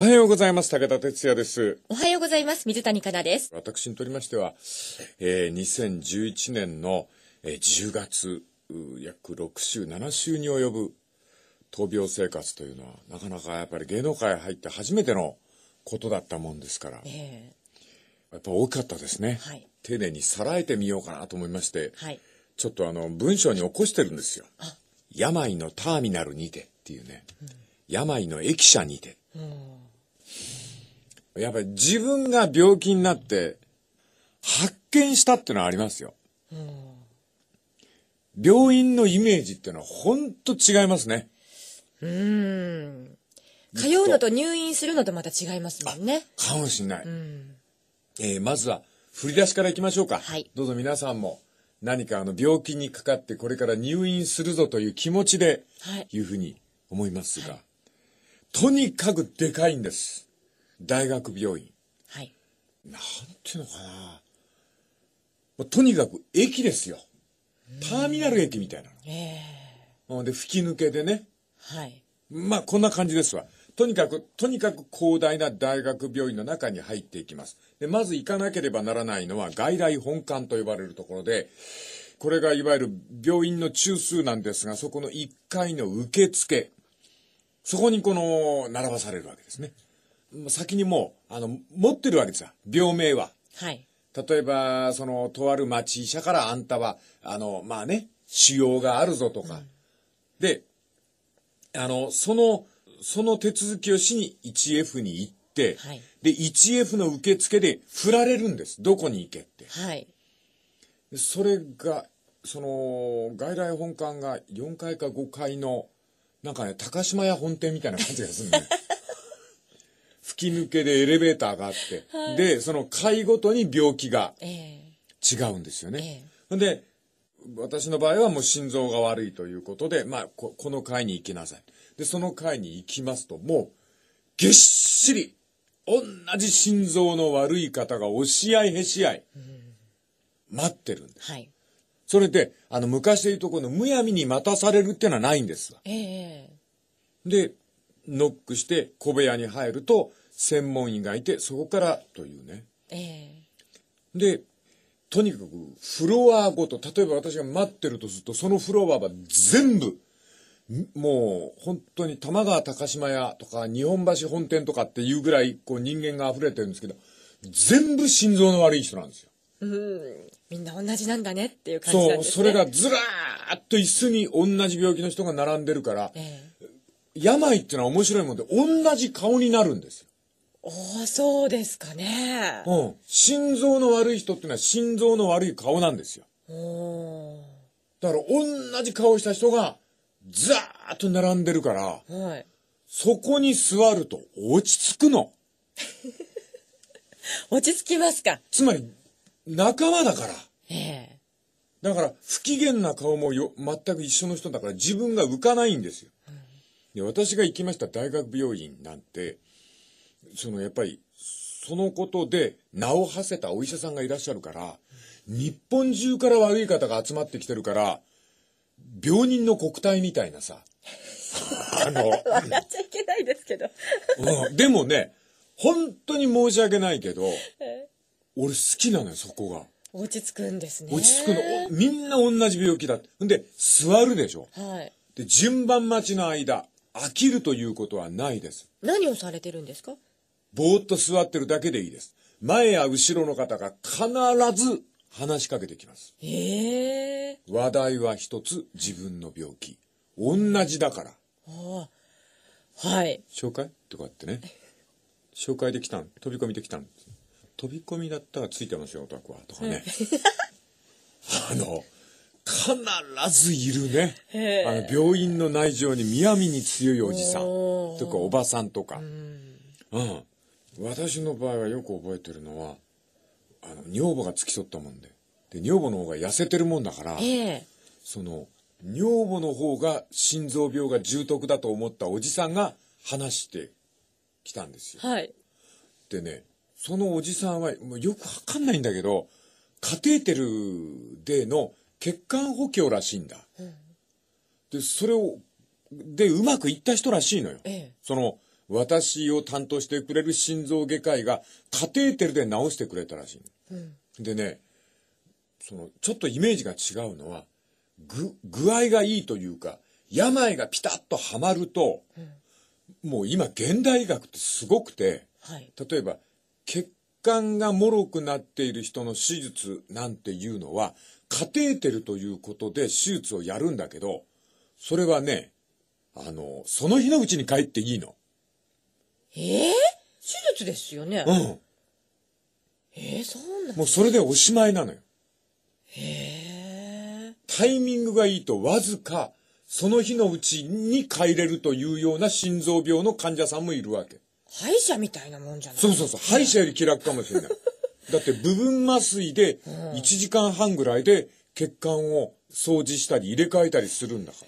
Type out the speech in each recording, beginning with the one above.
おはようございます。武田哲也です。おはようございます。水谷香奈です。私にとりましては、えー、2011年の、えー、10月、約6週、7週に及ぶ闘病生活というのは、なかなかやっぱり芸能界入って初めてのことだったもんですから、えー、やっぱ大きかったですね、はい。丁寧にさらえてみようかなと思いまして、はい、ちょっとあの、文章に起こしてるんですよ。病のターミナルにてっていうね、うん、病の駅舎にて。うんやっぱり自分が病気になって発見したってのはありますよ。うん、病院のイメージっていうのは本当違いますね。うん。通うのと入院するのとまた違いますもんね。かもしれない。うん、えー、まずは振り出しからいきましょうか。はい、どうぞ皆さんも何かあの病気にかかってこれから入院するぞという気持ちで、はい、いうふうに思いますが、はい、とにかくでかいんです。大学病院。はい。なんていうのかな。まあ、とにかく駅ですよ。ターミナル駅みたいなの。ええー。で、吹き抜けでね。はい。まあ、こんな感じですわ。とにかく、とにかく広大な大学病院の中に入っていきます。で、まず行かなければならないのは外来本館と呼ばれるところで、これがいわゆる病院の中枢なんですが、そこの1階の受付。そこにこの、並ばされるわけですね。先にもう、あの、持ってるわけですよ。病名は。はい。例えば、その、とある町医者からあんたは、あの、まあね、腫瘍があるぞとか。うん、で、あの、その、その手続きをしに 1F に行って、はい、で、1F の受付で振られるんです。どこに行けって。はい。それが、その、外来本館が4階か5階の、なんかね、高島屋本店みたいな感じがするんで 吹き抜けでエレベーターがあって、はい、で、その階ごとに病気が違うんですよね。えー、で、私の場合はもう心臓が悪いということで、まあ、ここの階に行きなさい。で、その階に行きますと、もう、げっしり、同じ心臓の悪い方が押し合いへし合い、待ってるんです。はい。それで、あの、昔でいうとこのむやみに待たされるっていうのはないんですわ。えー、で、ノックして小部屋に入ると、専門医がいてそこからというね、えー、でとにかくフロアごと例えば私が待ってるとするとそのフロアは全部もう本当に玉川高島屋とか日本橋本店とかっていうぐらいこう人間が溢れてるんですけど全部心臓の悪い人なんですよ。うんみんな同じなんだねっていう感じなんです、ね、そうそれがずらーっと椅子に同じ病気の人が並んでるから、え病っていうのは面白いもんで同じ顔になるんですよ。あ、そうですかね。うん。心臓の悪い人っていうのは心臓の悪い顔なんですよ。だから同じ顔した人がザーッと並んでるから、はい、そこに座ると落ち着くの。落ち着きますか。つまり、仲間だから。ええ。だから、不機嫌な顔もよ全く一緒の人だから自分が浮かないんですよ。うん、で私が行きました大学病院なんて、そのやっぱり、そのことで名を馳せたお医者さんがいらっしゃるから、日本中から悪い方が集まってきてるから、病人の国体みたいなさ。あの。笑っちゃいけないですけど。うん。でもね、本当に申し訳ないけど、俺好きなのよ、そこが。落ち着くんですね。落ち着くの。みんな同じ病気だ。んで、座るでしょ。はい。で、順番待ちの間、飽きるということはないです。何をされてるんですかぼーっと座ってるだけでいいです。前や後ろの方が必ず話しかけてきます。へ話題は一つ自分の病気。同じだから。はい。紹介とかってね。紹介できたん飛び込みできたん飛び込みだったらついてますよ、お宅は。とかね。あの、必ずいるね。あの、病院の内情にみやみに強いおじさんとかおばさんとか。うん、うん私の場合はよく覚えてるのは、あの、女房が付き添ったもんで。で、女房の方が痩せてるもんだから、えー、その、女房の方が心臓病が重篤だと思ったおじさんが話してきたんですよ。はい。でね、そのおじさんは、もうよくわかんないんだけど、カテーテルでの血管補強らしいんだ。うん、で、それを、で、うまくいった人らしいのよ。えその、私を担当してくれる心臓外科医がカテーテルで治してくれたらしい。うん、でね、その、ちょっとイメージが違うのは、ぐ、具合がいいというか、病がピタッとはまると、うん、もう今現代医学ってすごくて、はい、例えば、血管がもろくなっている人の手術なんていうのは、カテーテルということで手術をやるんだけど、それはね、あの、その日のうちに帰っていいの。えー、手術ですよね。うん。えー、そうなんもうそれでおしまいなのよ。へえ。タイミングがいいとわずか、その日のうちに帰れるというような心臓病の患者さんもいるわけ。歯医者みたいなもんじゃないそうそうそう。歯医者より気楽かもしれない。だって部分麻酔で1時間半ぐらいで血管を掃除したり入れ替えたりするんだか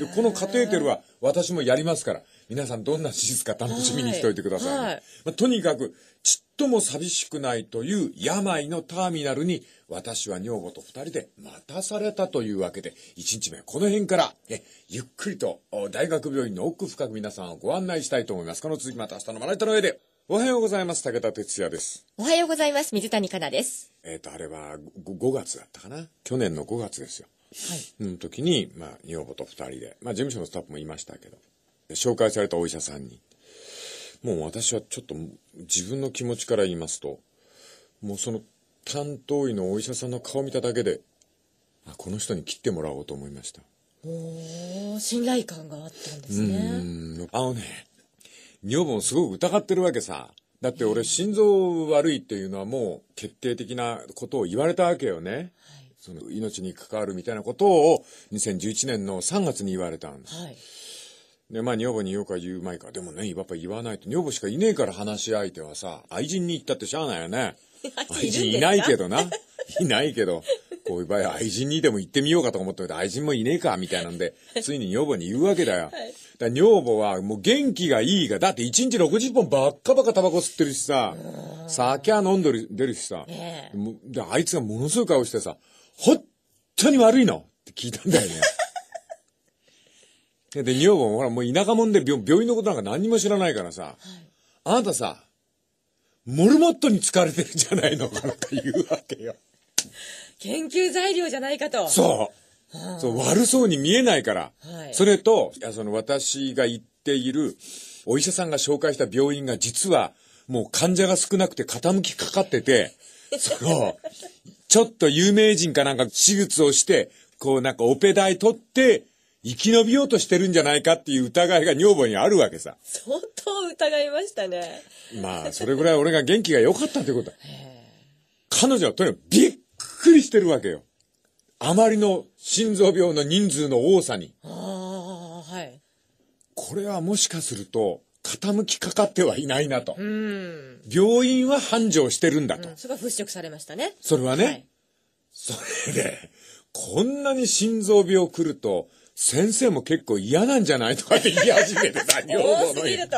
ら。で、このカテーテルは私もやりますから、皆さんどんなシーか楽しみにしておいてください、ねはいはい、まあ、とにかく、ちっとも寂しくないという病のターミナルに、私は女房と二人で待たされたというわけで、一日目はこの辺から、え、ゆっくりと大学病院の奥深く皆さんをご案内したいと思います。この続きまた明日のまな板の上で。おはようございます。武田哲也です。おはようございます。水谷香奈です。えっ、ー、と、あれは5月だったかな。去年の5月ですよ。はい、の時に、まあ、女房と二人で、まあ、事務所のスタッフもいましたけど、紹介されたお医者さんに。もう私はちょっと自分の気持ちから言いますと、もうその担当医のお医者さんの顔見ただけで、あこの人に切ってもらおうと思いました。お信頼感があったんですね。うんあのね、女房すごく疑ってるわけさ。だって俺心臓悪いっていうのはもう決定的なことを言われたわけよね。はい、その命に関わるみたいなことを2011年の3月に言われたんです。はいで、まあ、女房におうか言うまいから、でもね、やっぱ言わないと。女房しかいねえから話し相手はさ、愛人に行ったってしゃあないよね。愛人いないけどな。いないけど、こういう場合、愛人にでも行ってみようかと思って愛人もいねえか、みたいなんで、ついに女房に言うわけだよ。だ女房はもう元気がいいが、だって1日60本ばっかばっかタバコ吸ってるしさ、酒は飲んでる出るしさ、ね、であいつがものすごい顔してさ、本当に悪いのって聞いたんだよね。で、女房もほら、もう田舎者で病病院のことなんか何も知らないからさ、はい、あなたさ、モルモットに疲れてるんじゃないのかなって言うわけよ。研究材料じゃないかと。そう。そう悪そうに見えないから。はい、それといや、その私が行っている、お医者さんが紹介した病院が実は、もう患者が少なくて傾きかかってて、その、ちょっと有名人かなんか手術をして、こうなんかオペ代取って、生き延びようとしてるんじゃないかっていう疑いが女房にあるわけさ。相当疑いましたね。まあ、それぐらい俺が元気が良かったってことだ。彼女はとにかくびっくりしてるわけよ。あまりの心臓病の人数の多さに。ああ、はい。これはもしかすると、傾きかかってはいないなと。病院は繁盛してるんだと、うん。それが払拭されましたね。それはね。はい、それで、こんなに心臓病来ると、先生も結構嫌なんじゃないとかって言い始めてさ、女房の家。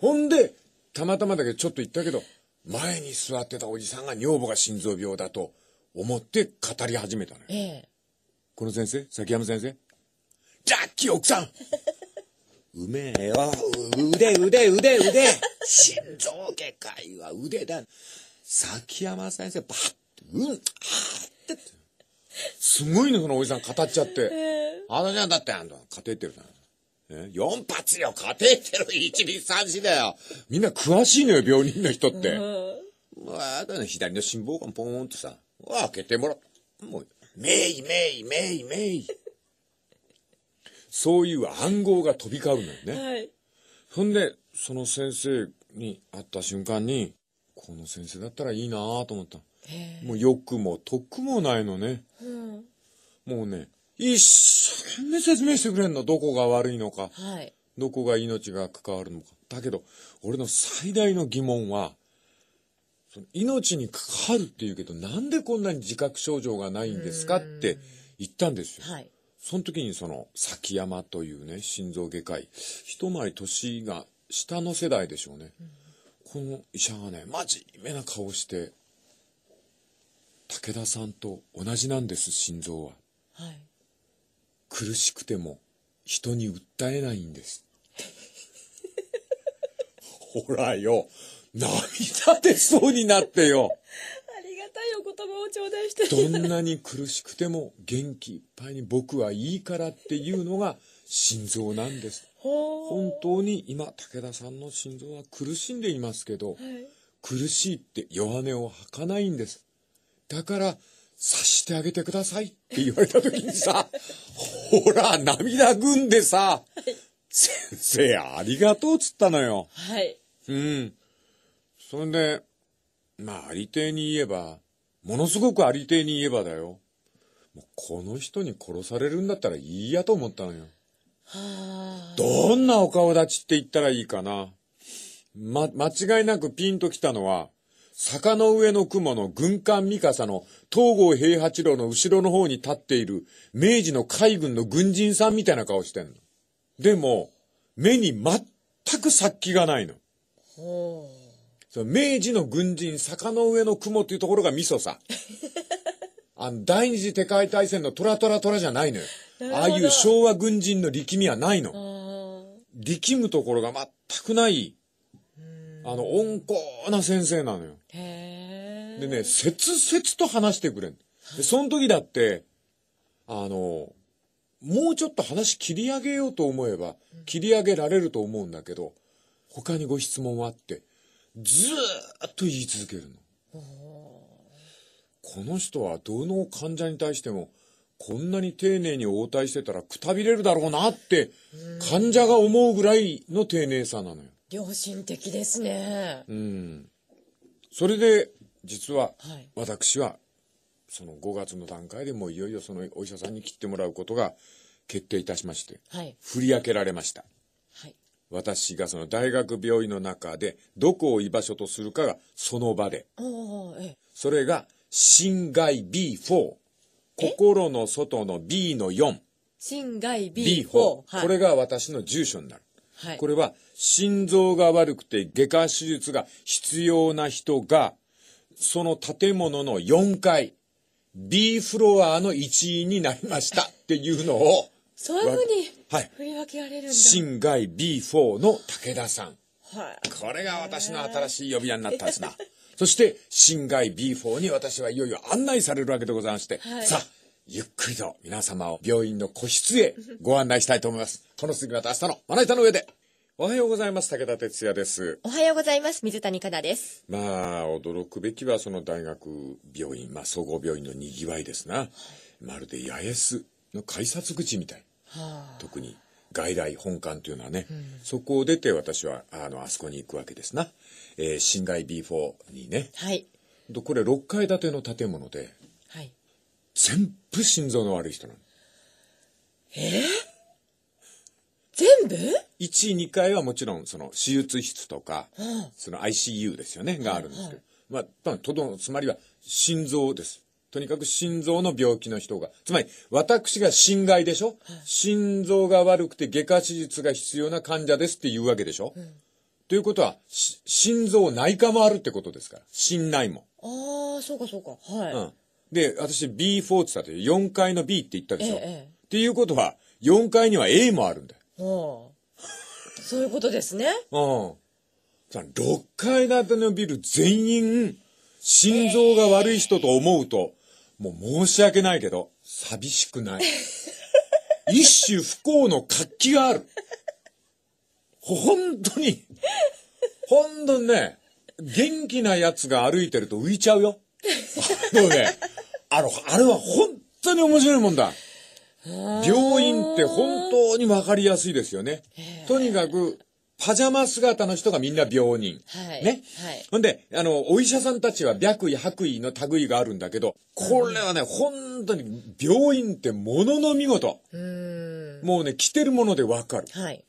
ほんで、たまたまだけどちょっと言ったけど、前に座ってたおじさんが女房が心臓病だと思って語り始めたのよ。ええ、この先生崎山先生ジャッキー奥さんうめえよ。腕、腕、腕、腕。心臓外科医は腕だ。崎山先生、ばっ、うん、はって。すごいね、そのおじさん語っちゃって。あのじゃん、だってあんた、カテーテルじゃん。え4発よ、カテーテル1234だよ。みんな詳しいのよ、病人の人って。うわだね、左の心房管ポーンとさ、開けてもらう。もう、めいめいめいめい。そういう暗号が飛び交うのよね。はい、ほんで、その先生に会った瞬間に、この先生だったらいいなと思った。もう良くも得もないのね。もうね、一生懸命説明してくれんの。どこが悪いのか。はい。どこが命が関わるのか。だけど、俺の最大の疑問は、その命に関わるって言うけど、なんでこんなに自覚症状がないんですかって言ったんですよ。はい。その時にその、崎山というね、心臓外科医、一回年が下の世代でしょうね。うん、この医者がね、真面目な顔して、武田さんと同じなんです心臓は、はい、苦しくても人に訴えないんです ほらよ涙出そうになってよ ありがたいお言葉を頂戴してどんなに苦しくても元気いっぱいに僕はいいからっていうのが心臓なんです本当に今武田さんの心臓は苦しんでいますけど、はい、苦しいって弱音を吐かないんですだから、察してあげてくださいって言われた時にさ、ほら、涙ぐんでさ、はい、先生ありがとうっつったのよ。はい。うん。それで、まあ、ありていに言えば、ものすごくありていに言えばだよ。もうこの人に殺されるんだったらいいやと思ったのよ。はあ、どんなお顔立ちって言ったらいいかな。ま、間違いなくピンときたのは、坂の上の雲の軍艦三笠の東郷平八郎の後ろの方に立っている明治の海軍の軍人さんみたいな顔してんの。でも、目に全く殺気がないの。その明治の軍人坂の上の雲っていうところがミソさ。あの、第二次世界大戦のトラトラトラじゃないのよ。ああいう昭和軍人の力みはないの。力むところが全くないあの、温厚な先生なのよ。でね、切々と話してくれん。で、その時だって、あの、もうちょっと話切り上げようと思えば、切り上げられると思うんだけど、他にご質問はあって、ずっと言い続けるの。この人はどの患者に対しても、こんなに丁寧に応対してたらくたびれるだろうなって、患者が思うぐらいの丁寧さなのよ。良心的ですね。うん。それで、実は、私は、その5月の段階でもういよいよそのお医者さんに切ってもらうことが決定いたしまして、はい、振り分けられました。はい、私がその大学病院の中で、どこを居場所とするかがその場で。それが、心外 B4。心の外の B の4。心外 B4。これが私の住所になる。はい、これは心臓が悪くて外科手術が必要な人が、その建物の4階、B フロアの一員になりましたっていうのを、そういうふうに振り分けられるんだ、新外 B4 の武田さん。はい、これが私の新しい呼び名になったんですな。そして、新外 B4 に私はいよいよ案内されるわけでございまして、はい、さあ、ゆっくりと皆様を病院の個室へご案内したいと思います。この次また明日のまな板の上で。おはようございます。武田哲也です。おはようございます。水谷香奈です。まあ、驚くべきはその大学病院、まあ、総合病院のにぎわいですな。まるで八重洲の改札口みたい。はあ、特に外来本館というのはね、うん、そこを出て私はあのあそこに行くわけですな。えー、新外 B4 にね。はい。これ6階建ての建物で、はい、全部心臓の悪い人なの。えー全部 ?1、2階はもちろん、その、手術室とか、その ICU ですよね、があるんですけど、まあ、とど、つまりは、心臓です。とにかく心臓の病気の人が。つまり、私が心外でしょ、心臓が悪くて外科手術が必要な患者ですって言うわけでしょ、うん、ということは、心臓内科もあるってことですから。心内も。ああ、そうかそうか。はい。うん。で、私 B4 って言ったと4階の B って言ったでしょ、ええっていうことは、4階には A もあるんだ。はあ、そういうことですね。うん。6階建てのビル全員、心臓が悪い人と思うと、もう申し訳ないけど、寂しくない。一種不幸の活気がある。本当に、本当にね、元気なやつが歩いてると浮いちゃうよ。あのね、あの、あれは本当に面白いもんだ。病院って本当にわかりやすいですよね。とにかく、パジャマ姿の人がみんな病人。はい、ね、はい。ほんで、あの、お医者さんたちは白衣、白衣の類があるんだけど、これはね、本当に病院ってものの見事。うん。もうね、着てるものでわかる。はい。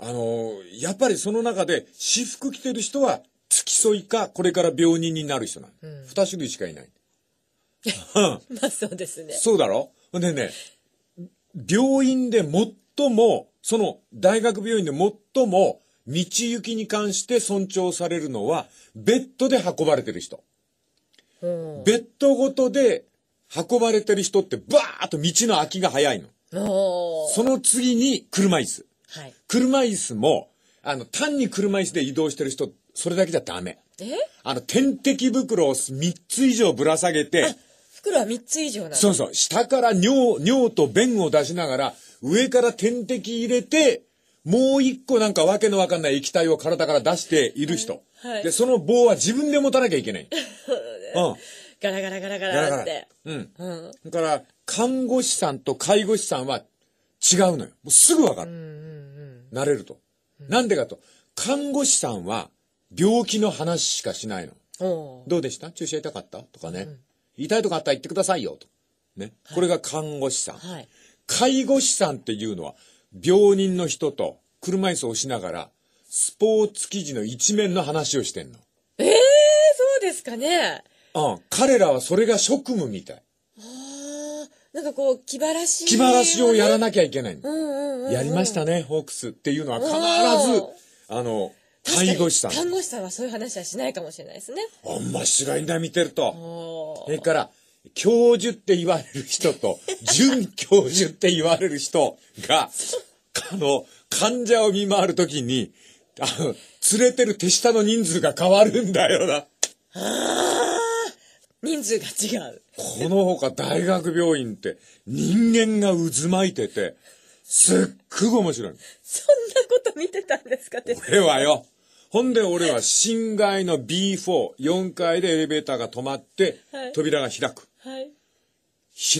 あの、やっぱりその中で、私服着てる人は、付き添いか、これから病人になる人なの。うん。二種類しかいない。まあそうですね。そうだろほんでね、病院で最も、その大学病院で最も、道行きに関して尊重されるのは、ベッドで運ばれてる人。ベッドごとで運ばれてる人ってバーッと道の空きが早いの。その次に車椅子。はい、車椅子も、あの、単に車椅子で移動してる人、それだけじゃダメ。あの、点滴袋を3つ以上ぶら下げて、袋は三つ以上なのそうそう。下から尿、尿と便を出しながら、上から点滴入れて、もう一個なんかわけのわかんない液体を体から出している人。はいで、その棒は自分で持たなきゃいけない。うん。ガラガラガラガラガラっガラて。うん。うん。だから、看護師さんと介護士さんは違うのよ。もうすぐわかる。慣れると。なんでかと。看護師さんは病気の話しかしないの。どうでした注射痛かったとかね。言いとかあったら言ってくださいよと。ね。これが看護師さん。はい、介護士さんっていうのは、病人の人と車椅子をしながら、スポーツ記事の一面の話をしてんの。ええー、そうですかね。うん。彼らはそれが職務みたい。なんかこう、気晴らし、ね、気晴らしをやらなきゃいけない、やりましたね、ホークスっていうのは必ず、あの、介護士さん。看護師さんはそういう話はしないかもしれないですね。面白いな、見てると。それから、教授って言われる人と、准教授って言われる人が、あの、患者を見回るときに、あの、連れてる手下の人数が変わるんだよな。あ人数が違う。このほか大学病院って人間が渦巻いてて、すっごく面白い。そんなこと見てたんですかって。俺はよ。ほんで俺は新階の B4、4階でエレベーターが止まって、扉が開く。はい。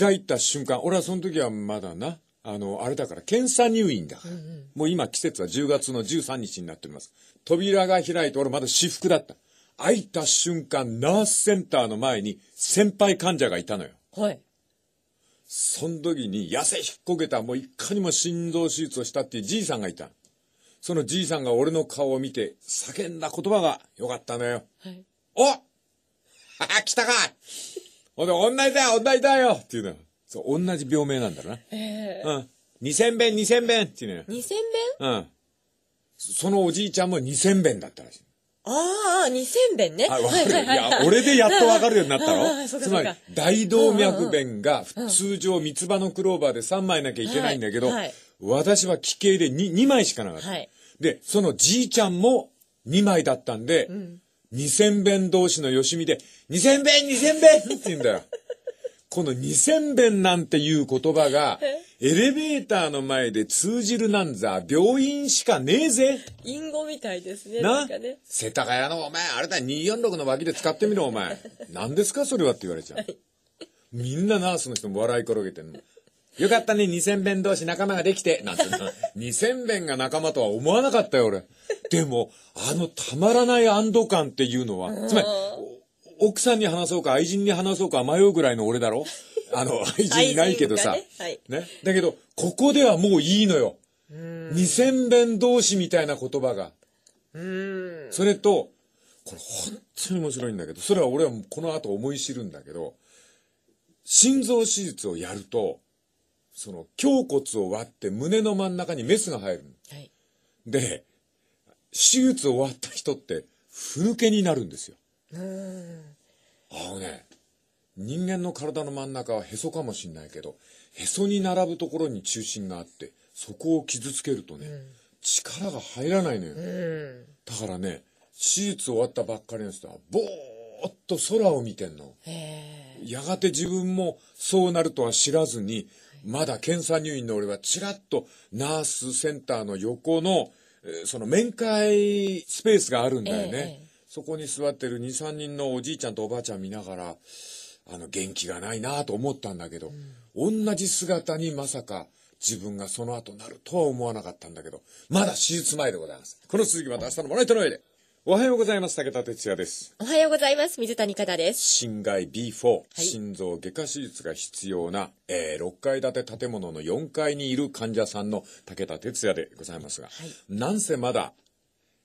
開いた瞬間、俺はその時はまだな、あの、あれだから、検査入院だから。うんうん、もう今季節は10月の13日になっております。扉が開いて、俺まだ私服だった。開いた瞬間、ナースセンターの前に先輩患者がいたのよ。はい。その時に、痩せ引っこけた、もういかにも心臓手術をしたっていうじいさんがいた。そのじいさんが俺の顔を見て叫んだ言葉がよかったのよ。はい、おはは、来たかほんで、同じだよ、同じだよっていうのそう、同じ病名なんだろうな。えー、うん。二千弁、二千弁っていうのよ。二千弁うん。そのおじいちゃんも二千弁だったらしい。ああ、二千弁ね。はい、わかる。いや、俺でやっとわかるようになったろ。つまり、大動脈弁が通常三つ葉のクローバーで3枚なきゃいけないんだけど、はいはい私は奇形で 2, 2枚しかなかった。はい、で、そのじいちゃんも2枚だったんで、うん、2000弁同士のよしみで、2000弁 !2000 弁 って言うんだよ。この2000弁なんていう言葉が、エレベーターの前で通じるなんざ、病院しかねえぜ。隠語みたいですね。な、ね、世田谷のお前、あれだ、246の脇で使ってみろ、お前。何ですか、それはって言われちゃう。はい、みんなナースの人も笑い転げてんの。よかったね、2000弁同士仲間ができて、なんて言うの。2000弁が仲間とは思わなかったよ、俺。でも、あのたまらない安堵感っていうのは、つまり、奥さんに話そうか愛人に話そうか迷うぐらいの俺だろあの、愛人いないけどさ。ねはい、ね。だけど、ここではもういいのよ。二千弁同士みたいな言葉が。それと、これ本当に面白いんだけど、それは俺はこの後思い知るんだけど、心臓手術をやると、その、胸骨を割って胸の真ん中にメスが入る。はい、で、手術を終わった人って、ふぬけになるんですよ。あのね、人間の体の真ん中はへそかもしれないけど、へそに並ぶところに中心があって、そこを傷つけるとね、うん、力が入らないのよ、うん。だからね、手術終わったばっかりの人は、ぼーっと空を見てんの。やがて自分もそうなるとは知らずに、まだ検査入院の俺はちらっとナースセンターの横の、その面会スペースがあるんだよね。えそこに座ってる2、3人のおじいちゃんとおばあちゃん見ながら、あの、元気がないなと思ったんだけど、うん、同じ姿にまさか自分がその後なるとは思わなかったんだけど、まだ手術前でございます。この続きまた明日のまな板の上で。おはようございます。武田哲也です。おはようございます。水谷香奈です。心外 B4、はい、心臓外科手術が必要な、えー、6階建て建物の4階にいる患者さんの武田哲也でございますが、はい、なんせまだ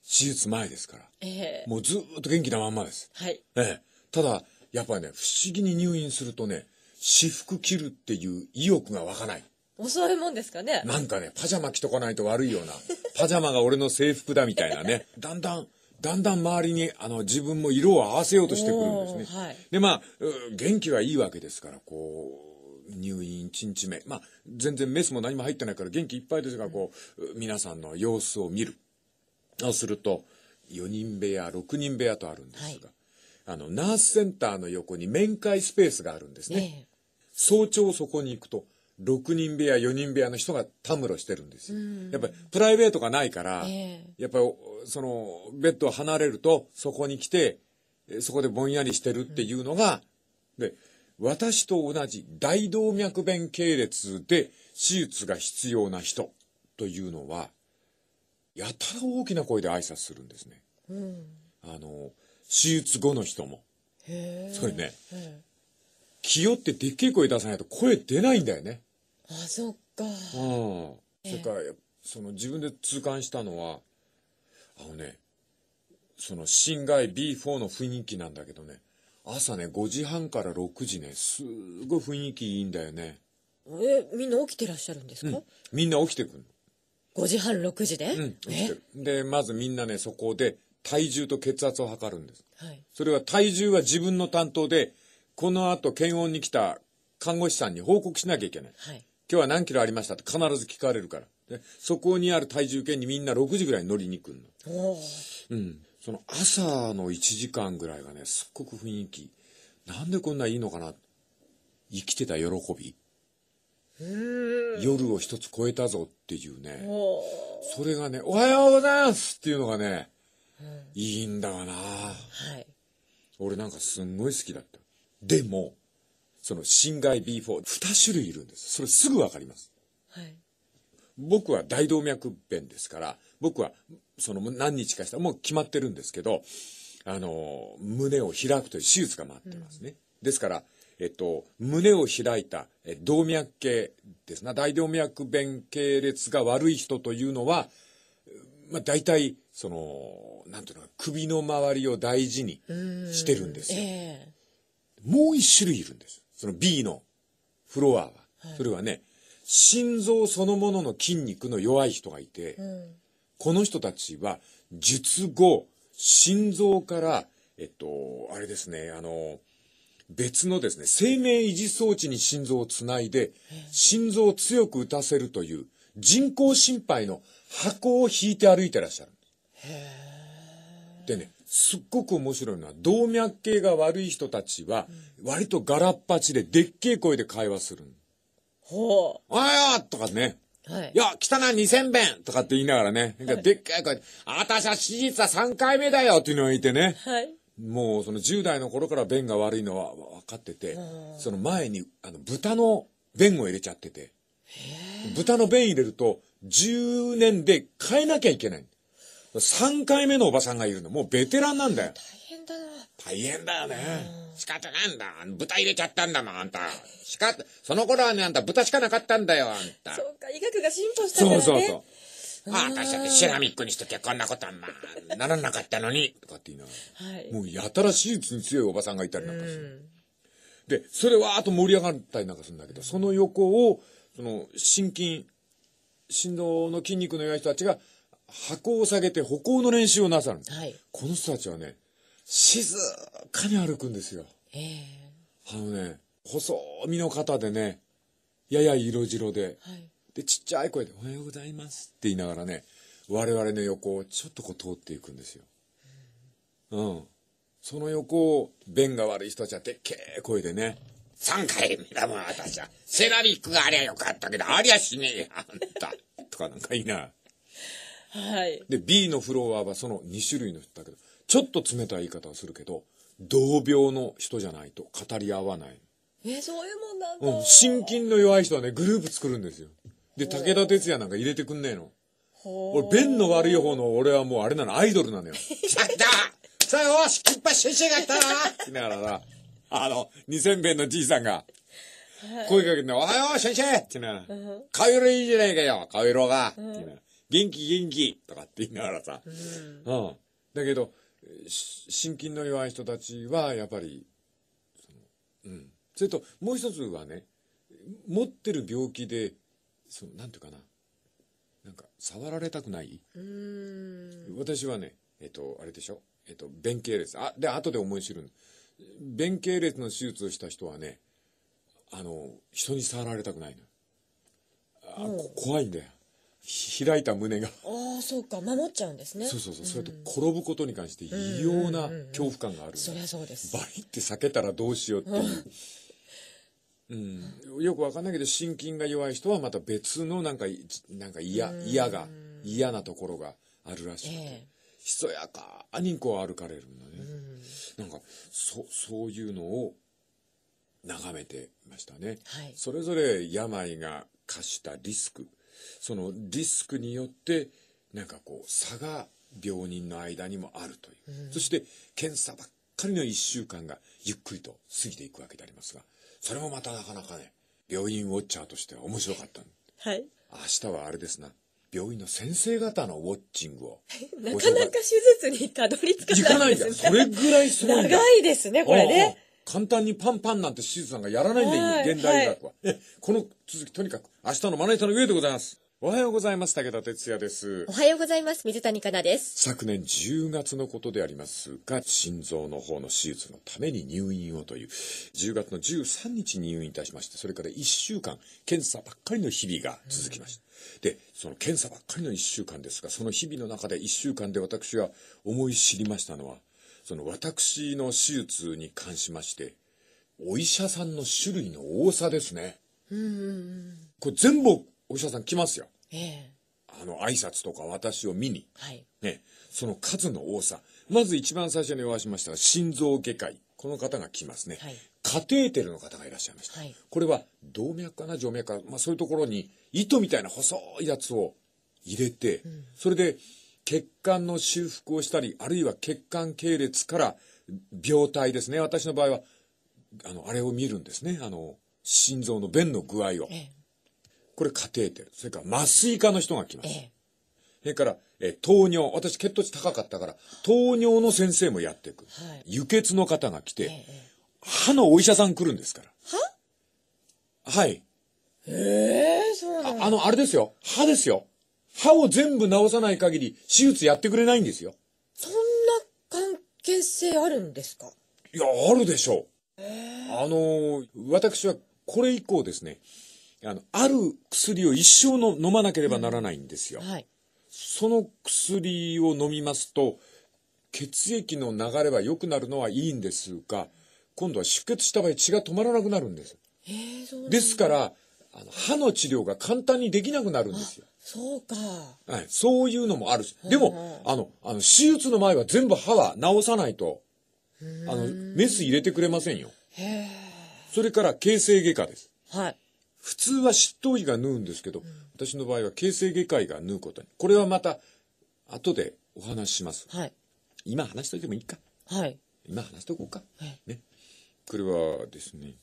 手術前ですから、えー、もうずっと元気なまんまです。はい。えー、ただ、やっぱりね、不思議に入院するとね、私服着るっていう意欲が湧かない。遅るもんですかねなんかね、パジャマ着とかないと悪いような、パジャマが俺の制服だみたいなね、だんだんだんだん周りにあの自分も色を合わせようとしてくるんですね。はい、でまあ元気はいいわけですからこう入院1日目、まあ、全然メスも何も入ってないから元気いっぱいですがこう皆さんの様子を見るをすると4人部屋6人部屋とあるんですが、はい、あのナースセンターの横に面会スペースがあるんですね。ね早朝そこに行くと6人部屋4人部屋の人がたむろしてるんですよ、うん、やっぱりプライベートがないから、えー、やっぱりそのベッドを離れるとそこに来てそこでぼんやりしてるっていうのが、うん、で私と同じ大動脈弁系列で手術が必要な人というのはやたら大きな声で挨拶するんですね、うん、あの手術後の人もそれね気よってでっけえ声出さないと声出ないんだよね。あそっかうんそれからその自分で痛感したのはあのねその心外 B4 の雰囲気なんだけどね朝ね5時半から6時ねすごい雰囲気いいんだよねえみんな起きてらっしゃるんですか、うん、みんな起きてくる5時半6時で、うん、でまずみんなねそこで体重と血圧を測るんです、はい、それは体重は自分の担当でこのあと検温に来た看護師さんに報告しなきゃいけない、はい、今日は何キロありましたって必ず聞かれるから。で、そこにある体重計にみんな6時ぐらい乗りに来るの。うん。その朝の1時間ぐらいがね、すっごく雰囲気。なんでこんないいのかな生きてた喜び。夜を一つ超えたぞっていうね。それがね、おはようございますっていうのがね、うん、いいんだわな。はい。俺なんかすんごい好きだった。でも、その侵害 B4、2種類いるんです。それすぐわかります。はい、僕は大動脈弁ですから、僕はその何日かしたもう決まってるんですけど、あの、胸を開くという手術が待ってますね。うん、ですから、えっと、胸を開いた動脈系ですな、大動脈弁系列が悪い人というのは、まあ、大体、その、なんていうの首の周りを大事にしてるんですよ。えー、もう一種類いるんです。その B のフロアは、それはね、心臓そのものの筋肉の弱い人がいて、この人たちは、術後、心臓から、えっと、あれですね、あの、別のですね、生命維持装置に心臓をつないで、心臓を強く打たせるという、人工心肺の箱を引いて歩いてらっしゃる。でね、すっごく面白いのは、動脈系が悪い人たちは、割とガラッパチで、でっけえ声で会話する。ほう。ああとかね。はい。いや、来たな、二千便とかって言いながらね。はい、でっかい声で、あたしは手術は3回目だよっていうのを言ってね。はい。もう、その10代の頃から便が悪いのは分かってて、その前に、あの、豚の便を入れちゃってて。豚の便入れると、10年で変えなきゃいけない。3回目のおばさんがいるの。もうベテランなんだよ。大変だな。大変だよね。仕方ないんだ。豚入れちゃったんだもん、あんた。しか、その頃はね、あんた豚しかなかったんだよ、あんた。そうか、医学が進歩したからね。そうそうそう。ああ、私だってシラミックにしときゃこんなことはまあ、ならなかったのに、とかって言いながら、はい、もうやたら手術に強いおばさんがいたりなんかする。で、それわーっと盛り上がったりなんかするんだけど、その横を、その、心筋、心臓の筋肉の弱い人たちが、箱を下げて歩行の練習をなさる、はい、この人たちはね静かに歩くんですよ、あのね細身の方でねやや色白で、はい、でちっちゃい声で「おはようございます」って言いながらね我々の横をちょっとこう通っていくんですよ。うん、うん、その横を便が悪い人たちはでっけえ声でね「3回目だもん私はセラミックがありゃよかったけどありゃしねえあんた」とかなんかいいな。はい。で、B のフロアはその2種類の人だけど、ちょっと冷たい言い方をするけど、同病の人じゃないと語り合わない。え、そういうもんなんだ。うん。心筋の弱い人はね、グループ作るんですよ。で、武田鉄矢なんか入れてくんねえの。俺、弁の悪い方の俺はもうあれなの、アイドルなのよ。来た来た。さあ、よし、きっぱ先生が来たなって言いながらな、あの、2000弁のじいさんが、声かけて、おはよう、先生っていな顔色いいじゃないかよ、顔色が、ってな元気元気とかって言いながらさ、うん、うん、だけど心筋の弱い人たちはやっぱりその、うん、それともう一つはね持ってる病気でそのなんていうかななんか触られたくない私はねえっとあれでしょえっと弁慶列あで後で思い知る弁慶列の手術をした人はねあの人に触られたくないのあ怖いんだよ開いた胸がああそうか守っちゃうんですねそうそうそう、うん、それと転ぶことに関して異様な恐怖感がある、そりゃそうですバリって避けたらどうしようっていう、うん、よくわかんないけど心筋が弱い人はまた別のなんかなんか嫌嫌が嫌なところがあるらしいひそやかにこう歩かれるんだね、うん、なんかそそういうのを眺めてましたね、はい、それぞれ病が課したリスクそのリスクによってなんかこう差が病人の間にもあるという、うん、そして検査ばっかりの1週間がゆっくりと過ぎていくわけでありますがそれもまたなかなかね病院ウォッチャーとしては面白かったはい明日はあれですな病院の先生方のウォッチングをなかなか手術にたどり着かない、ね、かないんそれぐらいすごい長いですねこれね簡単にパンパンなんて手術なんかやらないんだよ、い、現代医学は、はい、この続き、とにかく、明日のまな板の上でございます。おはようございます。武田哲也です。おはようございます。水谷香奈です。昨年10月のことでありますが、心臓の方の手術のために入院をという、10月の13日に入院いたしまして、それから1週間、検査ばっかりの日々が続きました。で、その検査ばっかりの1週間ですが、その日々の中で1週間で私が思い知りましたのは、その私の手術に関しまして、お医者さんの種類の多さですね。うんうんうん。これ全部お医者さん来ますよ。ええ。あの、挨拶とか私を見に。はい。ね。その数の多さ。まず一番最初にお会いしました心臓外科医。この方が来ますね。はい。カテーテルの方がいらっしゃいました。はい、これは動脈かな静脈か、な、まあ、そういうところに糸みたいな細いやつを入れて、うん、それで血管の修復をしたり、あるいは血管系列から病態ですね。私の場合は、あの、あれを見るんですね。あの、心臓の弁の具合を。ええ、これカテーテル。それから麻酔科の人が来ます。え、それから、え糖尿。私血糖値高かったから、糖尿の先生もやっていく。はい、輸血の方が来て、歯のお医者さん来るんですから。ははい。ええー、そうなのあの、あれですよ。歯ですよ。歯を全部治さない限り、手術やってくれないんですよ。そんな関係性あるんですかいや、あるでしょう。あの、私はこれ以降ですね、あの、ある薬を一生の飲まなければならないんですよ。うん、はい。その薬を飲みますと、血液の流れは良くなるのはいいんですが、今度は出血した場合血が止まらなくなるんです。えー、ですから、あの歯の治療が簡単にできなくなるんですよ。そうか。はい。そういうのもあるし。でも、あの、あの、手術の前は全部歯は治さないと、あの、メス入れてくれませんよ。へそれから、形成外科です。はい。普通は執刀医が縫うんですけど、うん、私の場合は形成外科医が縫うことに。これはまた、後でお話しします。はい。今話しといてもいいか。はい。今話しとこうか。はい。ね。これはですね、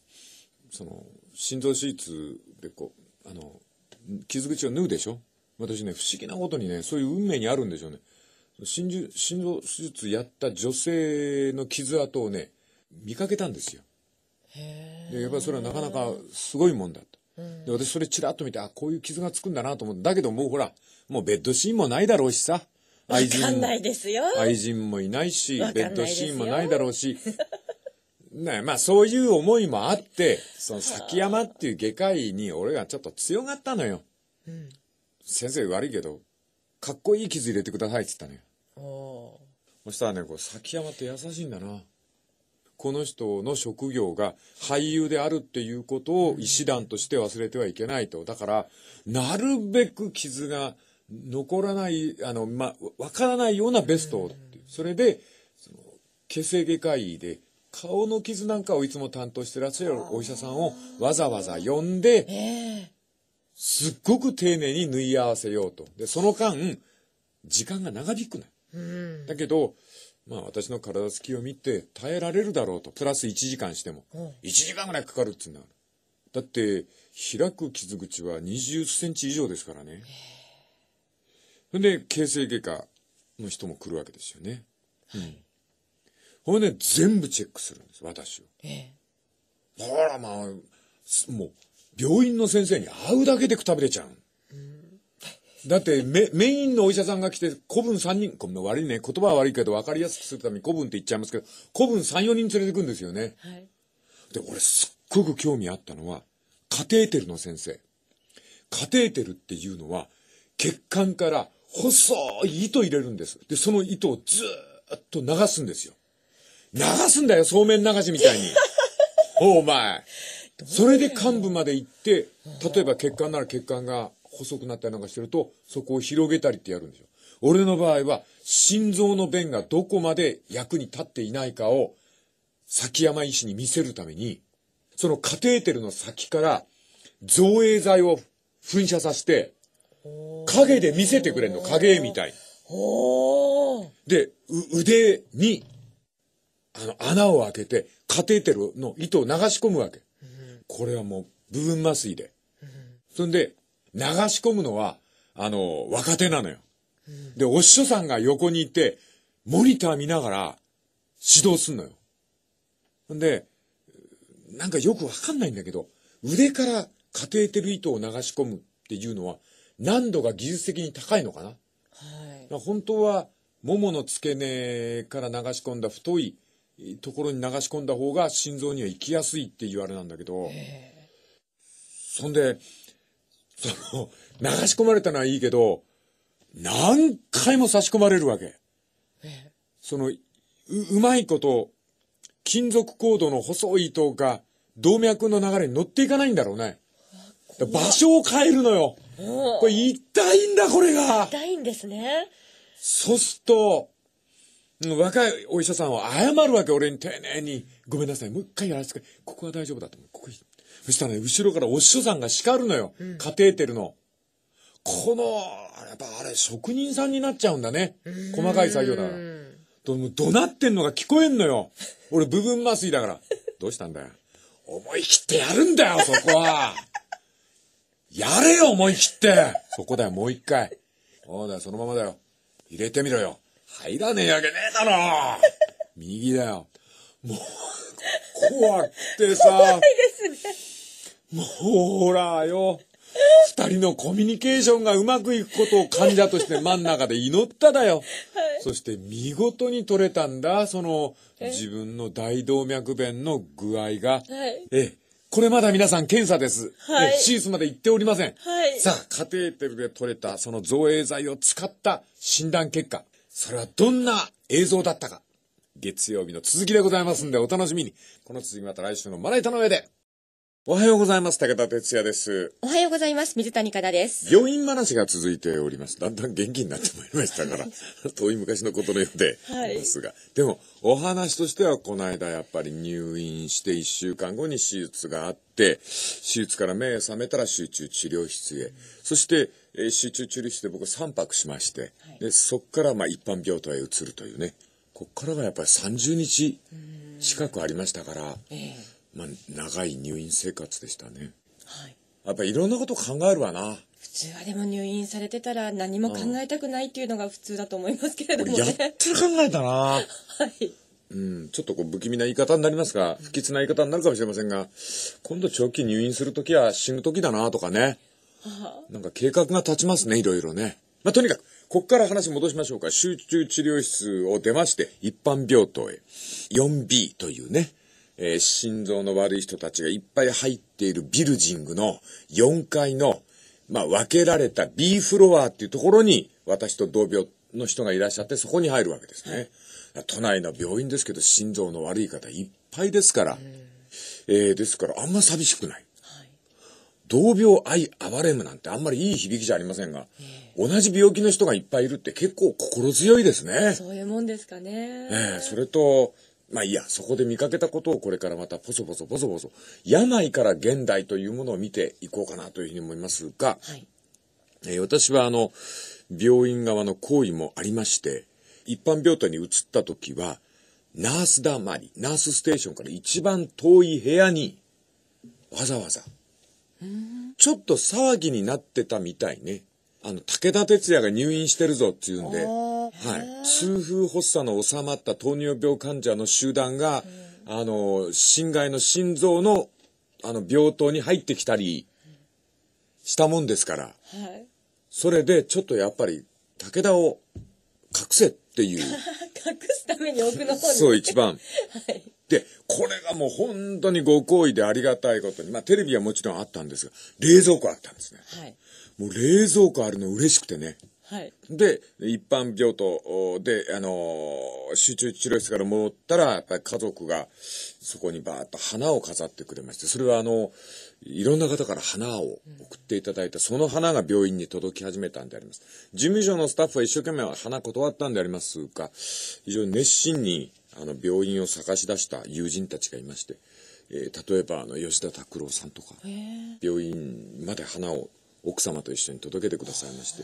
その、心臓手術でこう、あの、傷口を縫うでしょ私ね、不思議なことにね、そういう運命にあるんでしょうね。心臓、心臓手術やった女性の傷跡をね、見かけたんですよ。でやっぱりそれはなかなかすごいもんだと。で私それちらっと見て、あ、こういう傷がつくんだなと思って、だけどもうほら、もうベッドシーンもないだろうしさ。愛人愛人もいないし、ベッドシーンもないだろうし。ね、まあそういう思いもあって、その崎山っていう外科医に俺がちょっと強がったのよ。うん、先生悪いけど、かっこいい傷入れてくださいっったね。そしたらね、こう、崎山って優しいんだな。この人の職業が俳優であるっていうことを医師団として忘れてはいけないと。だから、なるべく傷が残らない、あの、まわからないようなベストを。それで、その、血清外科医で、顔の傷なんかをいつも担当してらっしゃるお医者さんをわざわざ呼んで、えーすっごく丁寧に縫い合わせようと。で、その間、時間が長引くの、ね、よ、うん。だけど、まあ私の体つきを見て耐えられるだろうと。プラス1時間しても。う1時間ぐらいかかるってうんだだって、開く傷口は20センチ以上ですからね。それで、形成外科の人も来るわけですよね。はい、うん。ほんで、全部チェックするんです、私を。えらまあ、もう、病院の先生に会うだけでくたびれちゃう。だってメ、メインのお医者さんが来て、古文3人、こんな悪いね、言葉は悪いけど分かりやすくするために古文って言っちゃいますけど、古文3、4人連れてくんですよね。はい、で、俺すっごく興味あったのは、カテーテルの先生。カテーテルっていうのは、血管から細い糸入れるんです。で、その糸をずっと流すんですよ。流すんだよ、そうめん流しみたいに。お前。それで幹部まで行って、例えば血管なら血管が細くなったりなんかしてると、そこを広げたりってやるんですよ。俺の場合は、心臓の弁がどこまで役に立っていないかを、崎山医師に見せるために、そのカテーテルの先から、造影剤を噴射させて、影で見せてくれんの、影絵みたい。で、腕に、あの、穴を開けて、カテーテルの糸を流し込むわけ。これはもう部分麻酔で。うん、そんで、流し込むのは、あの、若手なのよ。うん、で、お師匠さんが横にいて、モニター見ながら指導すんのよ。んで、なんかよくわかんないんだけど、腕からカテーテル糸を流し込むっていうのは、難度が技術的に高いのかな。はい、本当は、ももの付け根から流し込んだ太いところに流し込んだ方が心臓には行きやすいっていうあれなんだけど、そんで、その、流し込まれたのはいいけど、何回も差し込まれるわけ。そのう、うまいこと、金属コードの細い糸が動脈の流れに乗っていかないんだろうね。場所を変えるのよ。これ痛いんだ、これが。痛いんですね。そうすると、若いお医者さんは謝るわけ、俺に丁寧に。ごめんなさい、もう一回やらせてここは大丈夫だと思う。ここそしたらね、後ろからお師匠さんが叱るのよ。うん、カテーテルの。この、あれ、やっぱあれ、職人さんになっちゃうんだね。細かい作業だから。怒鳴ってんのが聞こえんのよ。俺、部分麻酔だから。どうしたんだよ。思い切ってやるんだよ、そこは。やれよ、思い切って。そこだよ、もう一回。そうだよ、そのままだよ。入れてみろよ。入らねえわけねえだろ 右だよ。もう、怖くてさ。怖いですね。もう、ほらよ。二人のコミュニケーションがうまくいくことを患者として真ん中で祈っただよ。はい、そして見事に取れたんだ。その、自分の大動脈弁の具合が。はい、えこれまだ皆さん検査です。はい、手術まで行っておりません。はい、さあ、カテーテルで取れたその造影剤を使った診断結果。それはどんな映像だったか。月曜日の続きでございますんで、お楽しみに。この続きまた来週のまな板の上で。おはようございます。武田哲也です。おはようございます。水谷香奈です。病院話が続いております。だんだん元気になってまいりましたから、遠い昔のことのようで、ありますが。でも、お話としては、この間やっぱり入院して1週間後に手術があって、手術から目覚めたら集中治療室へ。そして、集中治療室で僕は3泊しまして、はい、でそこからまあ一般病棟へ移るというねここからがやっぱり30日近くありましたから、えー、まあ、長い入院生活でしたね、はい、やっぱいろんなこと考えるわな普通はでも入院されてたら何も考えたくないっていうのが普通だと思いますけれどもね、やって考えたなはいうん、ちょっとこう不気味な言い方になりますが、不吉な言い方になるかもしれませんが、今度長期入院する時は死ぬ時だなとかね。なんか計画が立ちますね、いろいろね。まあ、とにかく、ここから話戻しましょうか。集中治療室を出まして、一般病棟へ。4B というね、えー、心臓の悪い人たちがいっぱい入っているビルジングの4階の、まあ、分けられた B フロアっていうところに、私と同病の人がいらっしゃって、そこに入るわけですね。都内の病院ですけど、心臓の悪い方いっぱいですから。えー、ですから、あんま寂しくない。同病愛憐れむなんてあんまりいい響きじゃありませんが、えー、同じ病気の人がいっぱいいるって結構心強いですね。そういうもんですかね。ええ、それと、まあいいや、そこで見かけたことをこれからまたポソポソポソポソ、病から現代というものを見ていこうかなというふうに思いますが、はい、えー、私はあの、病院側の行為もありまして、一般病棟に移った時は、ナースだまり、ナースステーションから一番遠い部屋に、わざわざちょっと騒ぎになってたみたいね。あの、武田鉄矢が入院してるぞっていうんで、はい。痛風発作の収まった糖尿病患者の集団が、あの、心外の心臓の、あの、病棟に入ってきたりしたもんですから、はい。それで、ちょっとやっぱり、武田を隠せっていう。隠すために奥の方に。そう、一番。はい。で、これがもう本当にご好意でありがたいことに、まあテレビはもちろんあったんですが、冷蔵庫あったんですね。はい。もう冷蔵庫あるの嬉しくてね。はい。で、一般病棟で、あのー、集中治療室から戻ったら、やっぱり家族がそこにバーッと花を飾ってくれまして、それはあの、いろんな方から花を送っていただいた、その花が病院に届き始めたんであります。事務所のスタッフは一生懸命花断ったんでありますが、非常に熱心にあの、病院を探し出した友人たちがいまして、えー、例えば、あの、吉田拓郎さんとか、病院まで花を奥様と一緒に届けてくださいまして、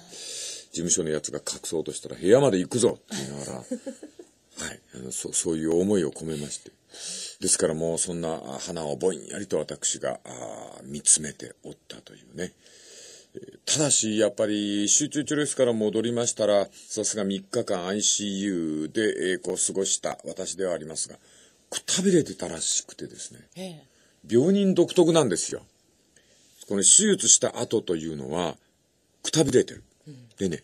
事務所のやつが隠そうとしたら、部屋まで行くぞって言いながら、はい、あのそそういう思いを込めまして。ですからもうそんな花をぼんやりと私が見つめておったというね。ただし、やっぱり集中治療室から戻りましたら、さすが3日間 ICU で、えー、こう過ごした私ではありますが、くたびれてたらしくてですね、ええ、病人独特なんですよ。この手術した後というのは、くたびれてる。うん、でね、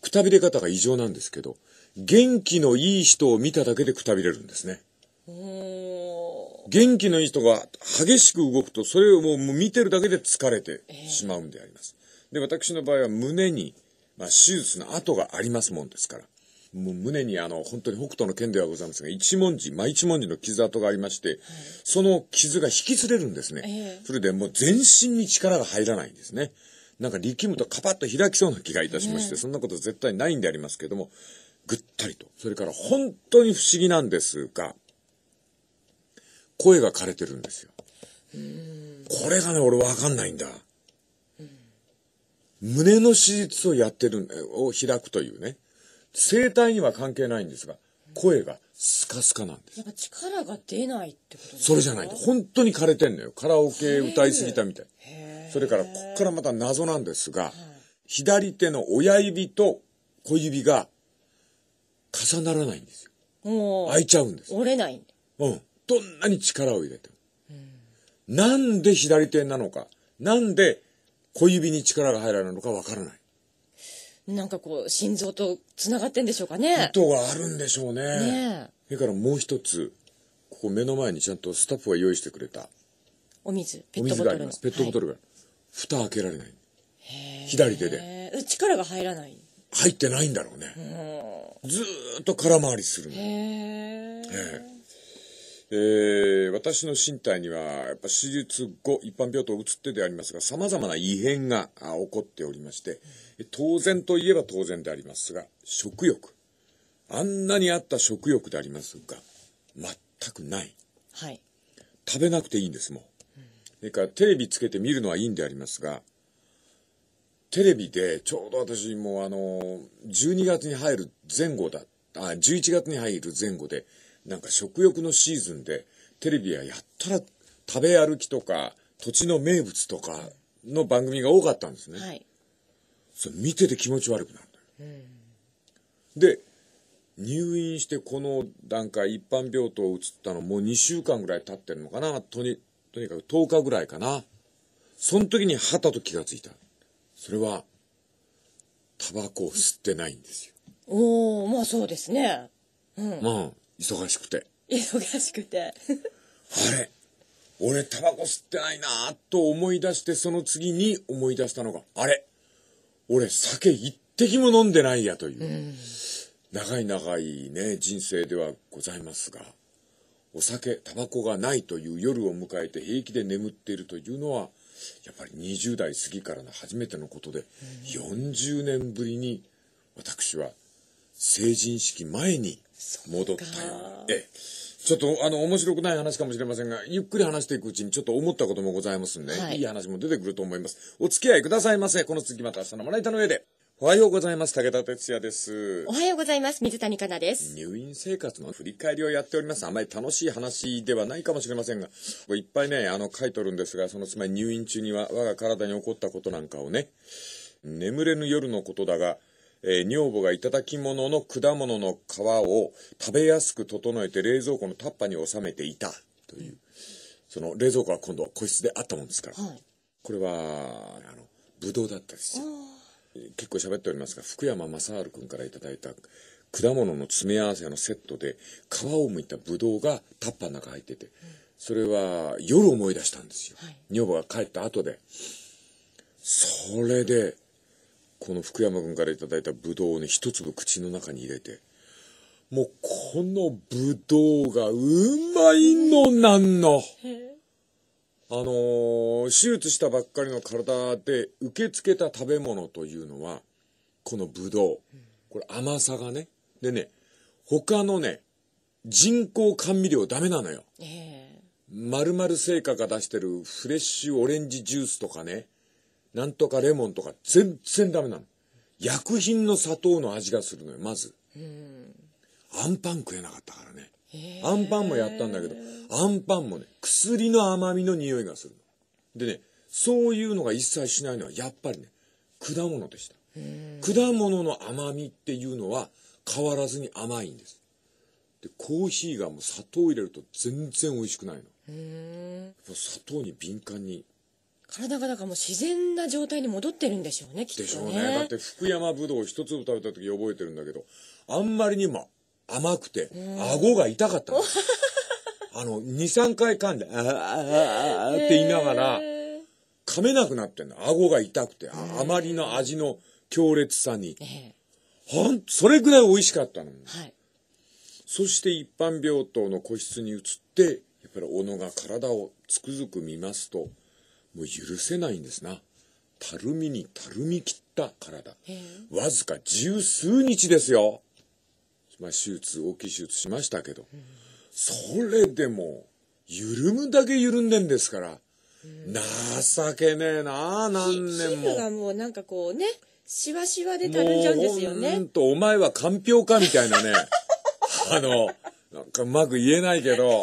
くたびれ方が異常なんですけど、元気のいい人を見ただけでくたびれるんですね。元気のいい人が激しく動くと、それをもう見てるだけで疲れてしまうんであります。で、私の場合は胸に、まあ、手術の跡がありますもんですから。もう胸にあの、本当に北斗の剣ではございますが、一文字、まあ、一文字の傷跡がありまして、はい、その傷が引きずれるんですね。えー、それでもう全身に力が入らないんですね。なんか力むとカパッと開きそうな気がいたしまして、えー、そんなこと絶対ないんでありますけども、ぐったりと。それから本当に不思議なんですが、声が枯れてるんですよ。これがね、俺わかんないんだ。胸の手術をやってる、を開くというね。生体には関係ないんですが、声がスカスカなんです。やっぱ力が出ないってことですかそれじゃない。本当に枯れてんのよ。カラオケ歌いすぎたみたい。それから、こっからまた謎なんですが、左手の親指と小指が重ならないんですよ。う。開いちゃうんです。折れない。うん。どんなに力を入れても。うん、なんで左手なのか。なんで小指に力が入らないのかわからない。なんかこう、心臓と繋がってんでしょうかね。意図があるんでしょうね。ねそれからもう一つ、ここ目の前にちゃんとスタッフが用意してくれた。お水、ペットボトル。お水があります。ペットボトルが。はい、蓋開けられない。左手で。力が入らない。入ってないんだろうね。ずっと空回りするの。へえ。えー、私の身体には、やっぱ手術後、一般病棟を移ってでありますが、様々な異変が起こっておりまして、当然といえば当然でありますが、食欲。あんなにあった食欲でありますが、全くない。はい。食べなくていいんですもん。それからテレビつけて見るのはいいんでありますが、テレビでちょうど私もあの、12月に入る前後だ、あ、11月に入る前後で、なんか食欲のシーズンで、テレビはやったら食べ歩きとか、土地の名物とかの番組が多かったんですね。はい、それ見てて気持ち悪くなるんだよ。うん、で、入院してこの段階、一般病棟移ったのもう2週間ぐらい経ってるのかな。とに、とにかく10日ぐらいかな。その時にはたと気がついた。それは、タバコを吸ってないんですよ。おおまあそうですね。うん。まあ、忙しくて。忙しくて。あれ俺タバコ吸ってないなと思い出してその次に思い出したのが、あれ俺酒一滴も飲んでないやという、うん、長い長いね、人生ではございますが、お酒、タバコがないという夜を迎えて平気で眠っているというのは、やっぱり20代過ぎからの初めてのことで、うん、40年ぶりに私は成人式前に戻ったようえちょっとあの面白くない話かもしれませんがゆっくり話していくうちにちょっと思ったこともございますんで、はい、いい話も出てくると思いますお付き合いくださいませこの続きまた明日のまな板の上でおはようございます武田哲也ですおはようございます水谷香奈です入院生活の振り返りをやっておりますあまり楽しい話ではないかもしれませんがいっぱいねあの書いとるんですがそのつまり入院中には我が体に起こったことなんかをね眠れぬ夜のことだがえー、女房が頂き物の果物の皮を食べやすく整えて冷蔵庫のタッパに収めていたという、その冷蔵庫は今度は個室であったもんですから、はい、これは、あの、ぶどうだったですよ。結構喋っておりますが、福山雅治君から頂いた果物の詰め合わせのセットで、皮をむいたブドウがタッパの中入ってて、うん、それは夜思い出したんですよ。はい、女房が帰った後で。それで、この福山君から頂いたブドウをね、一粒口の中に入れて、もうこのブドウがうまいのなんの。あのー、手術したばっかりの体で受け付けた食べ物というのは、このブドウ。これ甘さがね。でね、他のね、人工甘味料ダメなのよ。まるまる製菓が出してるフレッシュオレンジジュースとかね。なんとかレモンとか全然ダメなの。薬品の砂糖の味がするのよ、まず。アンパン食えなかったからね。アンパンもやったんだけど、アンパンもね、薬の甘みの匂いがするの。でね、そういうのが一切しないのはやっぱりね、果物でした。果物の甘みっていうのは変わらずに甘いんです。で、コーヒーがもう砂糖入れると全然美味しくないの。砂糖に敏感に体がだからもう自然な状態に戻ってるんでしょうねきっとねでしょうねだって福山ぶどう一粒食べた時覚えてるんだけどあんまりにも甘くて顎が痛かったの あの23回噛んで「ああああって言いながら噛めなくなってんの顎が痛くてあまりの味の強烈さにほんそれぐらい美味しかったの、はい、そして一般病棟の個室に移ってやっぱり小野が体をつくづく見ますともう許せないんですなたるみにたるみ切った体、わずか十数日ですよ、まあ、手術大きい手術しましたけど、うん、それでも緩むだけ緩んでんですから、うん、情けねえなあ何年も皮膚がもうなんかこうねしわしわでたるんじゃうんですよねほんとお前はかんぴょうかみたいなねあのなんかうまく言えないけど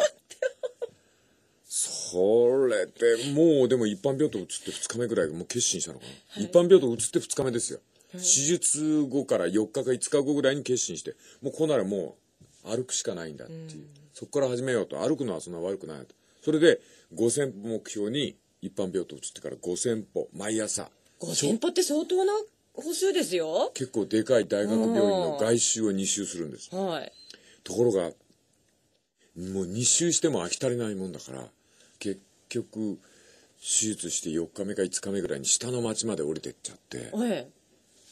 これってもうでも一般病棟移って2日目ぐらいもう決心したのかな、はい、一般病棟移って2日目ですよ、はい、手術後から4日か5日後ぐらいに決心してもうこうならもう歩くしかないんだっていう、うそこから始めようと歩くのはそんな悪くないとそれで5000歩目標に一般病棟移ってから5000歩毎朝5000歩って相当な歩数ですよ結構でかい大学病院の外周を2周するんです、はい、ところがもう2周しても飽き足りないもんだから局手術して4日目か5日目ぐらいに下の町まで降りてっちゃって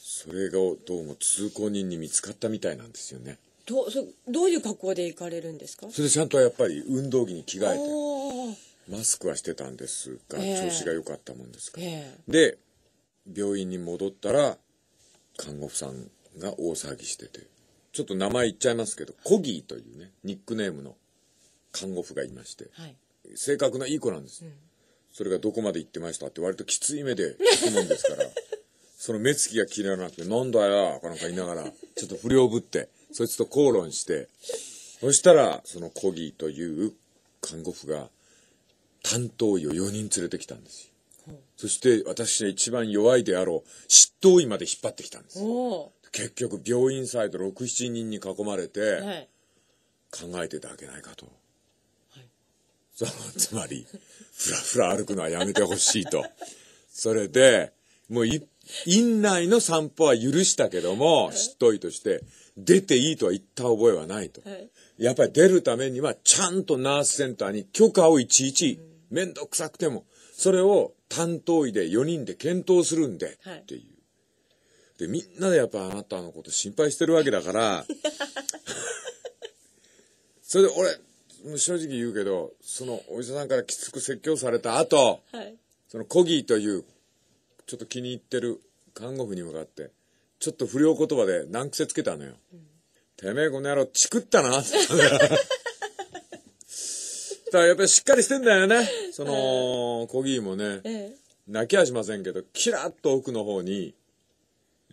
それがどうも通行人に見つかったみたいなんですよねどそどういう格好で行かれるんですかそれちゃんとやっぱり運動着に着替えてマスクはしてたんですが、えー、調子が良かったもんですから、えー、で病院に戻ったら看護婦さんが大騒ぎしててちょっと名前言っちゃいますけどコギーというねニックネームの看護婦がいまして、はい、性格のいい子なんです、うん、それがどこまで行ってましたって割ときつい目で聞くもんですから その目つきが気になくて「なんだよ」なんか言いながらちょっと不良ぶってそいつと口論してそしたらそのコギーという看護婦が担当医を4人連れてきたんですよそして私が一番弱いであろう執刀医まで引っ張ってきたんです結局病院サイド67人に囲まれて、考えてたわけないかと。その、つまり、ふらふら歩くのはやめてほしいと。それで、もう院内の散歩は許したけども、執刀しっといとして、出ていいとは言った覚えはないと。はい、やっぱり出るためには、ちゃんとナースセンターに許可をいちいち、めんどくさくても、それを担当医で4人で検討するんで、っていう。はいで、みんなでやっぱあなたのこと心配してるわけだから、それで俺、正直言うけど、そのお医者さんからきつく説教された後、はい、そのコギーという、ちょっと気に入ってる看護婦に向かって、ちょっと不良言葉で難癖つけたのよ。うん、てめえこの野郎、チクったなって言ったから。だからやっぱりしっかりしてんだよね。その、コギーもね、ええ、泣きはしませんけど、キラッと奥の方に、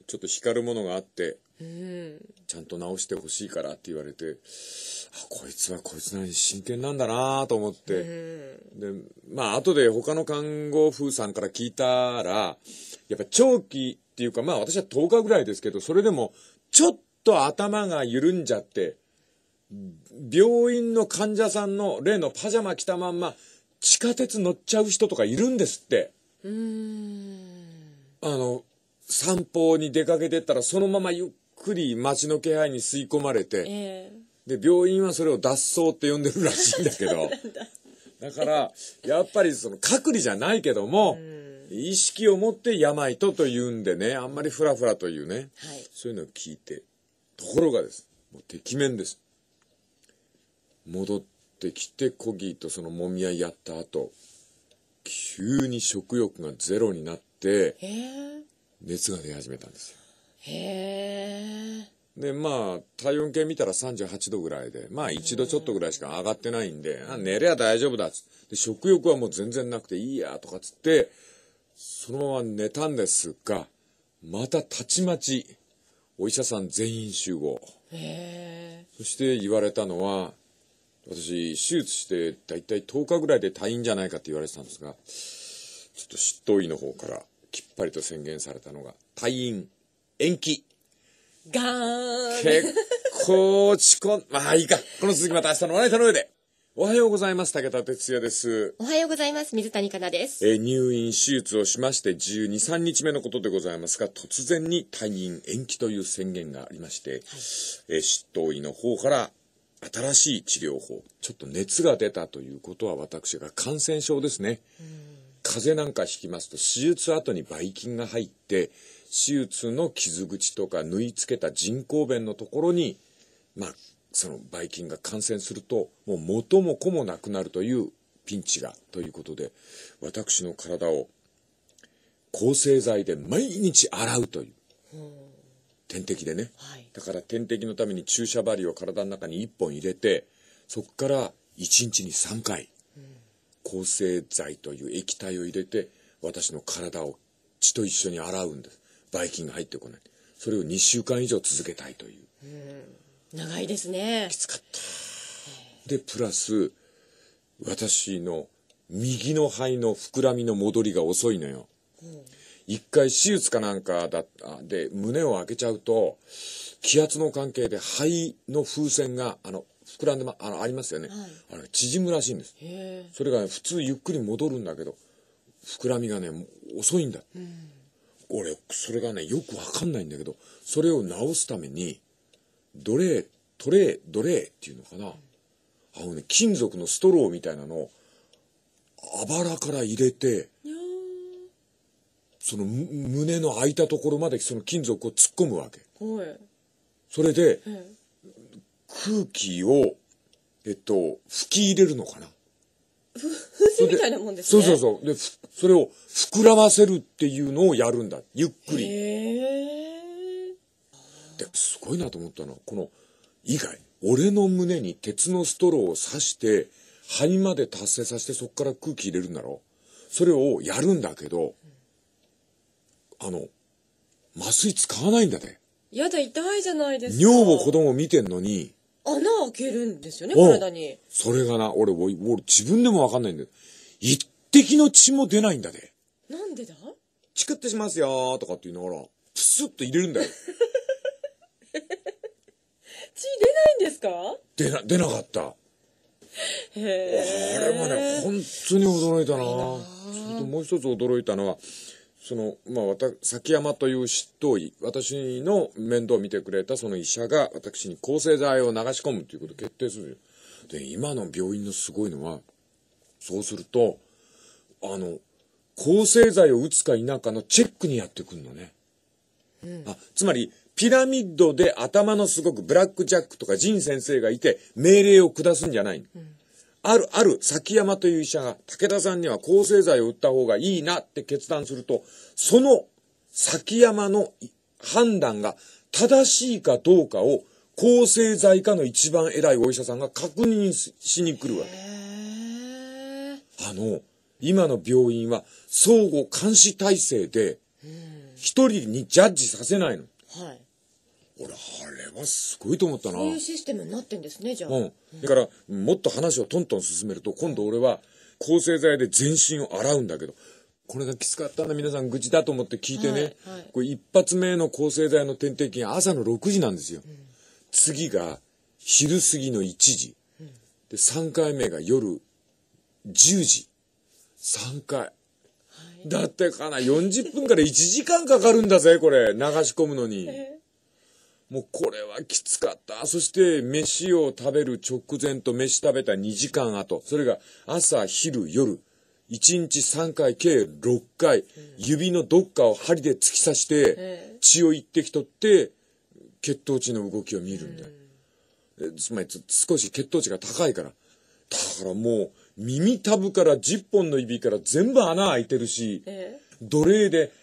ちょっと光るものがあって、うん、ちゃんと直してほしいからって言われて、こいつはこいつなりに真剣なんだなと思って、うん、で、まあ、後で他の看護婦さんから聞いたら、やっぱ長期っていうか、まあ私は10日ぐらいですけど、それでも、ちょっと頭が緩んじゃって、病院の患者さんの例のパジャマ着たまんま、地下鉄乗っちゃう人とかいるんですって。あの、散歩に出かけてったら、そのままゆっくり街の気配に吸い込まれて、えーで、病院はそれを脱走って呼んでるらしいんだけど。だから、やっぱりその隔離じゃないけども、意識を持って病とというんでね、あんまりフラフラというね、はい、そういうのを聞いて、ところがです、もう敵面です。戻ってきて、コギーとそのもみ合いやった後、急に食欲がゼロになって、熱が出始めたんですよ。へえ。で、まあ、体温計見たら38度ぐらいで、まあ1度ちょっとぐらいしか上がってないんで、あ寝りゃ大丈夫だっつで、食欲はもう全然なくていいや、とかつって、そのまま寝たんですが、またたちまち、お医者さん全員集合。そして言われたのは、私、手術して大体10日ぐらいで退院じゃないかって言われてたんですが、ちょっと執刀医の方からきっぱりと宣言されたのが、退院延期ガーン。結構ちこん、まあいいか。この続きまた明日のおネタの上で。おはようございます。武田哲也です。おはようございます。水谷香奈です。えー、入院手術をしまして12、3日目のことでございますが、突然に退院延期という宣言がありまして、はい、えー、執刀医の方から新しい治療法、ちょっと熱が出たということは私が感染症ですね。風邪なんか引きますと手術後にばい菌が入って、手術の傷口とか縫い付けた人工弁のところに、まあ、そのばい菌が感染すると、もう元も子もなくなるというピンチが、ということで、私の体を抗生剤で毎日洗うという。点滴でね、はい、だから点滴のために注射針を体の中に1本入れてそこから1日に3回、抗生剤という液体を入れて私の体を血と一緒に洗うんですばい菌が入ってこない。それを2週間以上続けたいという。うん、長いですね。きつかった。で、プラス、私の右の肺の膨らみの戻りが遅いのよ。うん、一回手術かなんかだったで、胸を開けちゃうと、気圧の関係で肺の風船が、あの、膨らんでま、あの、ありますよね。はい、あれ、縮むらしいんです。それが、ね、普通ゆっくり戻るんだけど、膨らみがね、遅いんだ。うん俺、それがね、よくわかんないんだけど、それを直すために、奴隷、トレー、奴隷っていうのかな。あのね、金属のストローみたいなのを、あばらから入れて、その胸の開いたところまでその金属を突っ込むわけ。それで、空気を、えっと、吹き入れるのかな。風船みたいなもんですね。そうそうそう。で、それを膨らませるっていうのをやるんだ。ゆっくり。で、すごいなと思ったのは、この、以外、俺の胸に鉄のストローを刺して、肺まで達成させてそこから空気入れるんだろそれをやるんだけど、あの、麻酔使わないんだね。やだ、痛いじゃないですか。子供見てんのに、穴開けるんですよね、体に。それがな、俺、俺、俺自分でもわかんないんだよ。一滴の血も出ないんだで。なんでだチクってしますよーとかって言いながら、プスッと入れるんだよ。血出ないんですか出な、出なかった。へあれはね、本当に驚いたな。それともう一つ驚いたのは、その、まあ、わた、崎山という執刀医、私の面倒を見てくれたその医者が私に抗生剤を流し込むということを決定する。で、今の病院のすごいのは、そうすると、あの、抗生剤を打つか否かのチェックにやってくるのね。うん、あつまり、ピラミッドで頭のすごくブラックジャックとか仁先生がいて命令を下すんじゃない。うんある、ある、崎山という医者が、武田さんには抗生剤を打った方がいいなって決断すると、その崎山の判断が正しいかどうかを、抗生剤科の一番偉いお医者さんが確認しに来るわけ。あの、今の病院は相互監視体制で、一人にジャッジさせないの。はい。俺あれはすごいと思ったなそういうシステムになってんですねじゃあ、うん、だからもっと話をトントン進めると今度俺は抗生剤で全身を洗うんだけどこれがきつかったんだ皆さん愚痴だと思って聞いてね、はいはい、これ一発目の抗生剤の点滴が朝の6時なんですよ、うん、次が昼過ぎの1時、うん、で3回目が夜10時3回だってかな40分から1時間かかるんだぜこれ流し込むのに。えーもうこれはきつかった。そして、飯を食べる直前と飯食べた2時間後。それが朝、昼、夜。1日3回、計6回、指のどっかを針で突き刺して、血を一滴取って、血糖値の動きを見るんだよ。つまり、少し血糖値が高いから。だからもう、耳たぶから10本の指から全部穴開いてるし、奴隷で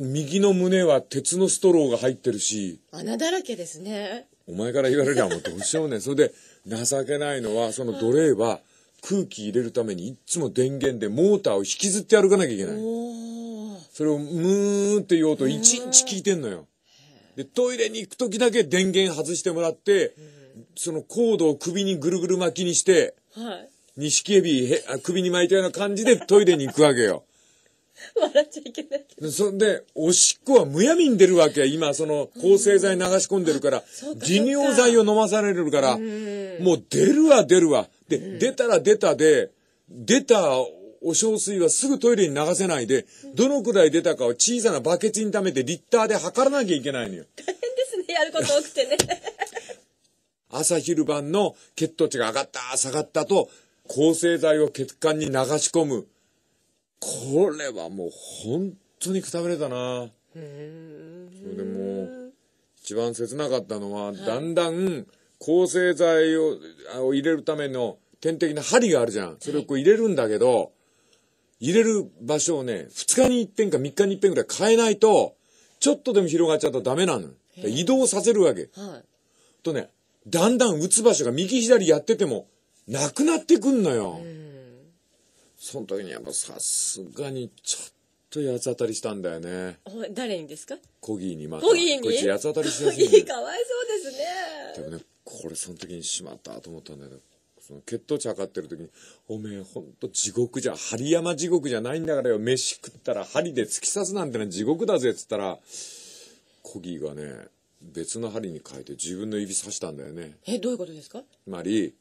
右の胸は鉄のストローが入ってるし。穴だらけですね。お前から言われりゃもうどうしようね。それで、情けないのは、その奴隷は空気入れるためにいつも電源でモーターを引きずって歩かなきゃいけない。それをムーンって言おうと一日聞いてんのよ。で、トイレに行く時だけ電源外してもらって、そのコードを首にぐるぐる巻きにして、はい、錦エビ首に巻いたような感じでトイレに行くわけよ。笑っちゃいけないそんで、おしっこはむやみに出るわけ。今、その、抗生剤流し込んでるから、利、うん、尿剤を飲まされるから、うん、もう出るわ、出るわ。で、うん、出たら出たで、出たお小水はすぐトイレに流せないで、どのくらい出たかを小さなバケツに溜めてリッターで測らなきゃいけないのよ。大変ですね、やること多くてね。朝昼晩の血糖値が上がった、下がったと、抗生剤を血管に流し込む。これはもう本当にくたびれたなそれでもう一番切なかったのは、はい、だんだん抗生剤をを入れるための点滴の針があるじゃんそれをこう入れるんだけど、はい、入れる場所をね2日に1遍か3日に1遍ぐらい変えないとちょっとでも広がっちゃうとダメなの移動させるわけ、はい、とねだんだん打つ場所が右左やっててもなくなってくんのよ、うんその時にやっぱさすがにちょっと八つ当たりしたんだよね誰にですかコギーにまたコギーにこいつ八つ当たりしやすコギーかわいそうですねでもねこれその時にしまったと思ったんだけどその血糖値測ってる時に「おめえほんと地獄じゃ針山地獄じゃないんだからよ飯食ったら針で突き刺すなんてのは地獄だぜ」っつったらコギーがね別の針に変えて自分の指刺したんだよねえどういうことですかつまり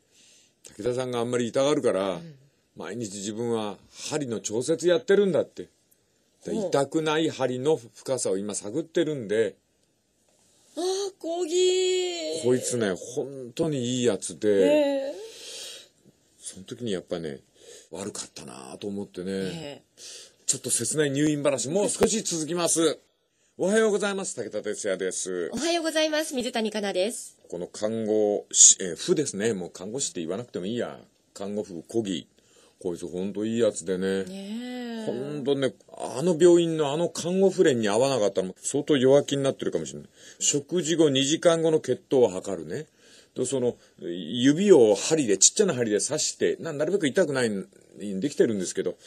武田さんがあんまり痛がるから、うん毎日自分は針の調節やってるんだって。痛くない針の深さを今探ってるんで。ああ、コギこいつね、本当にいいやつで、えー、その時にやっぱね、悪かったなと思ってね、えー、ちょっと切ない入院話、もう少し続きます。おはようございます。武田哲也です。おはようございます。水谷香奈です。この看護師、えー、婦ですね。もう看護師って言わなくてもいいや。看護婦、コギこいつほんといいやつでね。ほんとね、あの病院のあの看護婦連に合わなかったら相当弱気になってるかもしれない。食事後2時間後の血糖を測るね。とその指を針でちっちゃな針で刺してななるべく痛くないにできてるんですけど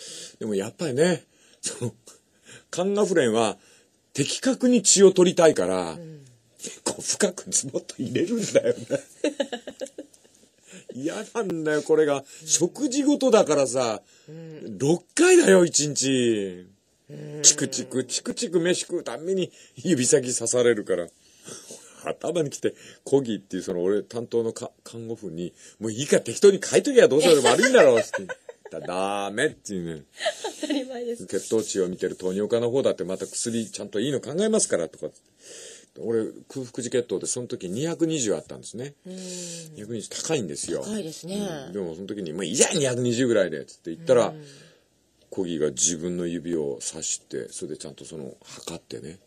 でもやっぱりねその看護ガフレンは的確に血を取りたいから、うん、深くズボッと入れるんだよね。嫌なんだよ、これが。食事事だからさ、うん、6回だよ、1日。チクチク、チクチク飯食うたんびに指先刺されるから。頭に来て、コギっていうその俺担当の看護婦に、もういいか適当に書いときゃどうせでも悪いんだろうって。ダメっていうね。当たり前です。血糖値を見てる糖尿科の方だってまた薬ちゃんといいの考えますからとか。俺空腹時血糖でその時220あったんですね220高いんですよ高いですね、うん、でもその時に「まあ、いいじゃん220ぐらいで」っつって言ったら、コギが自分の指をさしてそれでちゃんとその測ってね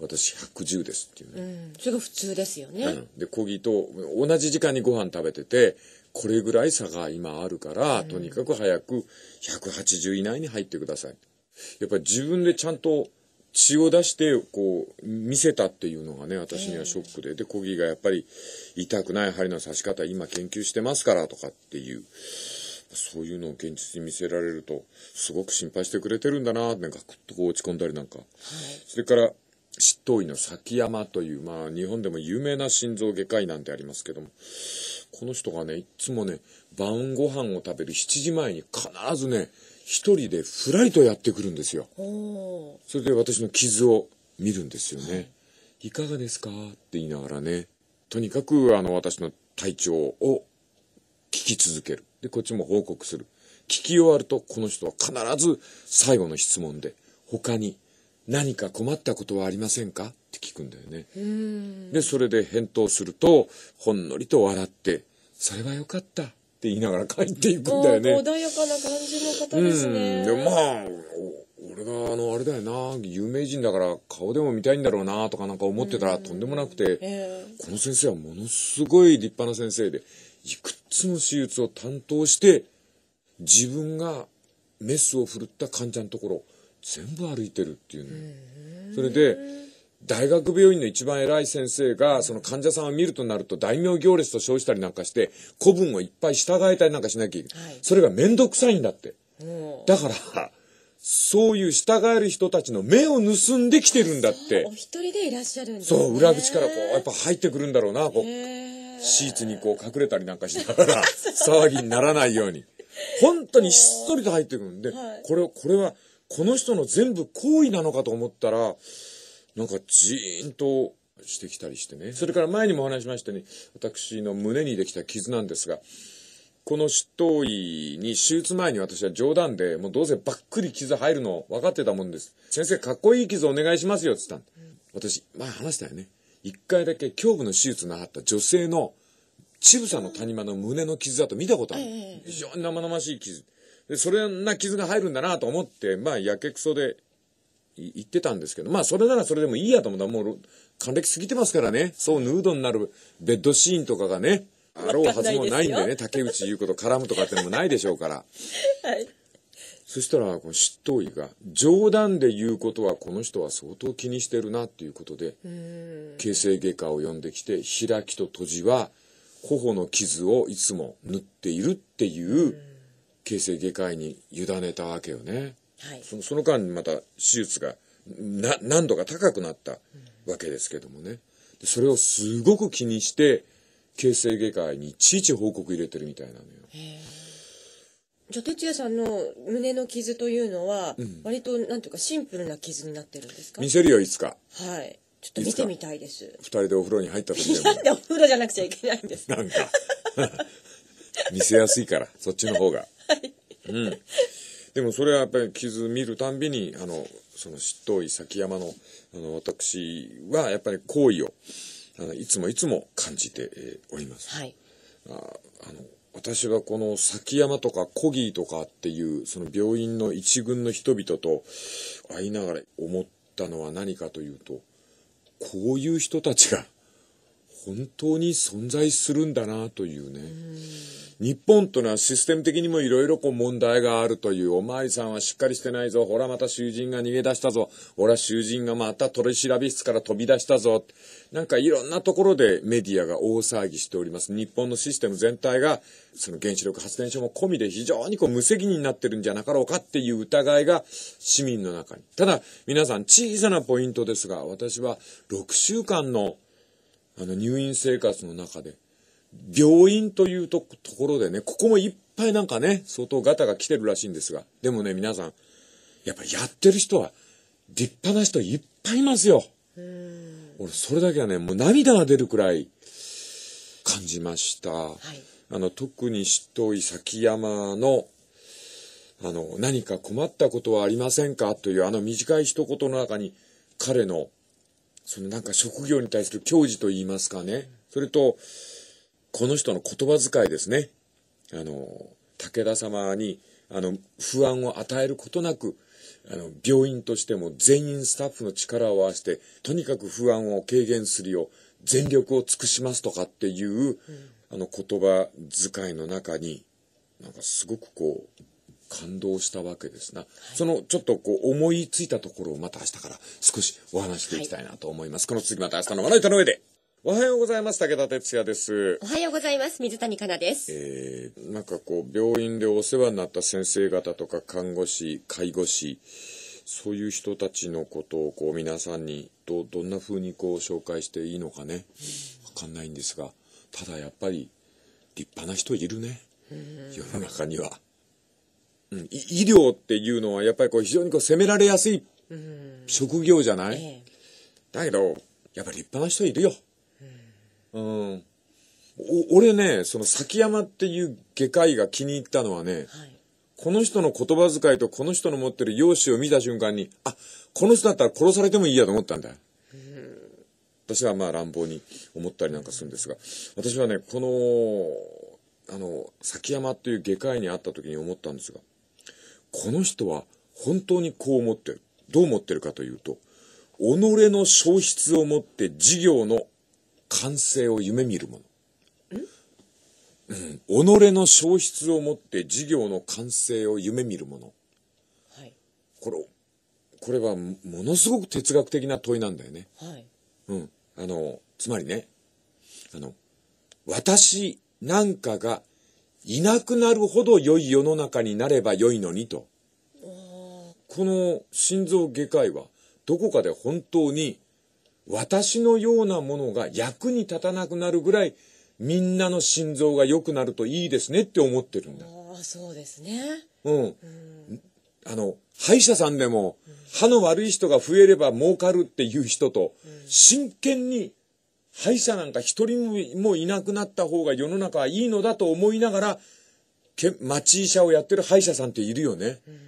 私110ですっていうね、うん、それが普通ですよね、うん、でコギと同じ時間にご飯食べててこれぐらい差が今あるから、うん、とにかく早く180以内に入ってくださいやっぱり自分でちゃんと血を出して、こう、見せたっていうのがね、私にはショックで。で、コギーがやっぱり、痛くない針の刺し方、今研究してますから、とかっていう。そういうのを現実に見せられると、すごく心配してくれてるんだなってなんか、くっとこう落ち込んだりなんか。はい、それから、執刀医の崎山という、まあ、日本でも有名な心臓外科医なんてありますけども、この人がね、いつもね、晩ご飯を食べる7時前に必ずね、一人でフライトやってくるんですよ。それで私の傷を見るんですよね。はい、いかがですかって言いながらね、とにかくあの私の体調を聞き続ける。で、こっちも報告する。聞き終わると、この人は必ず最後の質問で、他に何か困ったことはありませんかって聞くんだよね。で、それで返答すると、ほんのりと笑って、それはよかった。って言いながら帰っていくんだよね。穏やかな感じの方ですね。うん、でまあ、俺があの、あれだよな、有名人だから顔でも見たいんだろうなとかなんか思ってたら、とんでもなくて、この先生はものすごい立派な先生で、いくつも手術を担当して、自分がメスを振るった患者のところ、全部歩いてるっていうね。それで、大学病院の一番偉い先生が、その患者さんを見るとなると、大名行列と称したりなんかして、古文をいっぱい従えたりなんかしなきゃいけない。はい、それが面倒くさいんだって。だから、そういう従える人たちの目を盗んできてるんだって。お一人でいらっしゃるんね、そう、裏口からこう、やっぱ入ってくるんだろうな、こう、シーツにこう隠れたりなんかしながら、騒ぎにならないように。本当にひっそりと入ってくるんで、はい、これ、これは、この人の全部行為なのかと思ったら、なんかジーンとしてきたりしてね。それから前にもお話しましたように、私の胸にできた傷なんですが、この執刀医に手術前に私は冗談で、もうどうせばっくり傷入るの分かってたもんです。先生、かっこいい傷お願いしますよ、っつったん。私、前話したよね。一回だけ胸部の手術のあった女性の、ちぶさの谷間の胸の傷だと見たことある。非常に生々しい傷。で、それな傷が入るんだなと思って、まあ、やけくそで言ってたんですけど、まあそれならそれでもいいやと思ったら、もう還暦過ぎてますからね、そうヌードになるベッドシーンとかがね、あろうはずもないんでね、竹内優子と絡むとかってのもないでしょうから。はい。そしたら、この執刀医が、冗談で言うことはこの人は相当気にしてるなっていうことで、形成外科を呼んできて、開きと閉じは、頬の傷をいつも塗っているっていう、形成外科医に委ねたわけよね。そその間にまた手術がな何度か高くなったわけですけどもねそれをすごく気にして形成外科医にいちいち報告入れてるみたいなのよ。じゃあ哲也さんの胸の傷というのは、割となんていうかシンプルな傷になってるんですか見せるよいつかはいちょっと見てみたいです二人でお風呂に入った時なんでお風呂じゃなくちゃいけないんですなんか 見せやすいからそっちの方が、はい、うんでもそれはやっぱり傷見るたんびに、あの、その執刀医崎山の、あの、私はやっぱり好意を、あの、いつもいつも感じて、えおります。はい。ああの、私はこの崎山とかコギーとかっていう、その病院の一軍の人々と会いながら思ったのは何かというと、こういう人たちが、本当に存在するんだなというね。日本というのはシステム的にもいろいろこう問題があるという、お巡りさんはしっかりしてないぞ、ほらまた囚人が逃げ出したぞ、ほら囚人がまた取り調べ室から飛び出したぞ、なんかいろんなところでメディアが大騒ぎしております。日本のシステム全体が、その原子力発電所も込みで非常にこう無責任になってるんじゃなかろうかっていう疑いが市民の中に。ただ、皆さん小さなポイントですが、私は6週間のあの、入院生活の中で。病院というところでね、ここもいっぱいなんかね、相当ガタが来てるらしいんですが、でもね、皆さん、やっぱやってる人は、立派な人いっぱいいますよ。俺、それだけはね、もう涙が出るくらい感じました。はい、あの、特にしっとい崎山の、あの、何か困ったことはありませんかというあの短い一言の中に、彼のそのなんか職業に対する矜持と言いますかね。それと、この人の言葉遣いですね。あの、武田様に、あの、不安を与えることなく、あの、病院としても全員スタッフの力を合わせて、とにかく不安を軽減するよう、全力を尽くしますとかっていう、うん、あの言葉遣いの中に、なんかすごくこう、感動したわけですな、はい、そのちょっとこう思いついたところをまた明日から少しお話していきたいなと思います。はい、この次また明日の笑い板の上で。おはようございます。武田哲也です。おはようございます。水谷香奈です。えー、なんかこう、病院でお世話になった先生方とか看護師、介護士、そういう人たちのことをこう、皆さんにど、どんなふうにこう、紹介していいのかね、わかんないんですが、ただやっぱり、立派な人いるね。世の中には。うん、医療っていうのはやっぱりこう非常にこう責められやすい職業じゃない、ええ、だけど、やっぱり立派な人いるよ。うん、ん。俺ね、その崎山っていう外科医が気に入ったのはね、はい、この人の言葉遣いとこの人の持ってる容姿を見た瞬間に、あ、この人だったら殺されてもいいやと思ったんだよ。私はまあ乱暴に思ったりなんかするんですが、私はね、この、あの、崎山っていう外科医に会った時に思ったんですが、この人は本当にこう思ってる。どう思ってるかというと、己の消失をもって事業の完成を夢見るもの。うん、己の消失をもって事業の完成を夢見るもの。はい。これ、これはものすごく哲学的な問いなんだよね。はい。うん。あの、つまりね、あの、私なんかがいなくなるほど良い世の中になれば良いのにと。この心臓外科医はどこかで本当に私のようなものが役に立たなくなるぐらいみんなの心臓が良くなるといいですねって思ってるんだ。あそうですね。うん。うん、あの、歯医者さんでも、歯の悪い人が増えれば儲かるっていう人と、真剣に敗者なんか一人もいなくなった方が世の中はいいのだと思いながら、け町医者をやってる歯医者さんっているよね。うん、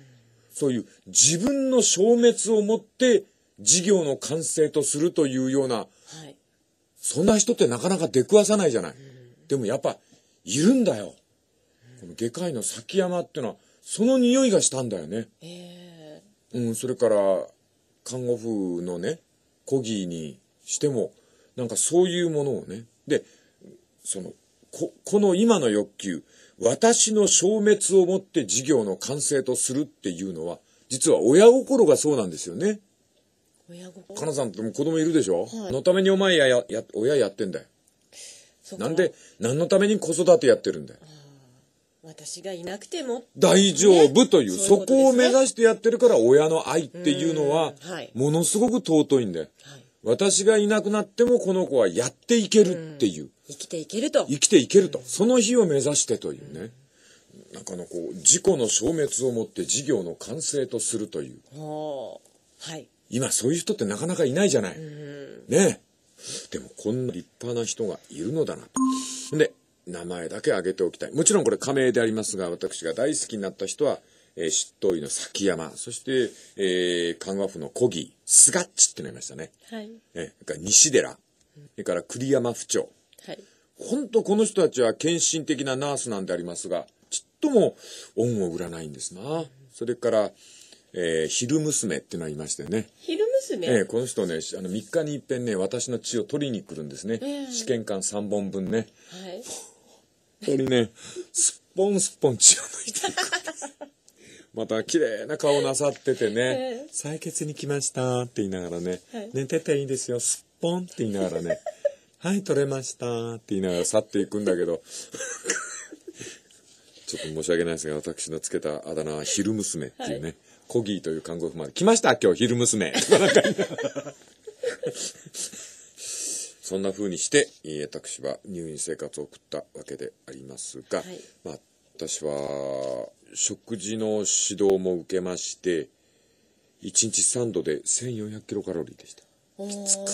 そういう自分の消滅をもって事業の完成とするというような、はい、そんな人ってなかなか出くわさないじゃない。うん、でもやっぱ、いるんだよ。この外科医の崎山っていうのは、その匂いがしたんだよね。えー、うん、それから、看護婦のね、コギーにしても、なんかそういうものをね。で、その、こ、この今の欲求、私の消滅をもって事業の完成とするっていうのは、実は親心がそうなんですよね。親心かなさん子供いるでしょ、はい、のためにお前や、や、親やってんだよ。なんで、何のために子育てやってるんだよ。私がいなくても。大丈夫という、ね、そこを目指してやってるから親の愛っていうのは、ものすごく尊いんだよ。はい私がいなくなってもこの子はやっていけるっていう。うん、生きていけると。生きていけると。その日を目指してというね。うん、なんかのこう、自己の消滅をもって事業の完成とするという。はい。今そういう人ってなかなかいないじゃない。うん、ねでもこんな立派な人がいるのだなと。で、名前だけ挙げておきたい。もちろんこれ仮名でありますが、私が大好きになった人は、えー、執刀医の崎山、そして、えー、看護婦の小木、スガッチってなりましたね。はい。えー、から西寺、それから栗山府長。はい。本当この人たちは献身的なナースなんでありますが、ちっとも恩を売らないんですな。うん、それから、えー、昼娘っていうのがいましてね。昼娘えー、この人ね、あの、3日に一遍ね、私の血を取りに来るんですね。えん、試験官3本分ね。はい。本当にね、すっぽんすっぽん血を抜いていです。また綺麗な顔なさっててね、採血に来ましたって言いながらね、寝てていいですよ、すっぽんって言いながらね、はい、取れましたって言いながら去っていくんだけど、ちょっと申し訳ないですが、私のつけたあだ名は昼娘っていうね、はい、コギーという看護婦まで、来ました今日昼娘 そんな風にして、私は入院生活を送ったわけでありますが、はい、まあ私は、食事の指導も受けまして、1日3度で1400キロカロリーでした。きつかった。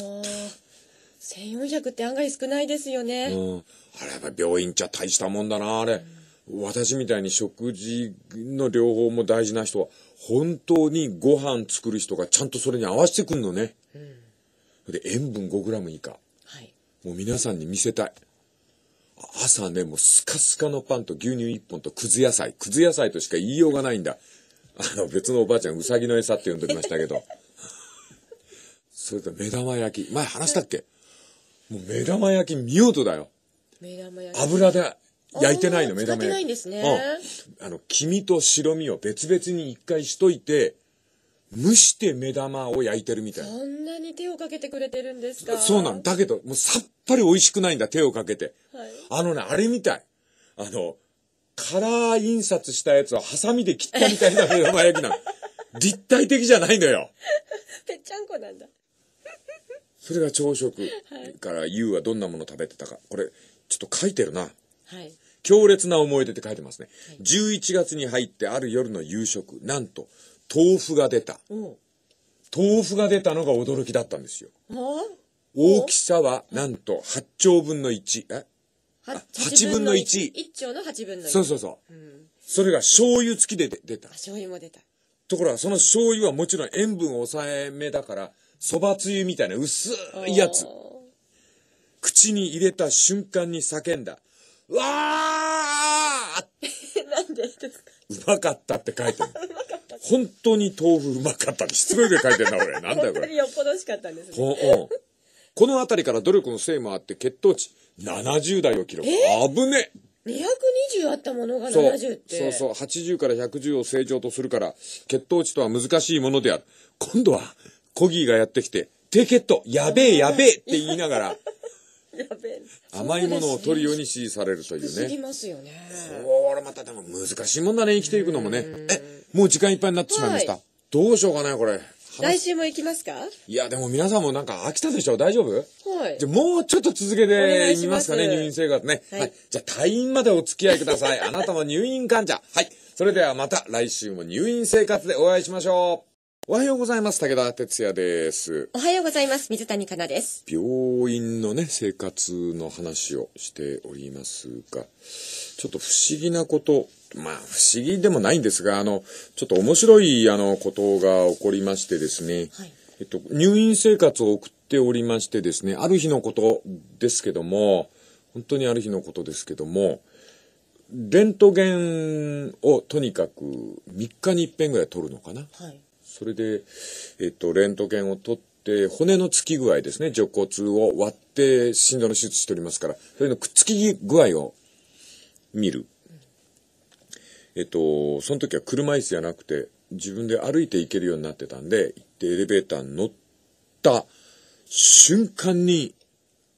1400って案外少ないですよね。うん。あれやっぱ病院じゃ大したもんだな、あれ。うん、私みたいに食事の両方も大事な人は、本当にご飯作る人がちゃんとそれに合わせてくんのね。うん。で、塩分5グラム以下。はい。もう皆さんに見せたい。朝ね、もうスカスカのパンと牛乳一本とくず野菜。くず野菜としか言いようがないんだ。あの、別のおばあちゃん、うさぎの餌って呼んでおきましたけど。それと目玉焼き。前話したっけもう目玉焼き見事だよ。目玉焼き。油で焼いてないの、目玉焼き。焼いてないんですね。うん。あの、黄身と白身を別々に一回しといて、蒸して目玉を焼いてるみたいな。そんなに手をかけてくれてるんですかそうなんだけど、もうさっぱり美味しくないんだ、手をかけて。はい、あのね、あれみたい。あの、カラー印刷したやつをハサミで切ったみたいな目玉焼きなの。立体的じゃないのよ。ぺっちゃんこなんだ。それが朝食から優はどんなもの食べてたか。これ、ちょっと書いてるな。はい。強烈な思い出って書いてますね。はい、11月に入ってある夜の夕食、なんと、豆腐が出た。豆腐が出たのが驚きだったんですよ。大きさはなんと8兆分の1。え8分の 1, 1。兆の8分の1。そうそうそう。それが醤油付きで出た。醤油も出た。ところがその醤油はもちろん塩分抑えめだから、そばつゆみたいな薄いやつ。口に入れた瞬間に叫んだ。うわー なんでですかうまかったって書いてる。本当に豆腐うまかったって失礼で書いてんな、俺。なんだよ、これ。本当によっぽどしかったんですね。ほうん。この辺りから努力のせいもあって血糖値70代を記録。危ね220あったものが70ってそうそうそう80から110を正常とするから血糖値とは難しいものである今度はコギーがやってきて低血糖やべえやべえって言いながら甘いものを取るように指示されるというね。すぎますよね。これまたでも難しいもんだね、生きていくのもね。え、もう時間いっぱいになってしまいました。はい、どうしようかね、これ。来週も行きますかいや、でも皆さんもなんか飽きたでしょ大丈夫はい。じゃ、もうちょっと続けてみますかね入院生活ね、はい、はい。じゃ、退院までお付き合いください。あなたも入院患者。はい。それではまた来週も入院生活でお会いしましょう。おはようございます。武田哲也です。おはようございます。水谷香奈です。病院のね、生活の話をしておりますが、ちょっと不思議なことまあ、不思議でもないんですが、あの、ちょっと面白い、あの、ことが起こりましてですね、はい、えっと、入院生活を送っておりましてですね、ある日のことですけども、本当にある日のことですけども、レントゲンをとにかく3日に1遍ぐらい取るのかな。はい、それで、えっと、レントゲンを取って、骨のつき具合ですね、除骨を割って心臓の手術しておりますから、それのくっつき具合を見る。えっと、その時は車椅子じゃなくて、自分で歩いて行けるようになってたんで、行ってエレベーターに乗った瞬間に、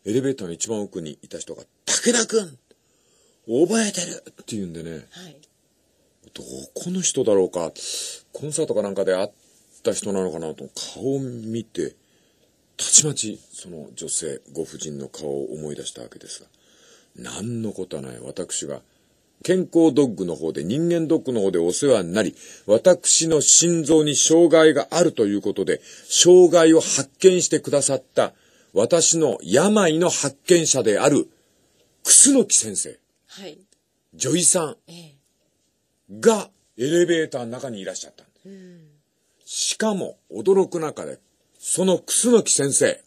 エレベーターの一番奥にいた人が、武田くん覚えてるって言うんでね、はい、どこの人だろうか、コンサートかなんかで会った人なのかなと、顔を見て、たちまちその女性ご婦人の顔を思い出したわけですが何のことはない私が健康ドッグの方で人間ドッグの方でお世話になり、私の心臓に障害があるということで、障害を発見してくださった私の病の発見者である、楠木先生。はい。女医さん。がエレベーターの中にいらっしゃったんです。うん、しかも、驚く中で、その楠木先生、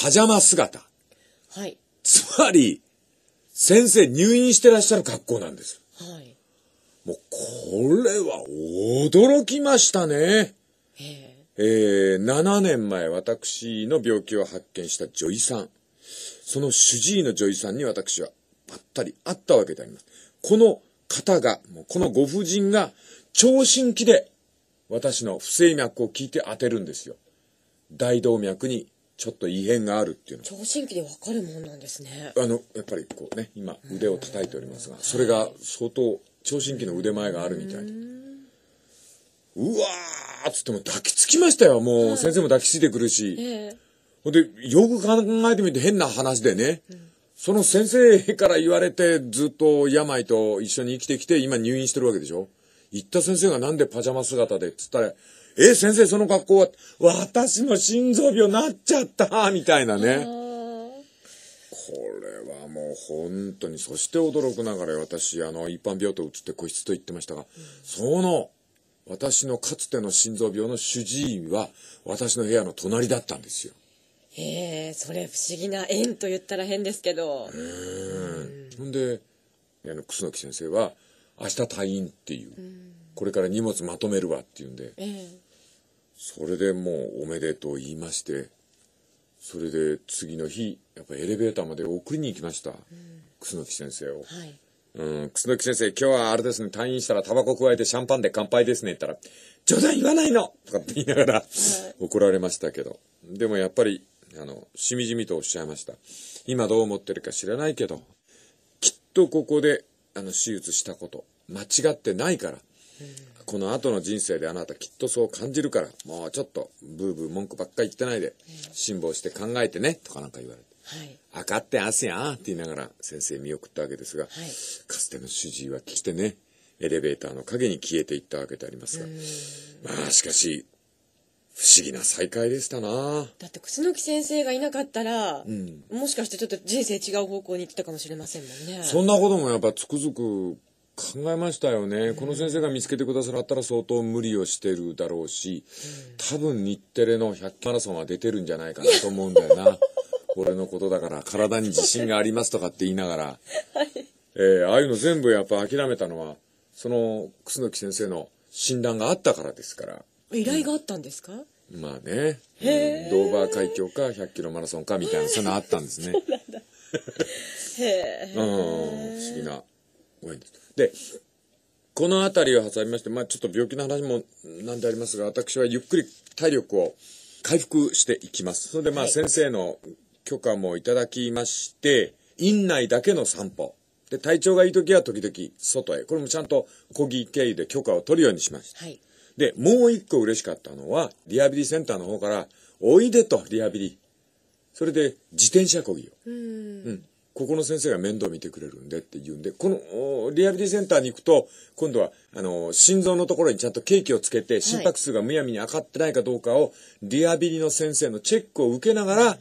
パジャマ姿。はい。つまり、先生入院してらっしゃる格好なんです。はい。もう、これは驚きましたね。えー、7年前私の病気を発見した女医さん。その主治医の女医さんに私はばったり会ったわけであります。この方が、このご婦人が聴診器で私の不整脈を聞いて当てるんですよ。大動脈にちょっと異変があるっていうの聴診器でわかるもんなんですねあのやっぱりこうね今腕を叩いておりますがそれが相当聴診器の腕前があるみたいでうわーっつっても抱きつきましたよもう、先生も抱きついてくるし、えほんでよく考えてみて変な話でね、うん、その先生から言われてずっと病と一緒に生きてきて今入院してるわけでしょ行った先生がなんでパジャマ姿でっつったらえ、先生その格好は、私も心臓病なっちゃったみたいなね。これはもう本当に、そして驚くながら私、あの、一般病棟移って個室と言ってましたが、その、私のかつての心臓病の主治医は、私の部屋の隣だったんですよ。へえ、それ不思議な縁と言ったら変ですけど。うん。ほんで、あの、楠木先生は、明日退院っていう、これから荷物まとめるわっていうんで、えー、それでもうおめでとう言いまして、それで次の日、やっぱエレベーターまで送りに行きました。うん、楠木先生を。はい、うん、楠木先生、今日はあれですね、退院したらタバコ加えてシャンパンで乾杯ですね、言ったら、冗談言わないのとかって言いながら、はい、怒られましたけど。でもやっぱり、あの、しみじみとおっしゃいました。今どう思ってるか知らないけど、きっとここで、あの、手術したこと、間違ってないから、うんこの後の人生であなたきっとそう感じるから、もうちょっとブーブー文句ばっかり言ってないで、辛抱して考えてね、とかなんか言われて。はい、あかってあすやんって言いながら先生見送ったわけですが、はい、かつての主治医は来てね、エレベーターの陰に消えていったわけでありますが、まあしかし、不思議な再会でしたなだって楠木先生がいなかったら、うん、もしかしてちょっと人生違う方向に行ってたかもしれませんもんねそんなこともやっぱつくづく考えましたよね、この先生が見つけてくださったら相当無理をしてるだろうし、うん、多分日テレの100マラソンは出てるんじゃないかなと思うんだよな 俺のことだから体に自信がありますとかって言いながら、はい、えー、ああいうの全部やっぱ諦めたのはその楠木先生の診断があったからですから依頼があったんですか、うん、まあね、うん、ドーバー海峡か100キロマラソンかみたいなそんなあったんですねへえ、うん、不思議な多いんです。で、この辺りを挟みまして、まあちょっと病気の話もなんでありますが、私はゆっくり体力を回復していきます。それでまあ先生の許可もいただきまして、院内だけの散歩。で、体調がいい時は時々外へ。これもちゃんと小木経由で許可を取るようにしました。はい、で、もう一個嬉しかったのは、リハビリセンターの方から、おいでと、リハビリ。それで、自転車こぎを。うん,、ここの先生が面倒見てくれるんでって言うんで、この、リハビリセンターに行くと、今度は、あの、心臓のところにちゃんとケーキをつけて、心拍数がむやみに上がってないかどうかを、リハビリの先生のチェックを受けながら、好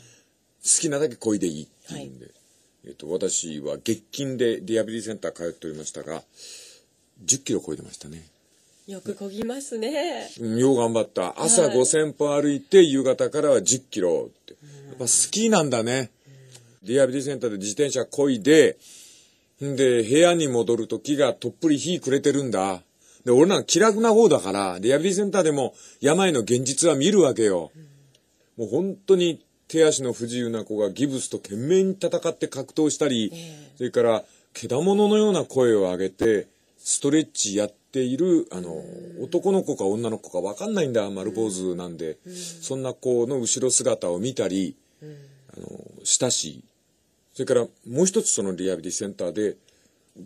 きなだけこいでいいって言うんで、はい、えっと、私は月金でリハビリセンター通っておりましたが、10キロ超えてましたね。よくこぎますね。よう頑張った。朝5000歩歩いて、夕方からは10キロって。やっぱ好きなんだね。リハビリセンターで自転車こいで、んで、部屋に戻る時がとっぷり火くれてるんだ。で、俺なんか気楽な方だから、リハビリセンターでも病の現実は見るわけよ。もう本当に手足の不自由な子がギブスと懸命に戦って格闘したり、それから、けだもののような声を上げて、ストレッチやっている、あの、男の子か女の子かわかんないんだ、丸坊主なんで。そんな子の後ろ姿を見たり、あの、したし、それからもう一つそのリハビリセンターで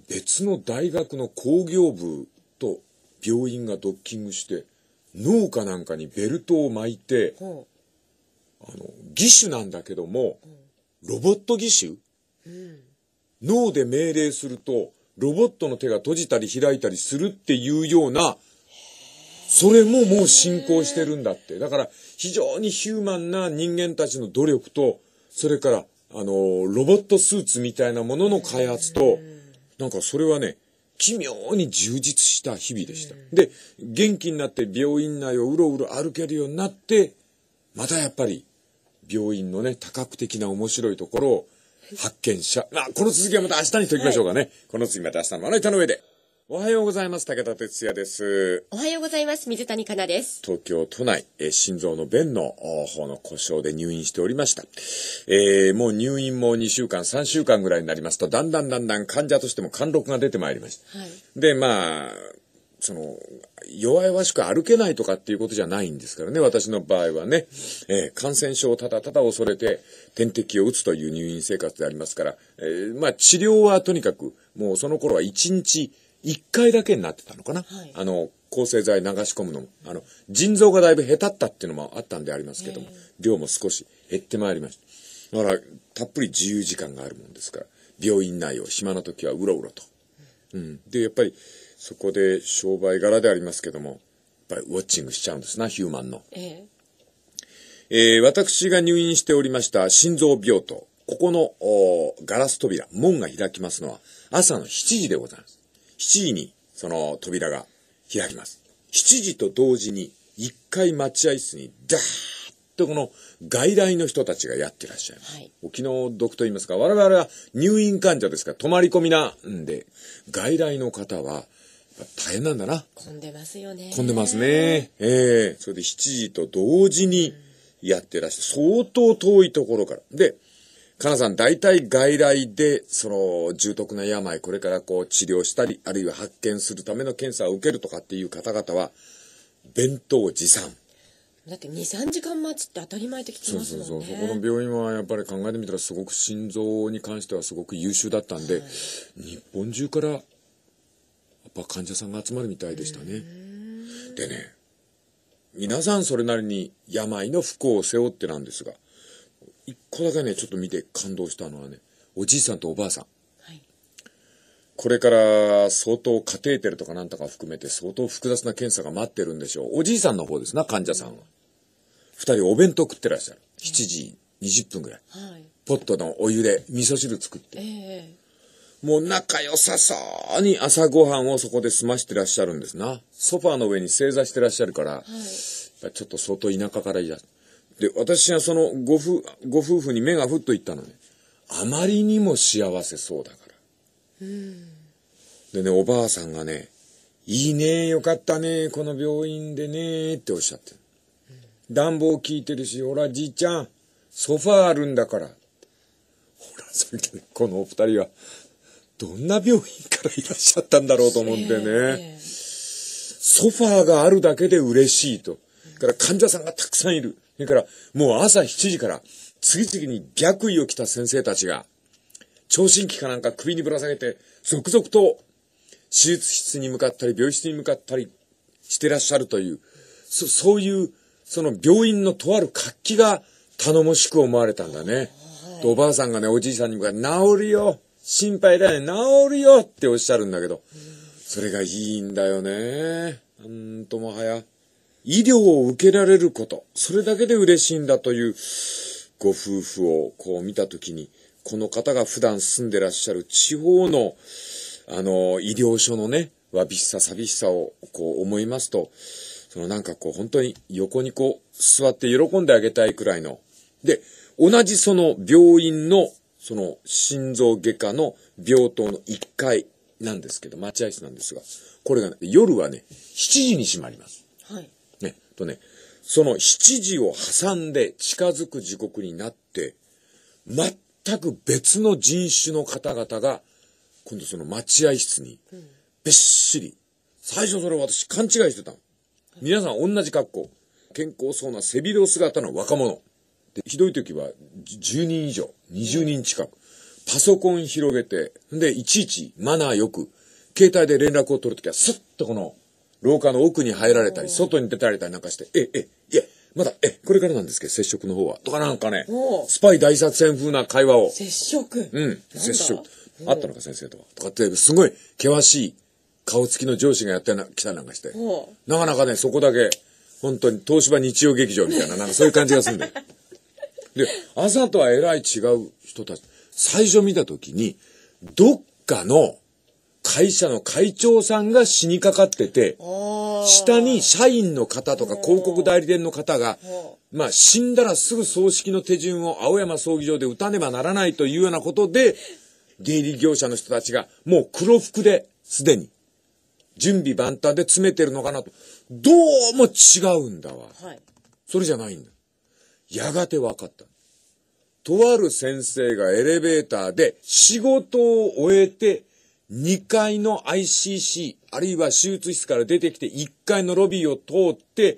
別の大学の工業部と病院がドッキングして農家なんかにベルトを巻いて、あの義手なんだけども、ロボット義手、うん、脳で命令するとロボットの手が閉じたり開いたりするっていうようなそれももう進行してるんだって。だから非常にヒューマンな人間たちの努力と、それからあの、ロボットスーツみたいなものの開発と、なんかそれはね、奇妙に充実した日々でした。で、元気になって病院内をうろうろ歩けるようになって、またやっぱり、病院のね、多角的な面白いところを発見た。まあ、この続きはまた明日にしときましょうかね。はい、この次また明日のまな板の上で。おはようございます。武田哲也です。おはようございます。水谷香奈です。東京都内、え心臓の弁の方の故障で入院しておりました。えー、もう入院も2週間、3週間ぐらいになりますと、だんだんだんだん患者としても貫禄が出てまいりました。はい、で、まあ、その、弱々しく歩けないとかっていうことじゃないんですからね、私の場合はね、えー、感染症をただただ恐れて点滴を打つという入院生活でありますから、えー、まあ治療はとにかく、もうその頃は1日、一回だけになってたのかな。はい、あの、抗生剤流し込むのも、あの、腎臓がだいぶ下手ったっていうのもあったんでありますけども、量も少し減ってまいりました。だから、たっぷり自由時間があるもんですから、病院内を暇な時はうろうろと。うん。で、やっぱり、そこで商売柄でありますけども、やっぱりウォッチングしちゃうんですな、ヒューマンの。えー、えー、私が入院しておりました心臓病棟、ここのガラス扉、門が開きますのは朝の7時でございます。7時にその扉が開きます。7時と同時に、1回待合室に、ダーッとこの外来の人たちがやってらっしゃいます。はい、お気の毒と言いますか、我々は入院患者ですから、泊まり込みなんで、外来の方は、大変なんだな。混んでますよね。混んでますね。ええー、それで7時と同時にやってらっしゃる。相当遠いところから。で、かなさん、大体外来で、その、重篤な病、これからこう治療したり、あるいは発見するための検査を受けるとかっていう方々は、弁当持参。だって2、3時間待ちって当たり前って聞きますもんね。そうそうそう。そこの病院はやっぱり考えてみたらすごく心臓に関してはすごく優秀だったんで、はい、日本中からやっぱ患者さんが集まるみたいでしたね。でね、皆さんそれなりに病の不幸を背負ってなんですが、一個だけね、ちょっと見て感動したのはね、おじいさんとおばあさん。はい、これから相当カテーテルとかなんとか含めて相当複雑な検査が待ってるんでしょう。おじいさんの方ですな、患者さんは。2人お弁当食ってらっしゃる。7時20分ぐらい。はい、ポットのお湯で味噌汁作って。えー、もう仲良さそうに朝ごはんをそこで済ましてらっしゃるんですな。ソファーの上に正座してらっしゃるから、はい、ちょっと相当田舎からいらっしゃる。で、私はそのご夫、ご夫婦に目がふっといったのね。あまりにも幸せそうだから。でね、おばあさんがね、いいねよかったねこの病院でねっておっしゃってる。暖房効いてるし、ほら、じいちゃん、ソファーあるんだから。ほら、それで、ね、このお二人は、どんな病院からいらっしゃったんだろうと思ってね。えー、ソファーがあるだけで嬉しいと。から患者さんがたくさんいる。それから、もう朝7時から、次々に白衣を着た先生たちが、聴診器かなんか首にぶら下げて、続々と、手術室に向かったり、病室に向かったりしてらっしゃるという、そ、そういう、その病院のとある活気が頼もしく思われたんだね。と、おばあさんがね、おじいさんに向かって、治るよ心配だよね、治るよっておっしゃるんだけど、それがいいんだよね。うんともはや。医療を受けられること、それだけで嬉しいんだというご夫婦をこう見たときに、この方が普段住んでらっしゃる地方の、あの、医療所のね、わびしさ、寂しさをこう思いますと、そのなんかこう本当に横にこう座って喜んであげたいくらいの。で、同じその病院のその心臓外科の病棟の1階なんですけど、待合室なんですが、これが、ね、夜はね、7時に閉まります。とね、その7時を挟んで近づく時刻になって、全く別の人種の方々が、今度その待合室に、べっしり、最初それ私勘違いしてた皆さん同じ格好。健康そうな背広姿の若者。でひどい時は10人以上、20人近く。パソコン広げて、で、いちいちマナーよく、携帯で連絡を取るときは、スッとこの、廊下の奥に入られたり、外に出られたりなんかして、え、え、いや、まだ、え、これからなんですけど、接触の方は。とかなんかね、スパイ大作戦風な会話を。接触うん、接触。あったのか、先生とは。とかって、すごい険しい顔つきの上司がやってきたなんかして。なかなかね、そこだけ、本当に東芝日曜劇場みたいな、なんかそういう感じがするんだよ。で、朝とはえらい違う人たち。最初見たときに、どっかの、会社の会長さんが死にかかってて、下に社員の方とか広告代理店の方が、まあ死んだらすぐ葬式の手順を青山葬儀場で打たねばならないというようなことで、出入り業者の人たちがもう黒服ですでに準備万端で詰めてるのかなと。どうも違うんだわ。それじゃないんだ。やがて分かった。とある先生がエレベーターで仕事を終えて2階の ICC、あるいは手術室から出てきて1階のロビーを通って、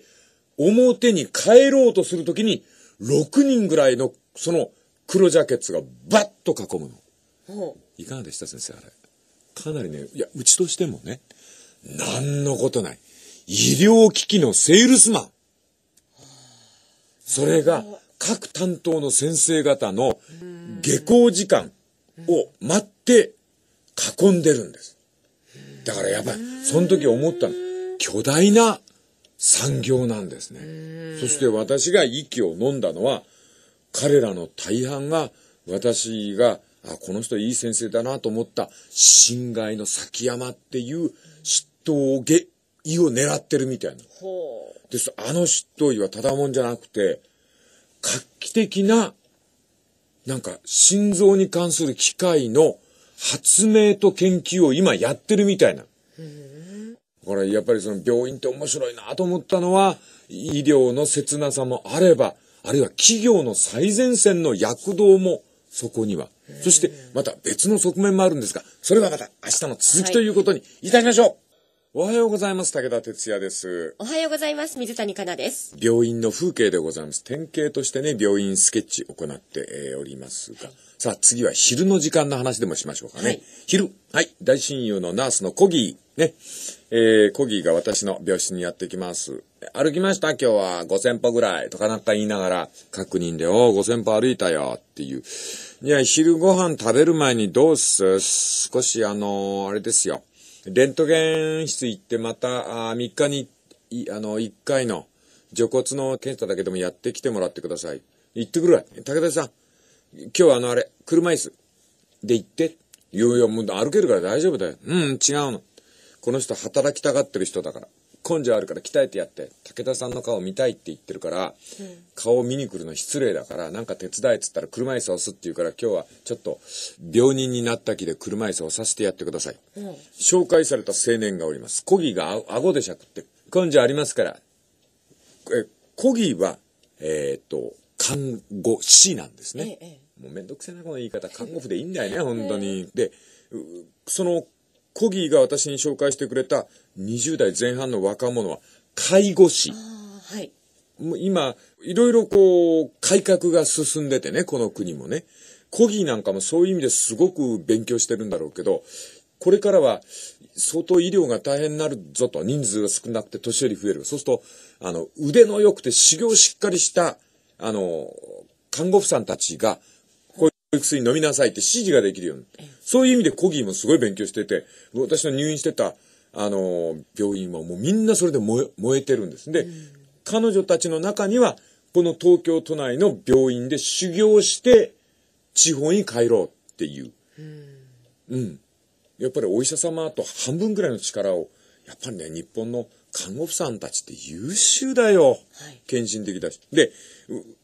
表に帰ろうとするときに、6人ぐらいの、その、黒ジャケットがバッと囲むの。いかがでした先生、あれ。かなりね、いや、うちとしてもね、なんのことない。医療機器のセールスマン。それが、各担当の先生方の下校時間を待って、囲んでるんです。だからやっぱり、その時思ったの。巨大な産業なんですね。そして私が息を飲んだのは、彼らの大半が私が、あ、この人いい先生だなと思った侵害の崎山っていう嫉妬をげ、意を狙ってるみたいな。です。あの嫉妬意はただもんじゃなくて、画期的な、なんか心臓に関する機械の発明と研究を今やってるみたいな。だからやっぱりその病院って面白いなと思ったのは、医療の切なさもあれば、あるいは企業の最前線の躍動もそこには。そしてまた別の側面もあるんですが、それはまた明日の続きということにいたしましょう、はいおはようございます。武田哲也です。おはようございます。水谷香奈です。病院の風景でございます。典型としてね、病院スケッチ行っておりますが。はい、さあ、次は昼の時間の話でもしましょうかね。はい、昼。はい。大親友のナースのコギー。ね。えー、コギーが私の病室にやってきます。歩きました今日は5000歩ぐらいとかなんか言いながら確認で、おお、5000歩歩いたよっていう。いや、昼ご飯食べる前にどうす少しあのー、あれですよ。レントゲン室行ってまた、あ3日に、あの、1回の、除骨の検査だけでもやってきてもらってください。行ってくるわ。武田さん、今日はあのあれ、車椅子で行って。いやいや、もう歩けるから大丈夫だよ。うん、違うの。この人働きたがってる人だから。根性あるから鍛えてやって武田さんの顔見たいって言ってるから、うん、顔を見に来るの失礼だからなんか手伝えっつったら車椅子を押すって言うから今日はちょっと病人になった気で車椅子をさせてやってください、うん、紹介された青年がおりますコギが顎でしゃくって根性ありますからえコギはえー、っと看護師なんですね、ええ、もうめんどくせえなこの言い方看護婦でいいんだよね本当に、ええ、でそのコギーが私に紹介してくれた20代前半の若者は介護士。はい、今、いろいろこう、改革が進んでてね、この国もね。コギーなんかもそういう意味ですごく勉強してるんだろうけど、これからは相当医療が大変になるぞと、人数が少なくて年寄り増える。そうすると、あの、腕の良くて修行しっかりした、あの、看護婦さんたちが、こういう薬飲みなさいって指示ができるように。そういう意味でコギーもすごい勉強してて、私の入院してたあの、病院はもうみんなそれで燃えてるんです。で、彼女たちの中には、この東京都内の病院で修行して、地方に帰ろうっていう。うん。やっぱりお医者様と半分ぐらいの力を、やっぱりね、日本の看護婦さんたちって優秀だよ。献身的だし。で、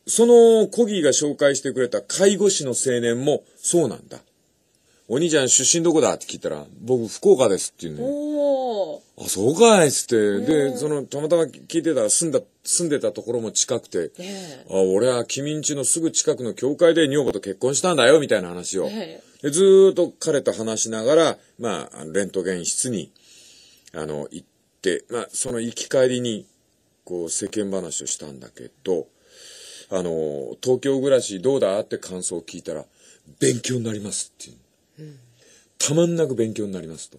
そのコギーが紹介してくれた介護士の青年もそうなんだ。お兄ちゃん出身どこだって聞いたら、僕福岡ですって言うね。あ、そうかいっつって。で、その、たまたま聞いてたら住んだ、住んでたところも近くて、あ、俺は君んちのすぐ近くの教会で女房と結婚したんだよ、みたいな話を。でずっと彼と話しながら、まあ、レントゲン室に、あの、行って、まあ、その行き帰りに、こう、世間話をしたんだけど、あの、東京暮らしどうだって感想を聞いたら、勉強になりますって言う。たまんなく勉強になりますと。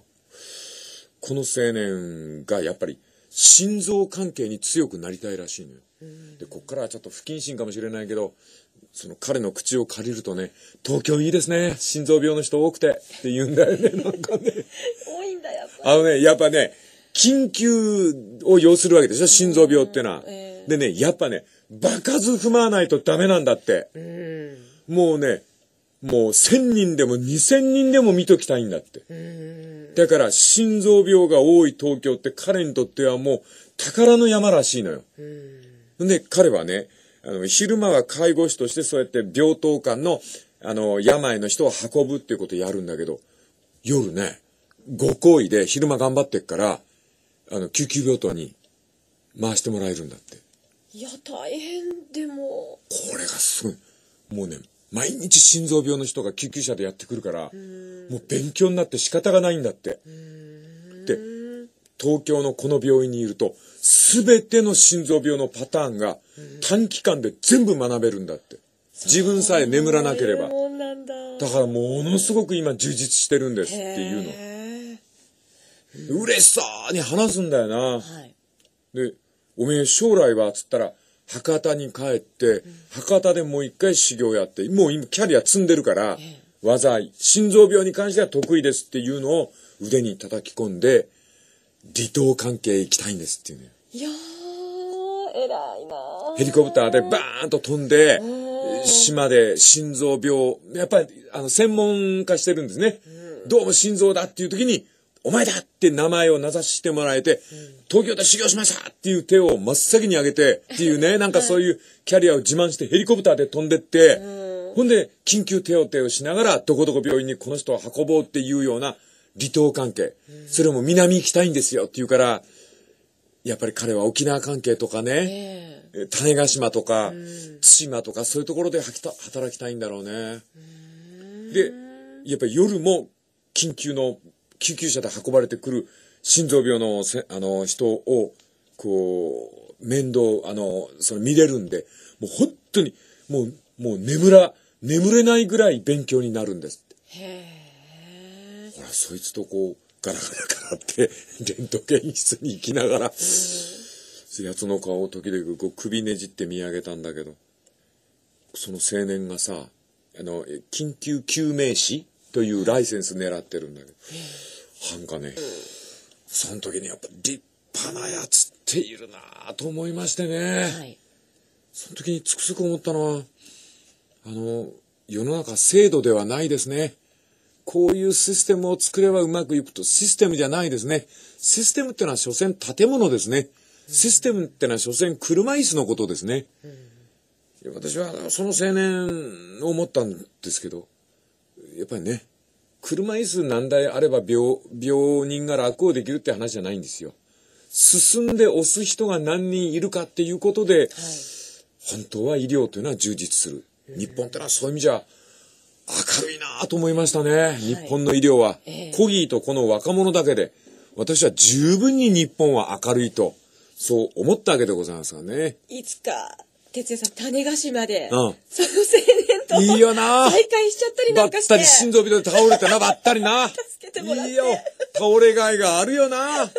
この青年がやっぱり心臓関係に強くなりたいらしいのよ。で、こっからはちょっと不謹慎かもしれないけど、その彼の口を借りるとね、東京いいですね、心臓病の人多くてって言うんだよね、なんかね。多いんだ、やっぱあのね、やっぱね、緊急を要するわけでしょ、心臓病ってのは。えー、でね、やっぱね、場数踏まないとダメなんだって。もうね、もう千人でも二千人でも見ときたいんだって。だから心臓病が多い東京って彼にとってはもう宝の山らしいのよ。で、彼はね、あの、昼間は介護士としてそうやって病棟間の、あの、病の人を運ぶっていうことをやるんだけど、夜ね、ご厚意で昼間頑張ってっから、あの、救急病棟に回してもらえるんだって。いや、大変でも。これがすごい。もうね、毎日心臓病の人が救急車でやってくるから、もう勉強になって仕方がないんだって。で、東京のこの病院にいると、すべての心臓病のパターンが短期間で全部学べるんだって。自分さえ眠らなければ。だからものすごく今充実してるんですっていうの。嬉しそうに話すんだよな。はい、で、おめえ将来はつったら、博多に帰って、博多でもう一回修行やって、もう今キャリア積んでるから、技、心臓病に関しては得意ですっていうのを腕に叩き込んで、離島関係行きたいんですっていうね。いやー、偉いなヘリコプターでバーンと飛んで、島で心臓病、やっぱり、あの、専門化してるんですね。どうも心臓だっていう時に、お前だって名前を名指ししてもらえて、東京で修行しましたっていう手を真っ先に上げて、っていうね、なんかそういうキャリアを自慢してヘリコプターで飛んでって、ほんで、緊急手当てをしながら、どこどこ病院にこの人を運ぼうっていうような離島関係。それも南行きたいんですよっていうから、やっぱり彼は沖縄関係とかね、種子島とか、対馬とか、そういうところで働きたいんだろうね。で、やっぱり夜も緊急の救急車で運ばれてくる心臓病のせ、あの、人を、こう、面倒、あの、その見れるんで、もう本当に、もう、もう眠ら、眠れないぐらい勉強になるんですへえ。ほら、そいつとこう、ガラガラガラって、レントゲン室に行きながら、そやつの顔を時々こう首ねじって見上げたんだけど、その青年がさ、あの、緊急救命士というライセンス狙ってるんだけど、なんかね、その時にやっぱ立派なやつっているなと思いましてね、その時につくづく思ったのは、あの、世の中制度ではないですね。こういうシステムを作ればうまくいくと、システムじゃないですね。システムってのは所詮建物ですね。システムってのは所詮車椅子のことですね。う私はその青年を思ったんですけど、やっぱりね、車椅子何台あれば病、病人が楽をできるって話じゃないんですよ。進んで押す人が何人いるかっていうことで、はい、本当は医療というのは充実する。日本ってのはそういう意味じゃ、明るいなと思いましたね、日本の医療は、えー、コギーとこの若者だけで、私は十分に日本は明るいと、そう思ったわけでございますがね。いつか哲也さん、種子島で、うん。その青年と、いいよな再会しちゃったりなんかして。ばったり心臓病で倒れてな、ばったりな。助けてもらって。いいよ。倒れがいがあるよな。なんつっ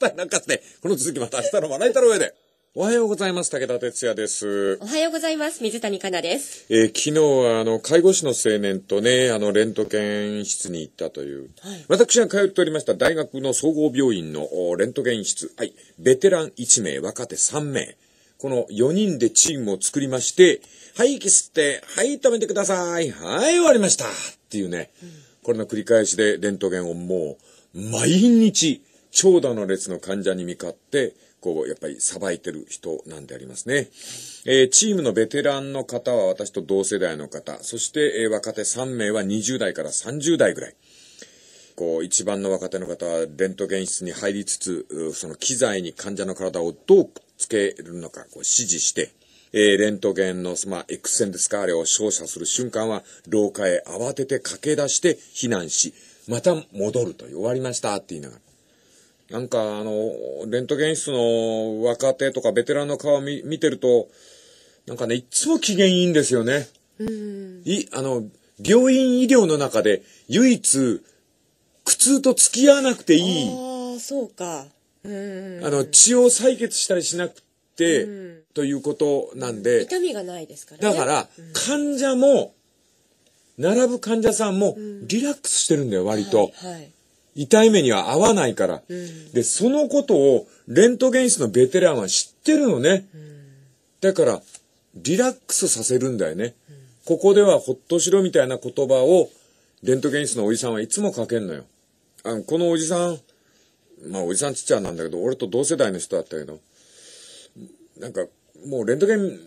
たりなんかして、この続きまた明日のまな板の上で。おはようございます。武田哲也です。おはようございます。水谷香奈です。えー、昨日は、あの、介護士の青年とね、あの、レントゲン室に行ったという。はい、私が通っておりました大学の総合病院のレントゲン室。はい。ベテラン1名、若手3名。この4人でチームを作りまして、はい、息吸って、はい、止めてください。はい、終わりました。っていうね、うん、これの繰り返しでレントゲンをもう、毎日、長蛇の列の患者に向かって、こう、やっぱりさばいてる人なんでありますね。えー、チームのベテランの方は私と同世代の方、そして、えー、若手3名は20代から30代ぐらい。こう、一番の若手の方は、レントゲン室に入りつつ、その機材に患者の体をどうくっつけるのか、こう、指示して、えー、レントゲンの、まあ、X 線ですか、あれを照射する瞬間は、廊下へ慌てて駆け出して避難し、また戻ると終わりましたって言いながら。なんか、あの、レントゲン室の若手とかベテランの顔を見見てると、なんかね、いつも機嫌いいんですよね。い、あの、病院医療の中で唯一苦痛と付き合わなくていい。ああ、そうか。うん。あの、血を採血したりしなくて、ということなんで。痛みがないですから、ね、だから、患者も、並ぶ患者さんも、リラックスしてるんだよ、割と。はい、痛い目には合わないから、でそのことをレントゲン室のベテランは知ってるのね、うん、だからリラックスさせるんだよね、ここではほっとしろみたいな言葉をレントゲン室のおじさんはいつもかけんのよあの、このおじさん、まあ、おじさんちっちゃなんだけど、俺と同世代の人だったけど、なんか、もうレントゲン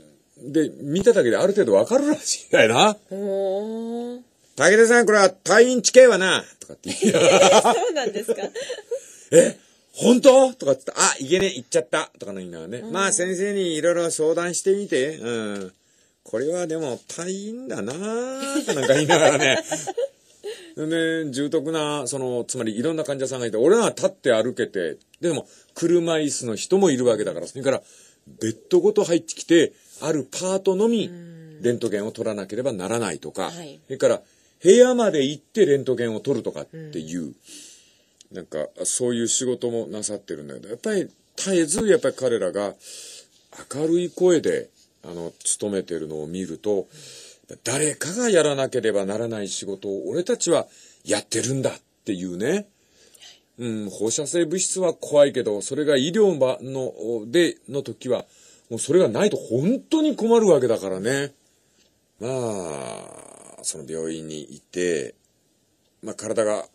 で見ただけである程度わかるらしいんだよな。武田さん、これは退院地形はな、とかって言う。て。そうなんですか。え本当とかって言ったあ、いけねえ、行っちゃった、とかの言いながらね。まあ先生にいろいろ相談してみて、うん。これはでも退院だなーなんか言いながらね。重篤な、その、つまりいろんな患者さんがいて、俺らは立って歩けて、でも、車椅子の人もいるわけだから、それから、ベッドごと入ってきて、あるパートのみ、レントゲンを取らなければならないとか、それから、部屋まで行ってレントゲンを取るとかっていう、なんか、そういう仕事もなさってるんだけど、やっぱり、絶えず、やっぱり彼らが、明るい声で、あの、勤めてるのを見ると、うん誰かがやらなければならない仕事を俺たちはやってるんだっていうね。うん、放射性物質は怖いけど、それが医療の、で、の時は、もうそれがないと本当に困るわけだからね。まあ、その病院にいて、まあ体が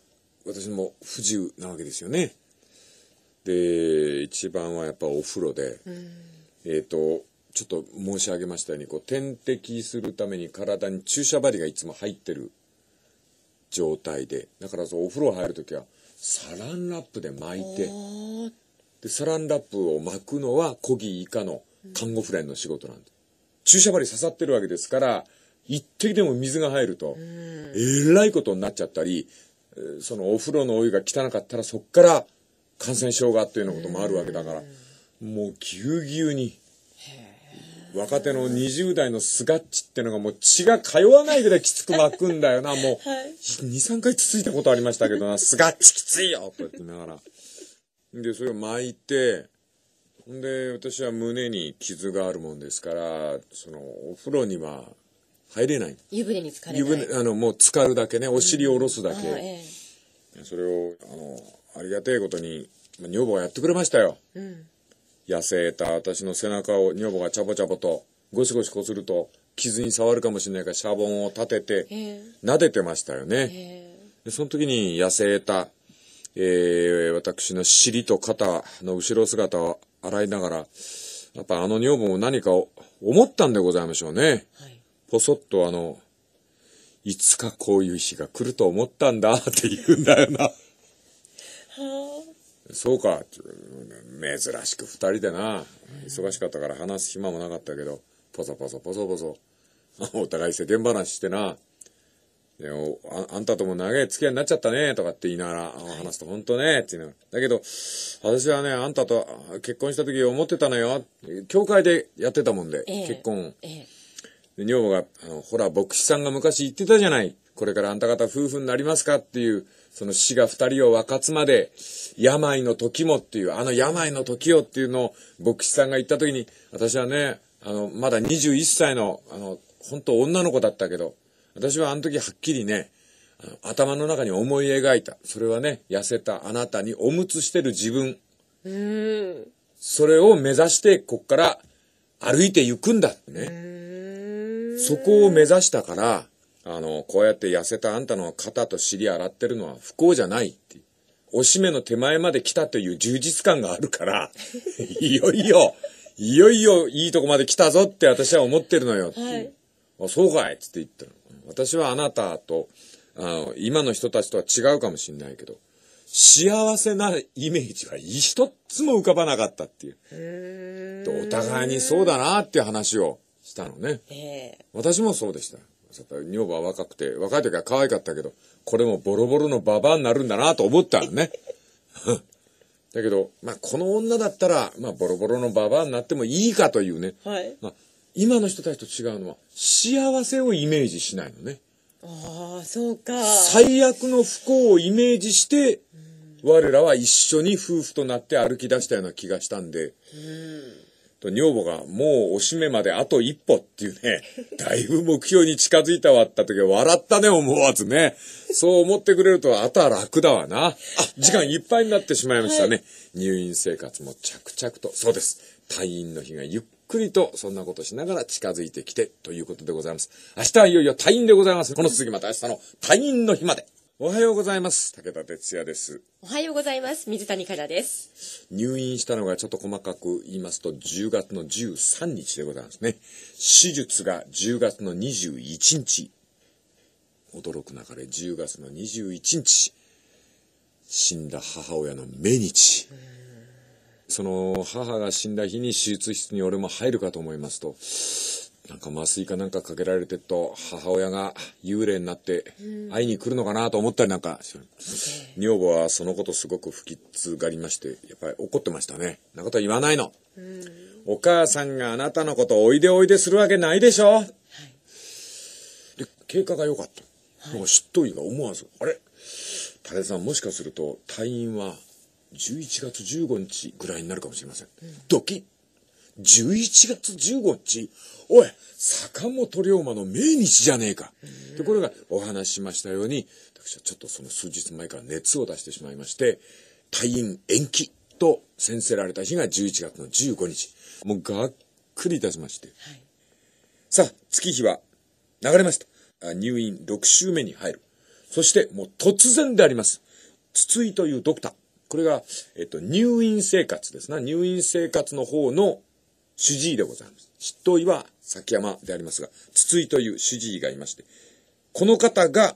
私も不自由なわけですよね。で、一番はやっぱお風呂で、えっ、と、ちょっと申し上げましたように、こう、点滴するために体に注射針がいつも入ってる状態で、だからそう、お風呂入る時は、サランラップで巻いて、で、サランラップを巻くのは、コギ以下の看護レンの仕事なんで、うん、注射針刺さってるわけですから、一滴でも水が入ると、えらいことになっちゃったり、そのお風呂のお湯が汚かったら、そっから感染症がっていうようなこともあるわけだから、もうぎゅうぎゅうに、若手の20代のスガッチってのがもう血が通わないぐらいきつく巻くんだよな。もう、2、3回つついたことありましたけどな、スガッチきついよと言ってながら。で、それを巻いて、んで、私は胸に傷があるもんですから、その、お風呂には入れない。湯船に浸かれない。湯船、あの、もう浸かるだけね、お尻を下ろすだけ。うんええ、それを、あの、ありがてえことに、女房がやってくれましたよ。うん痩せた私の背中を女房がちゃぼちゃぼとゴシゴシこすると傷に触るかもしれないからシャボンを立てて撫でてましたよね。でその時に痩せた、えー、私の尻と肩の後ろ姿を洗いながらやっぱあの女房も何かを思ったんでございましょうね。はい、ぽそっとあのいつかこういう日が来ると思ったんだって言うんだよな。そうか珍しく2人でな、忙しかったから話す暇もなかったけど、ポソポソポソポソ、お互い世間話してな、でああんたとも長い付き合いになっちゃったね、とかって言いながら、話すと本当ね、っていうのだけど、私はね、あんたと結婚した時思ってたのよ。教会でやってたもんで、えー、結婚。えー、女房があの、ほら、牧師さんが昔言ってたじゃない。これからあんた方夫婦になりますかっていう、その死が二人を分かつまで、病の時もっていう、あの病の時よっていうのを、牧師さんが言った時に、私はね、あの、まだ21歳の、あの、本当女の子だったけど、私はあの時はっきりね、頭の中に思い描いた。それはね、痩せたあなたにおむつしてる自分。それを目指して、こっから歩いていくんだってね。そこを目指したから、あの、こうやって痩せたあんたの肩と尻洗ってるのは不幸じゃないって。おしめの手前まで来たという充実感があるから、いよいよ、いよいよいいとこまで来たぞって私は思ってるのよってはい、あ、そうかいって言ったの。私はあなたと、あの、今の人たちとは違うかもしんないけど、幸せなイメージは一つも浮かばなかったっていう。お互いにそうだなっていう話をしたのね。私もそうでしたよ。女房は若くて、若い時は可愛かったけど、これもボロボロのババアになるんだなと思ったのね。だけど、まあ、この女だったら、まあ、ボロボロのババアになってもいいかというね。はい。まあ、今の人たちと違うのは、幸せをイメージしないのね。ああ、そうか。最悪の不幸をイメージして、我らは一緒に夫婦となって歩き出したような気がしたんで。うんと女房がもうおしめまであと一歩っていうね、だいぶ目標に近づいたわった時は笑ったね、思わずね。そう思ってくれると、あとは楽だわな。あ、時間いっぱいになってしまいましたね。はい、入院生活も着々と、そうです。退院の日がゆっくりと、そんなことしながら近づいてきて、ということでございます。明日はいよいよ退院でございます。この続きまた明日の退院の日まで。おはようございます。武田哲也です。おはようございます。水谷香奈です。入院したのがちょっと細かく言いますと、10月の13日でございますね。手術が10月の21日。驚く中で10月の21日。死んだ母親の命日。その母が死んだ日に手術室に俺も入るかと思いますと、なんか麻酔かなんかかけられてると、母親が幽霊になって会いに来るのかなと思ったりなんか、女房はそのことすごく不吉がりまして、やっぱり怒ってましたね。なこと言わないの。お母さんがあなたのことおいでおいでするわけないでしょ。はい、で、経過が良かった。はい、なんか執刀医が思わず、あれタレさんもしかすると退院は11月15日ぐらいになるかもしれません。うん、ドキッ11月15日、おい、坂本龍馬の命日じゃねえか。ところが、お話ししましたように、私はちょっとその数日前から熱を出してしまいまして、退院延期と宣せられた日が11月の15日。もうがっくりいたしまして。はい、さあ、月日は流れました。入院6週目に入る。そして、もう突然であります。筒井というドクター。これが、えっと、入院生活ですな。入院生活の方の主治医でございます。執刀医は崎山でありますが、筒井という主治医がいまして、この方が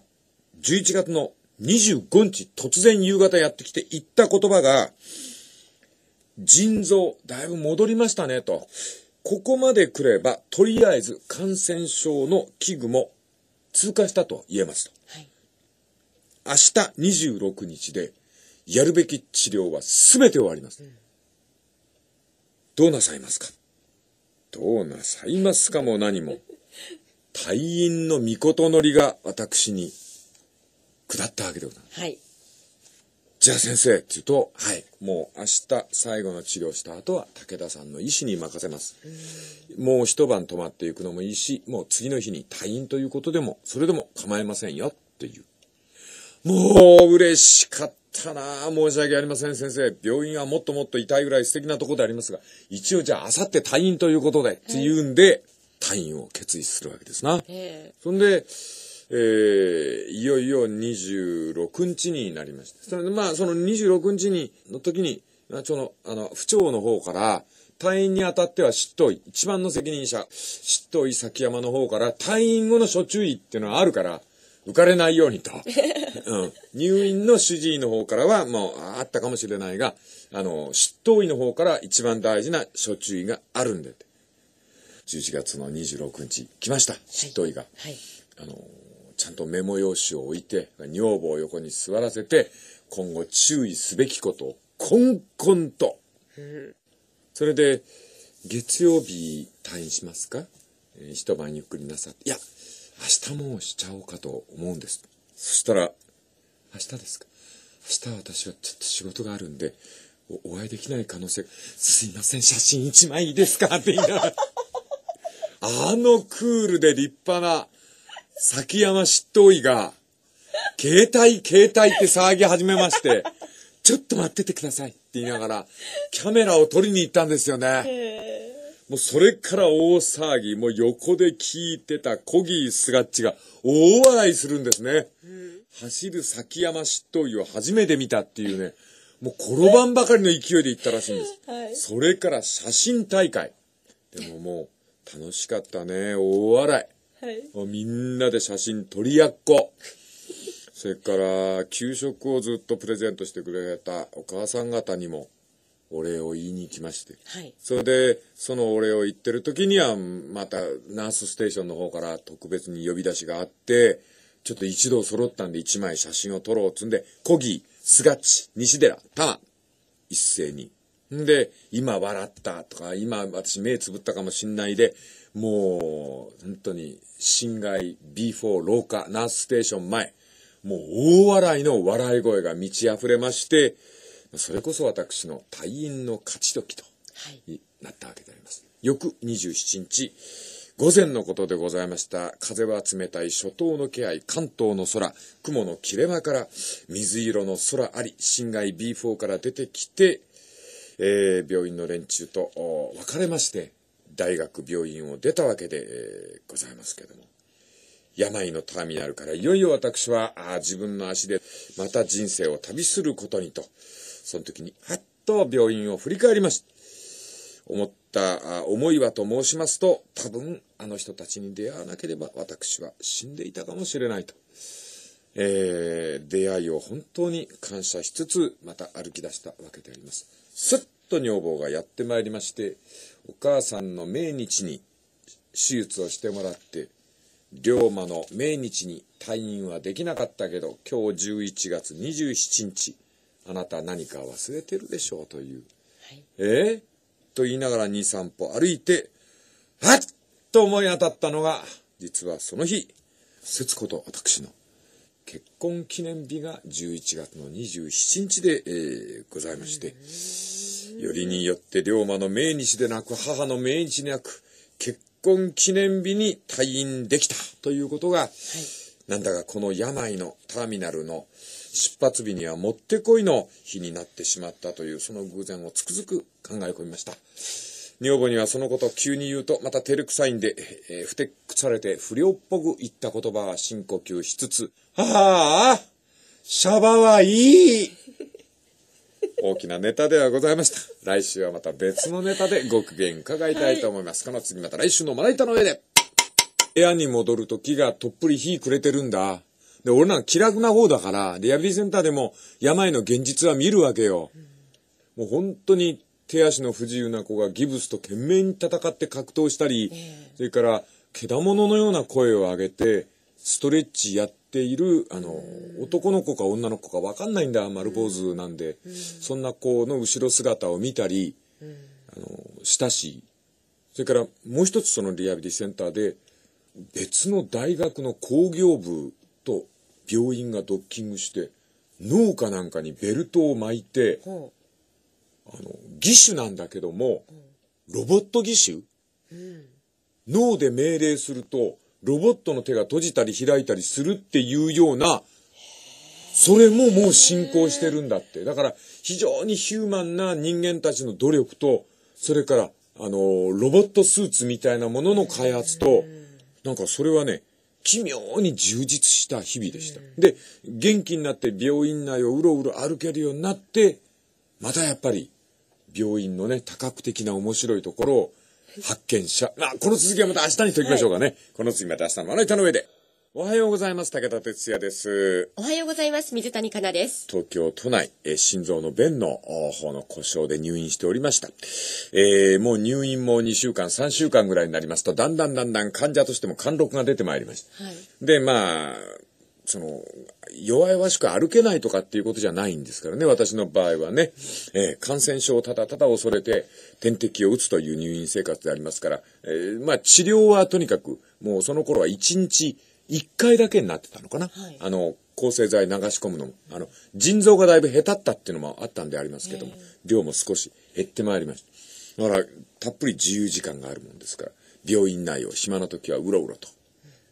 11月の25日突然夕方やってきて言った言葉が、腎臓、だいぶ戻りましたねと。ここまで来れば、とりあえず感染症の器具も通過したと言えますと。はい、明日26日で、やるべき治療は全て終わります。うん、どうなさいますかどうなさいますかも何も。隊員の御事のりが私に下ったわけでございます。はい。じゃあ先生って言うと、はい、もう明日最後の治療した後は武田さんの医師に任せます。もう一晩泊まっていくのもいいし、もう次の日に退院ということでも、それでも構いませんよっていう。もう嬉しかった。ったな申し訳ありません、先生。病院はもっともっと痛いぐらい素敵なとこでありますが、一応じゃあ、あさって退院ということで、っていうんで、退院を決意するわけですな。そんで、えー、いよいよ26日になりました。それでまあ、その26日に、の時に、ちょの、あの、府庁の方から、退院にあたっては執刀医、一番の責任者、執刀医崎山の方から、退院後の処注意っていうのはあるから、浮かれないようにと。うん。入院の主治医の方からは、もう、あったかもしれないが、あの、執刀医の方から一番大事な処注意があるんでって。11月の26日、来ました、執刀医が。はい。あの、ちゃんとメモ用紙を置いて、女房を横に座らせて、今後注意すべきことを、こんこんと。それで、月曜日退院しますか、えー、一晩ゆっくりなさって。いや、明日もしちゃおうかと思うんです。そしたら、明日ですか明日私はちょっと仕事があるんで、お会いできない可能性、すいません、写真1枚いいですかって言いながら。あのクールで立派な、崎山執刀医が、携帯、携帯って騒ぎ始めまして、ちょっと待っててくださいって言いながら、キャメラを撮りに行ったんですよね。もうそれから大騒ぎ、もう横で聞いてたコギースガッチが大笑いするんですね。うん、走る崎山執刀医を初めて見たっていうね、もう転ばんばかりの勢いで行ったらしいんです。はい、それから写真大会。でももう楽しかったね、大笑い。はい、もうみんなで写真撮りやっこ。それから給食をずっとプレゼントしてくれたお母さん方にも、お礼を言いにきまして、はい、それでそのお礼を言ってる時にはまたナースステーションの方から特別に呼び出しがあってちょっと一度揃ったんで一枚写真を撮ろうっつんでコギスガッチ西寺タ一斉にんで今笑ったとか今私目つぶったかもしんないでもう本当に心外 B4 廊下ナースステーション前もう大笑いの笑い声が満ち溢れましてそれこそ私の退院の勝ち時と、なったわけであります。はい、翌27日、午前のことでございました。風は冷たい初冬の気配、関東の空、雲の切れ間から水色の空あり、侵外 B4 から出てきて、えー、病院の連中と別れまして、大学病院を出たわけで、えー、ございますけども。病のターミナルからいよいよ私はあ自分の足でまた人生を旅することにとその時に、はっと病院を振り返りました。思った思いはと申しますと、多分あの人たちに出会わなければ私は死んでいたかもしれないと。えー、出会いを本当に感謝しつつ、また歩き出したわけであります。すっと女房がやってまいりまして、お母さんの命日に手術をしてもらって、龍馬の命日に退院はできなかったけど、今日11月27日、あなた何か忘れてるでしょうという。はい、えー、と言いながら2、3歩歩いて、はっと思い当たったのが、実はその日、節子と私の結婚記念日が11月の27日で、えー、ございまして、よりによって龍馬の命日でなく母の命日でなく、結婚記念日に退院できたということが、はい、なんだかこの病のターミナルの出発日にはもってこいの日になってしまったという、その偶然をつくづく考え込みました。女房にはそのことを急に言うと、また照れくさいんで、えー、ふてくされて不良っぽく言った言葉は深呼吸しつつ、ああシャバはいい 大きなネタではございました。来週はまた別のネタでご機嫌伺いたいと思います。はい、この次また来週のまな板の上で。部屋に戻ると木がとっぷり火くれてるんだ。で、俺なんか気楽な方だから、リハビリセンターでも病の現実は見るわけよ。もう本当に手足の不自由な子がギブスと懸命に戦って格闘したり、それから、けだもののような声を上げて、ストレッチやっている、あの、男の子か女の子かわかんないんだ、丸坊主なんで、そんな子の後ろ姿を見たり、あの、したし、それからもう一つそのリハビリセンターで、別の大学の工業部と病院がドッキングして農家なんかにベルトを巻いて、あの義手なんだけども、ロボット義手、うん、脳で命令するとロボットの手が閉じたり開いたりするっていうようなそれももう進行してるんだって。だから非常にヒューマンな人間たちの努力と、それから、あの、ロボットスーツみたいなものの開発と、なんかそれはね、奇妙に充実した日々でした。で、元気になって病院内をうろうろ歩けるようになって、またやっぱり病院のね、多角的な面白いところを発見者。まあ、この続きはまた明日にときましょうかね。はい、この次また明日のまな板の上で。おはようございます。武田哲也です。おはようございます。水谷香奈です。東京都内、え心臓の弁の方の故障で入院しておりました。えー、もう入院も2週間、3週間ぐらいになりますと、だんだんだんだん患者としても貫禄が出てまいりました。はい、で、まあ、その、弱々しく歩けないとかっていうことじゃないんですからね、私の場合はね、えー、感染症をただただ恐れて点滴を打つという入院生活でありますから、えー、まあ治療はとにかく、もうその頃は1日一回だけになってたのかな。はい、あの、抗生剤流し込むのも、あの、腎臓がだいぶ下手ったっていうのもあったんでありますけども、量も少し減ってまいりました。だから、たっぷり自由時間があるもんですから、病院内を暇な時はうろうろと。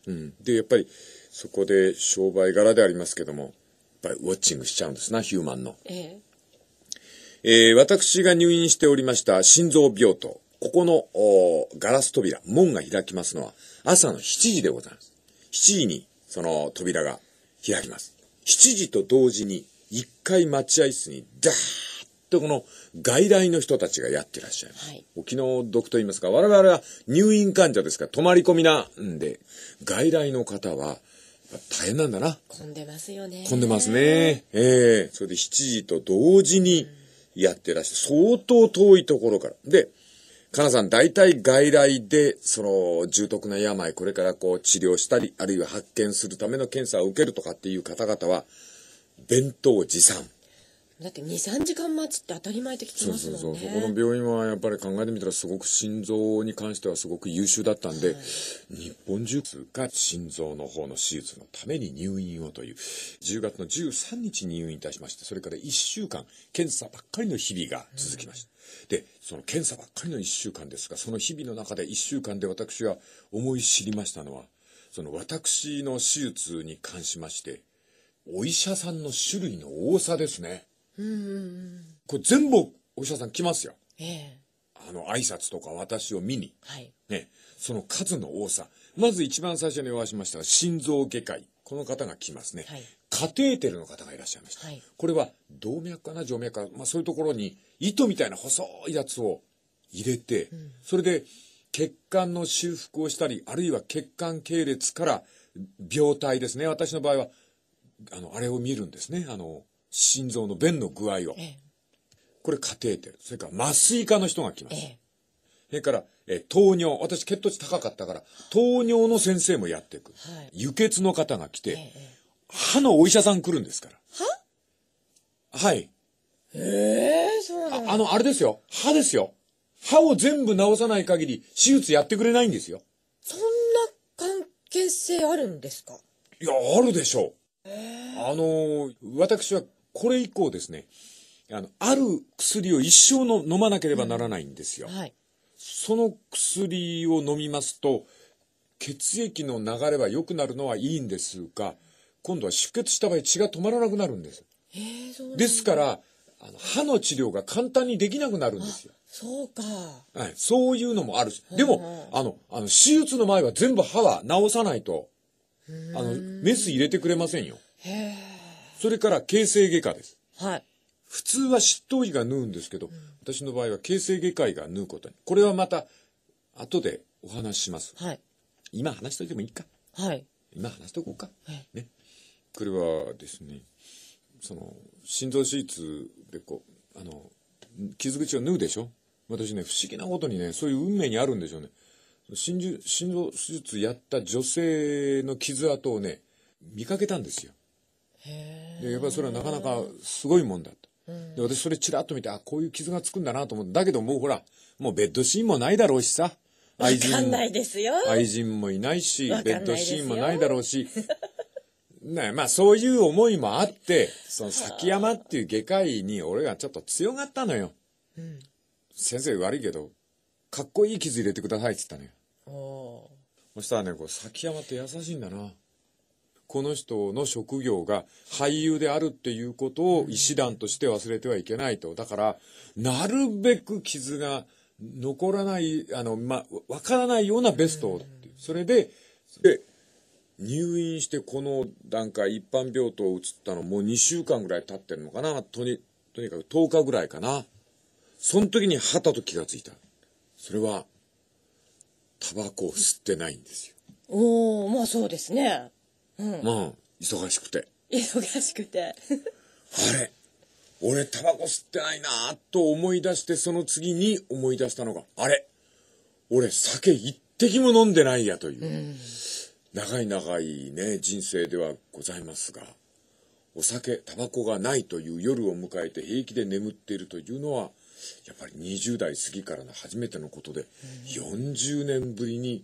うん。で、やっぱり、そこで商売柄でありますけども、やっぱりウォッチングしちゃうんですな、ヒューマンの。えええー、私が入院しておりました心臓病棟、ここのガラス扉、門が開きますのは朝の7時でございます。7時にその扉が開きます。7時と同時に一回待合室にダーッとこの外来の人たちがやってらっしゃいます。はい、お気の毒と言いますか、我々は入院患者ですから泊まり込みなんで、外来の方は大変なんだな。混んでますよね。混んでますね。ええー、それで7時と同時にやってらっしゃる。相当遠いところから。で、かなさん、大体外来で、その、重篤な病、これからこう治療したり、あるいは発見するための検査を受けるとかっていう方々は、弁当持参。だって2、3時間待ちって当たり前って聞きますもんね。そうそうそう。そこの病院はやっぱり考えてみたらすごく心臓に関してはすごく優秀だったんで、はい、日本中が心臓の方の手術のために入院をという、10月の13日に入院いたしまして、それから1週間、検査ばっかりの日々が続きました。うんで、その検査ばっかりの1週間ですが、その日々の中で1週間で私は思い知りましたのは、その私の手術に関しまして、お医者さんの種類の多さですね。うん。これ全部お医者さん来ますよ。ええ。あの、挨拶とか私を見に。はい。ね。その数の多さ。まず一番最初にお会いしました心臓外科医。この方が来ますね。はい。カテーテルの方がいらっしゃいました。はい、これは動脈かな静脈か、な、まあ、そういうところに糸みたいな細いやつを入れて、うん、それで血管の修復をしたり、あるいは血管系列から病態ですね。私の場合は、あの、あれを見るんですね。あの、心臓の弁の具合を。ええ、これカテーテル。それから麻酔科の人が来ます。え、それから、え糖尿。私血糖値高かったから、糖尿の先生もやっていく。はい、輸血の方が来て、歯のお医者さん来るんですから。ははい。ええー、そうなんああの、あれですよ。歯ですよ。歯を全部治さない限り、手術やってくれないんですよ。そんな関係性あるんですかいや、あるでしょう。あの、私はこれ以降ですね、あの、ある薬を一生の飲まなければならないんですよ。うん、はい。その薬を飲みますと、血液の流れは良くなるのはいいんですが、今度は出血した場合血が止まらなくなるんです。えそうですから、あの歯の治療が簡単にできなくなるんですよ。そうか。はい。そういうのもあるし。でも、あの、あの、手術の前は全部歯は治さないと、あの、メス入れてくれませんよ。へそれから、形成外科です。はい。普通は執刀医が縫うんですけど、うん、私の場合は形成外科医が縫うことに。これはまた、後でお話しします。はい。今話しといてもいいか。はい。今話しとこうか。はい。ね。これはですね、その、心臓手術ってこう、あの、傷口を縫うでしょ私ね、不思議なことにね、そういう運命にあるんでしょうね。心臓、心臓手術やった女性の傷跡をね、見かけたんですよ。で、やっぱりそれはなかなかすごいもんだと。で、私それちらっと見て、あ、こういう傷がつくんだなと思って、だけどもうほら、もうベッドシーンもないだろうしさ。愛人愛人もいないし、ベッドシーンもないだろうし、ね、まあそういう思いもあって、その崎山っていう外科医に俺がちょっと強がったのよ。うん、先生悪いけど、かっこいい傷入れてくださいって言ったのよ。そしたらね、こう崎山って優しいんだな。この人の職業が俳優であるっていうことを医師団として忘れてはいけないと。だから、なるべく傷が残らない、あの、まあ、わからないようなベストを。それで、で入院してこの段階、一般病棟移ったのもう2週間ぐらい経ってるのかな。とに、とにかく10日ぐらいかな。その時にはたと気がついた。それは、タバコを吸ってないんですよ。おお、まあそうですね。うん。まあ、忙しくて。忙しくて。あれ俺タバコ吸ってないなと思い出して、その次に思い出したのが、あれ俺酒一滴も飲んでないやという。うん長い長いね、人生ではございますが、お酒、タバコがないという夜を迎えて平気で眠っているというのは、やっぱり20代過ぎからの初めてのことで、40年ぶりに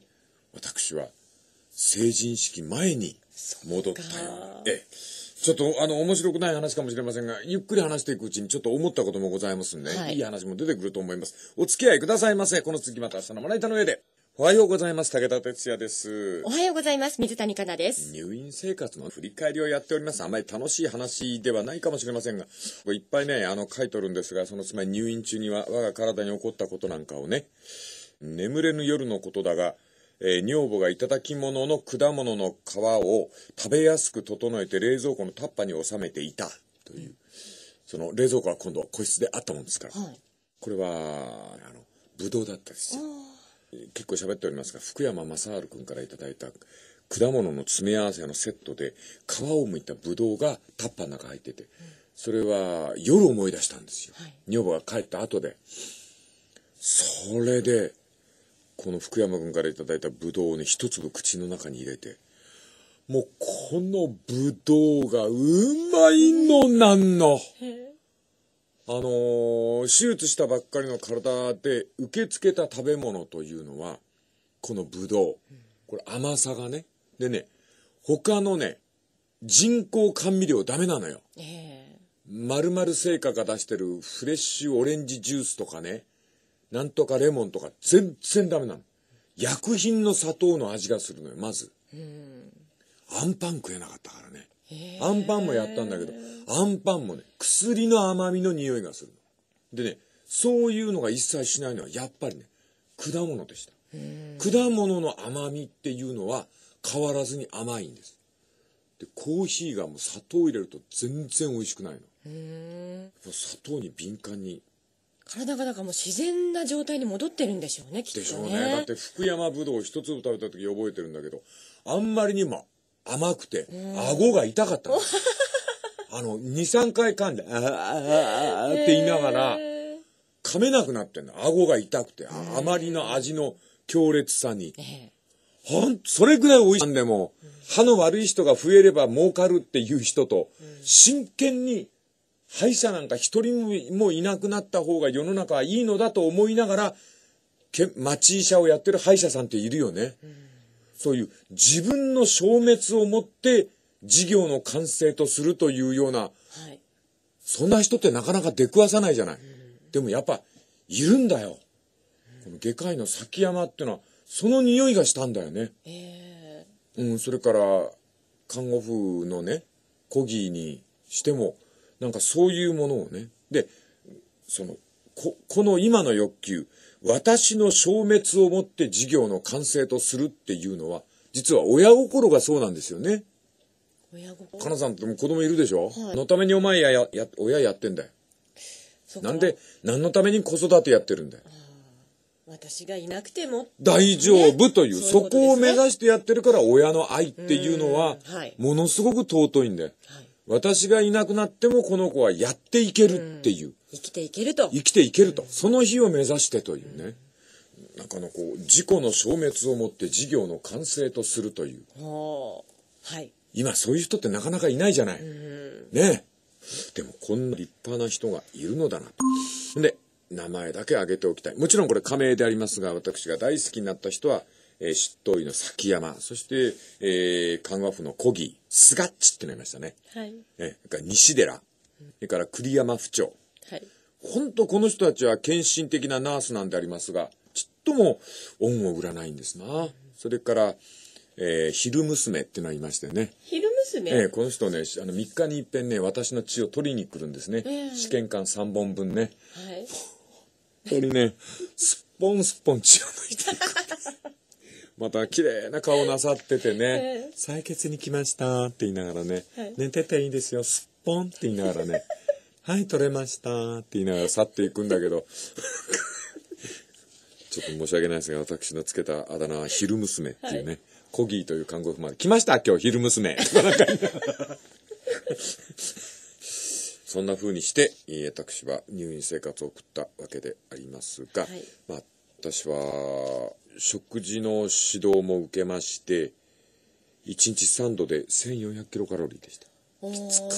私は成人式前に戻ったような。えちょっとあの面白くない話かもしれませんが、ゆっくり話していくうちにちょっと思ったこともございますんで、はい、いい話も出てくると思います。お付き合いくださいませ。この続きまた明日のまな板の上で。おはようございます。武田哲也です。おはようございます。水谷香奈です。入院生活の振り返りをやっております。あまり楽しい話ではないかもしれませんが、いっぱいね、あの、書いとるんですが、そのつまり入院中には我が体に起こったことなんかをね、眠れぬ夜のことだが、えー、女房が頂き物の果物の皮を食べやすく整えて冷蔵庫のタッパに収めていたという、その冷蔵庫は今度は個室であったもんですから、はい、これは、あの、ぶどうだったですよ。結構喋っておりますが、福山雅治君からいただいた果物の詰め合わせのセットで、皮をむいたぶどうがタッパーの中入ってて、それは夜思い出したんですよ。はい、女房が帰った後で。それで、この福山君からいただいたぶどうをね、一粒口の中に入れて、もうこのぶどうがうまいのなんの。あのー、手術したばっかりの体で受け付けた食べ物というのは、このブドウ。これ甘さがね。でね、他のね、人工甘味料ダメなのよ。まるまる製菓が出してるフレッシュオレンジジュースとかね、なんとかレモンとか全然ダメなの。薬品の砂糖の味がするのよ、まず。アンパン食えなかったからね。あんアンパンもやったんだけど、アンパンもね、薬の甘みの匂いがするの。でね、そういうのが一切しないのは、やっぱりね、果物でした。果物の甘みっていうのは、変わらずに甘いんです。で、コーヒーがもう砂糖入れると全然美味しくないの。砂糖に敏感に体がだからもう自然な状態に戻ってるんでしょうねきっとねでしょうねだって福山ぶどう一粒食べた時覚えてるんだけどあんまりにも甘くて、顎が痛かったあの、2、3回噛んで、ああ、ああ、って言いながら、噛めなくなってんの。顎が痛くて、あまりの味の強烈さに。ほん、それぐらい美味しい。でも、歯の悪い人が増えれば儲かるっていう人と、真剣に、歯医者なんか一人もいなくなった方が世の中はいいのだと思いながら、け町医者をやってる歯医者さんっているよね。うんそういう自分の消滅をもって事業の完成とするというような、はい、そんな人ってなかなか出くわさないじゃない。でもやっぱいるんだよ。この外科医の崎山っていうのはその匂いがしたんだよね。えー、うん、それから看護婦のね、コギーにしても、なんかそういうものをね。で、そのこ、この今の欲求、私の消滅をもって事業の完成とするっていうのは、実は親心がそうなんですよね。親心かなさんって子供いるでしょ、はい、のためにお前や、や、親やってんだよ。なんで、何のために子育てやってるんだよ。私がいなくても。大丈夫という、ね、そこを目指してやってるから親の愛っていうのは、ものすごく尊いんだよ。はい私がいなくなってもこの子はやっていけるっていう。生きていけると。生きていけると。その日を目指してというね。なんかのこう、事故の消滅をもって事業の完成とするという。はい。今そういう人ってなかなかいないじゃない。ねでもこんな立派な人がいるのだなと。で、名前だけ挙げておきたい。もちろんこれ仮名でありますが、私が大好きになった人は、えー、執刀医の崎山、そして、えー、看護婦の小木、スガッチってなりましたね。はい。えー、から西寺、それから栗山府長。はい。本当この人たちは献身的なナースなんでありますが、ちっとも恩を売らないんですな。それから、えー、昼娘っていうのがいましてね。昼娘えー、この人ね、あの、3日に一遍ね、私の血を取りに来るんですね。えー、試験官3本分ね。はい。本当にね、すっぽんすっぽん血を抜いていくんです。また綺麗な顔なさっててね、採血に来ましたって言いながらね、寝てていいですよ、すっぽんって言いながらね、はい、取れましたって言いながら去っていくんだけど、ちょっと申し訳ないですが、私のつけたあだ名は昼娘っていうね、はい、コギーという看護婦まで、来ました今日昼娘とかなんかそんな風にして、私は入院生活を送ったわけでありますが、はい、まあ私は、食事の指導も受けまして、1日3度で1400キロカロリーでした。きつかった。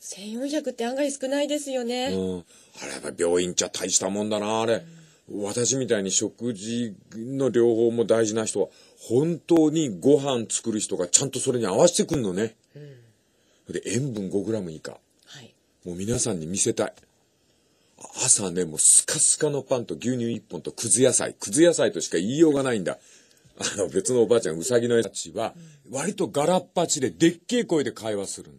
1400って案外少ないですよね。うん。あれやっぱ病院じゃ大したもんだな、あれ。うん、私みたいに食事の療法も大事な人は、本当にご飯作る人がちゃんとそれに合わせてくんのね。うん。で、塩分5グラム以下。はい。もう皆さんに見せたい。朝ね、もうスカスカのパンと牛乳一本とくず野菜。くず野菜としか言いようがないんだ。あの、別のおばあちゃん、うさぎのやちは、割とガラッパチで、でっけえ声で会話する。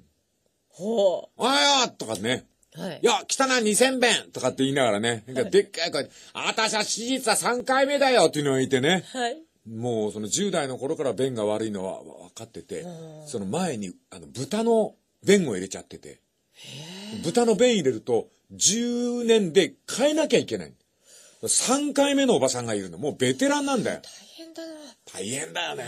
ほう。ああとかね。はい。いや、来たな、二千遍とかって言いながらね。でっかい声で、私は手術は三回目だよっていうのを言ってね。はい。もう、その10代の頃から便が悪いのは分かってて、その前に、あの、豚の便を入れちゃってて。へ豚の便入れると、10年で変えなきゃいけない。3回目のおばさんがいるの。もうベテランなんだよ。大変だ大変だよね。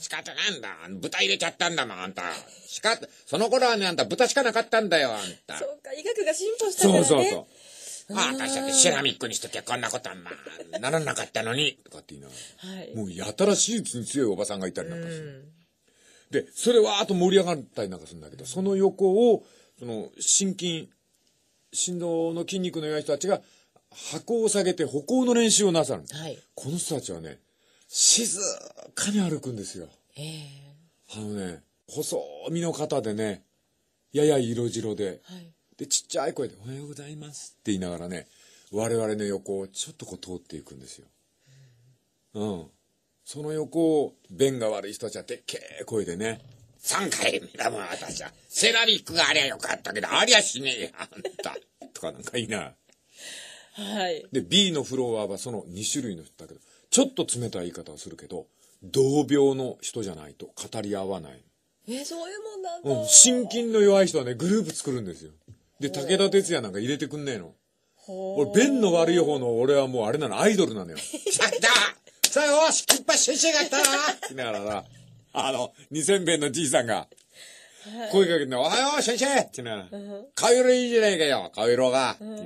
仕方なんだ。豚入れちゃったんだもん、あんた。しか、その頃はね、あんた豚しかなかったんだよ、あんた。そうか、医学が進歩したからね。そうそうそう。ああ、私だってシラミックにしときゃこんなことはまあ、ならなかったのに、とかって言いながら、はい、もうやたら手術に強いおばさんがいたりなんかする。で、それはあと盛り上がったりなんかするんだけど、その横を、その、心筋振動の筋肉の弱い人たちが箱を下げて歩行の練習をなさる、はい、この人たちはね静かに歩くんですよ、えー、あのね細身の方でねやや色白で、はい、でちっちゃい声で「おはようございます」って言いながらね我々の横をちょっとこう通っていくんですよ。うん、うん、その横を便が悪い人たちはでっけえ声でね、うん3回目だもん、私は。セラミックがありゃよかったけど、ありゃしねえよ、あんた。とかなんかいいな。はい。で、B のフロアはその2種類の人だけど、ちょっと冷たい言い方をするけど、同病の人じゃないと語り合わない。え、そういうもんなんだ。うん、心筋の弱い人はね、グループ作るんですよ。で、武田鉄矢なんか入れてくんねえの。俺、便の悪い方の俺はもうあれなの、アイドルなのよ。やったさあ、よし、きっぱ先生が来たなって言いながらな。あの、二千遍のじいさんが、声かけて、おはよう、先生ってな、顔色いいじゃないかよ、顔色が、ってな、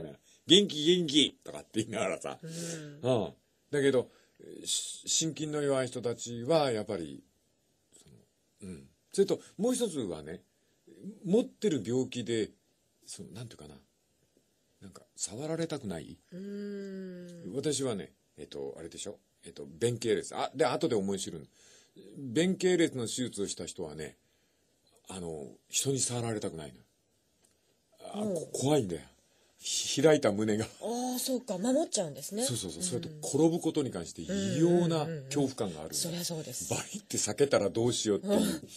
元気元気とかって言いながらさ、うん。うん、だけど、親近の弱い人たちは、やっぱり、うん。それと、もう一つはね、持ってる病気で、その、なんていうかな、なんか、触られたくない私はね、えっと、あれでしょえっと、弁慶です。あ、で、後で思い知る弁系列の手術をした人はね、あの、人に触られたくないの。あ、うん、怖いんだよ。開いた胸が。ああ、そうか。守っちゃうんですね。そうそうそう。それと、転ぶことに関して異様な恐怖感がある。そりゃそうです。バリって避けたらどうしようっていう。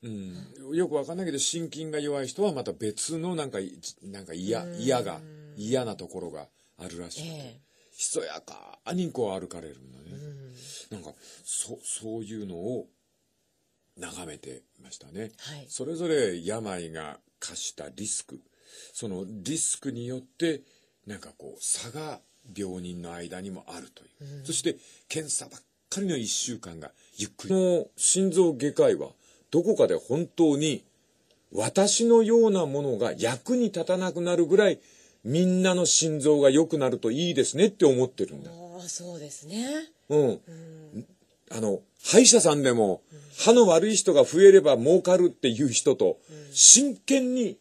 うん、よくわかんないけど心筋が弱い人はまた別のなんかなんか嫌嫌が嫌なところがあるらしくて、えひそやかにこう歩かれるのね、うん、なんかそそういうのを眺めてましたね、はい、それぞれ病が課したリスクそのリスクによってなんかこう差が病人の間にもあるという、うん、そして検査ばっかりの1週間がゆっくりの心臓外科医はどこかで本当に私のようなものが役に立たなくなるぐらいみんなの心臓が良くなるといいですねって思ってるんだ。ああ、そうですね。うん。うんあの、歯医者さんでも、歯の悪い人が増えれば儲かるっていう人と、真剣に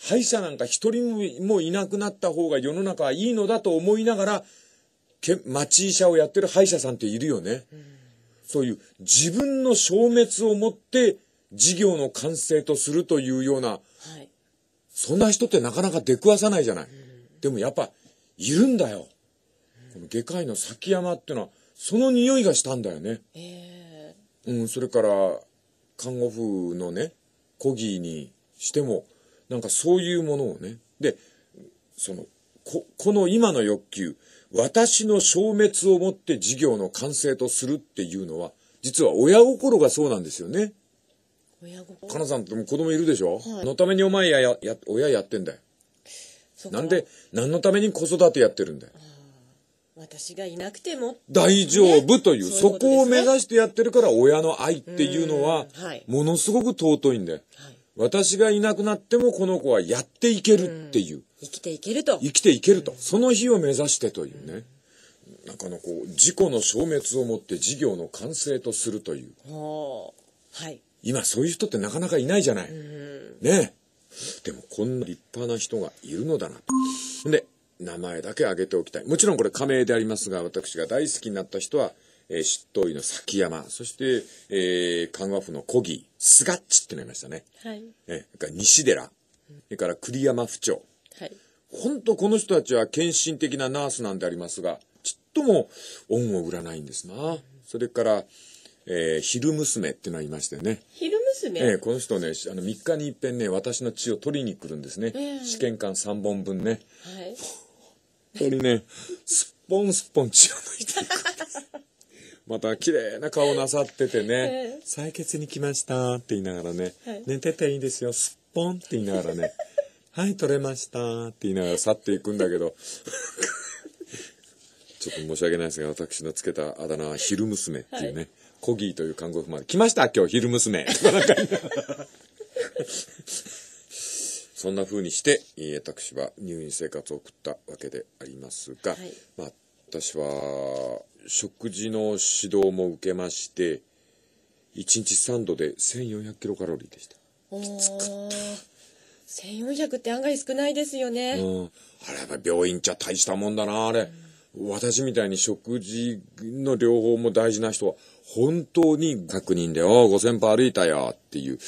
歯医者なんか一人もいなくなった方が世の中はいいのだと思いながら、け町医者をやってる歯医者さんっているよね。そういう自分の消滅をもって事業の完成とするというようなそんな人ってなかなか出くわさないじゃない。でもやっぱ、いるんだよ。この外科医の崎山っていうのは、その匂いがしたんだよね。うん、それから、看護婦のね、コギーにしても、なんかそういうものをね。で、その、こ、この今の欲求、私の消滅をもって事業の完成とするっていうのは、実は親心がそうなんですよね。かなさんっても子供いるでしょ、はい、のためにお前やや親やってんだよなんで何のために子育てやってるんだよ私がいなくても大丈夫という、ね、そこを目指してやってるから親の愛っていうのはものすごく尊いんではい、私がいなくなってもこの子はやっていけるっていう、う生きていけると生きていけると、その日を目指してというね、うなんかのこう事故の消滅をもって事業の完成とするというはあはい今そういう人ってなかなかいないじゃない。ねでもこんな立派な人がいるのだなと。で、名前だけ挙げておきたい。もちろんこれ仮名でありますが、私が大好きになった人は、えー、執刀医の崎山、そして、えー、看護婦の小木、スガッチってなりましたね。はい。えー、から西寺、それから栗山府長。はい。本当この人たちは献身的なナースなんでありますが、ちっとも恩を売らないんですな。それから、えー、昼娘っていうのがいましてね。昼娘えー、この人ね、あの、3日に一遍ね、私の血を取りに来るんですね。えー、試験官3本分ね。はい。本にね、すっぽんすっぽん血を抜いてまた綺麗な顔なさっててね、採血に来ましたって言いながらね、はい、寝てていいですよ、すっぽんって言いながらね、はい、取れましたって言いながら去っていくんだけど、ちょっと申し訳ないですが、私のつけたあだ名は昼娘っていうね、はい、コギーという看護婦まで、来ました今日昼娘。そんな風にして、私は入院生活を送ったわけでありますが、はい、まあ、私は、食事の指導も受けまして、1日3度で1400キロカロリーでした。きつかった。1400って案外少ないですよね。うん。あれは病院っちゃ大したもんだな、あれ。うん、私みたいに食事の療法も大事な人は、本当に確認で、おう、5000歩歩いたよっていう。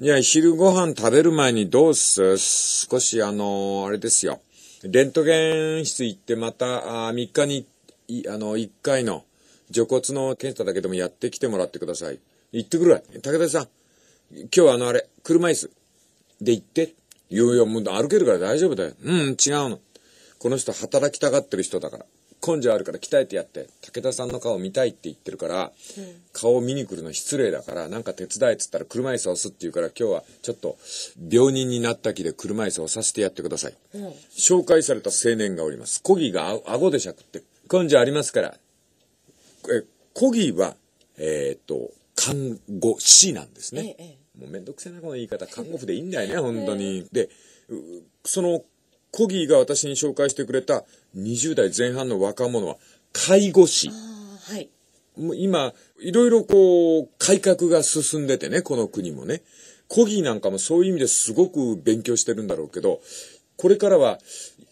いや、昼ご飯食べる前にどうす少しあのー、あれですよ。レントゲン室行ってまた、あ3日に、あの、1回の除骨の検査だけでもやってきてもらってください。行ってくるわ。武田さん、今日はあのあれ、車椅子で行って。いやいや、もう歩けるから大丈夫だよ。うん、違うの。この人働きたがってる人だから。根性あるから鍛えてやって武田さんの顔見たいって言ってるから、うん、顔を見に来るの失礼だからなんか手伝えっつったら車椅子を押すって言うから今日はちょっと病人になった気で車椅子を押させてやってください、うん、紹介された青年がおりますコギが顎でしゃくって根性ありますからえコギはえー、っと看護師なんですね、ええ、もうめんどくせえなこの言い方看護婦でいいんだよね本当に、でそのコギーが私に紹介してくれた20代前半の若者は介護士。はい、もう今、いろいろこう、改革が進んでてね、この国もね。コギーなんかもそういう意味ですごく勉強してるんだろうけど、これからは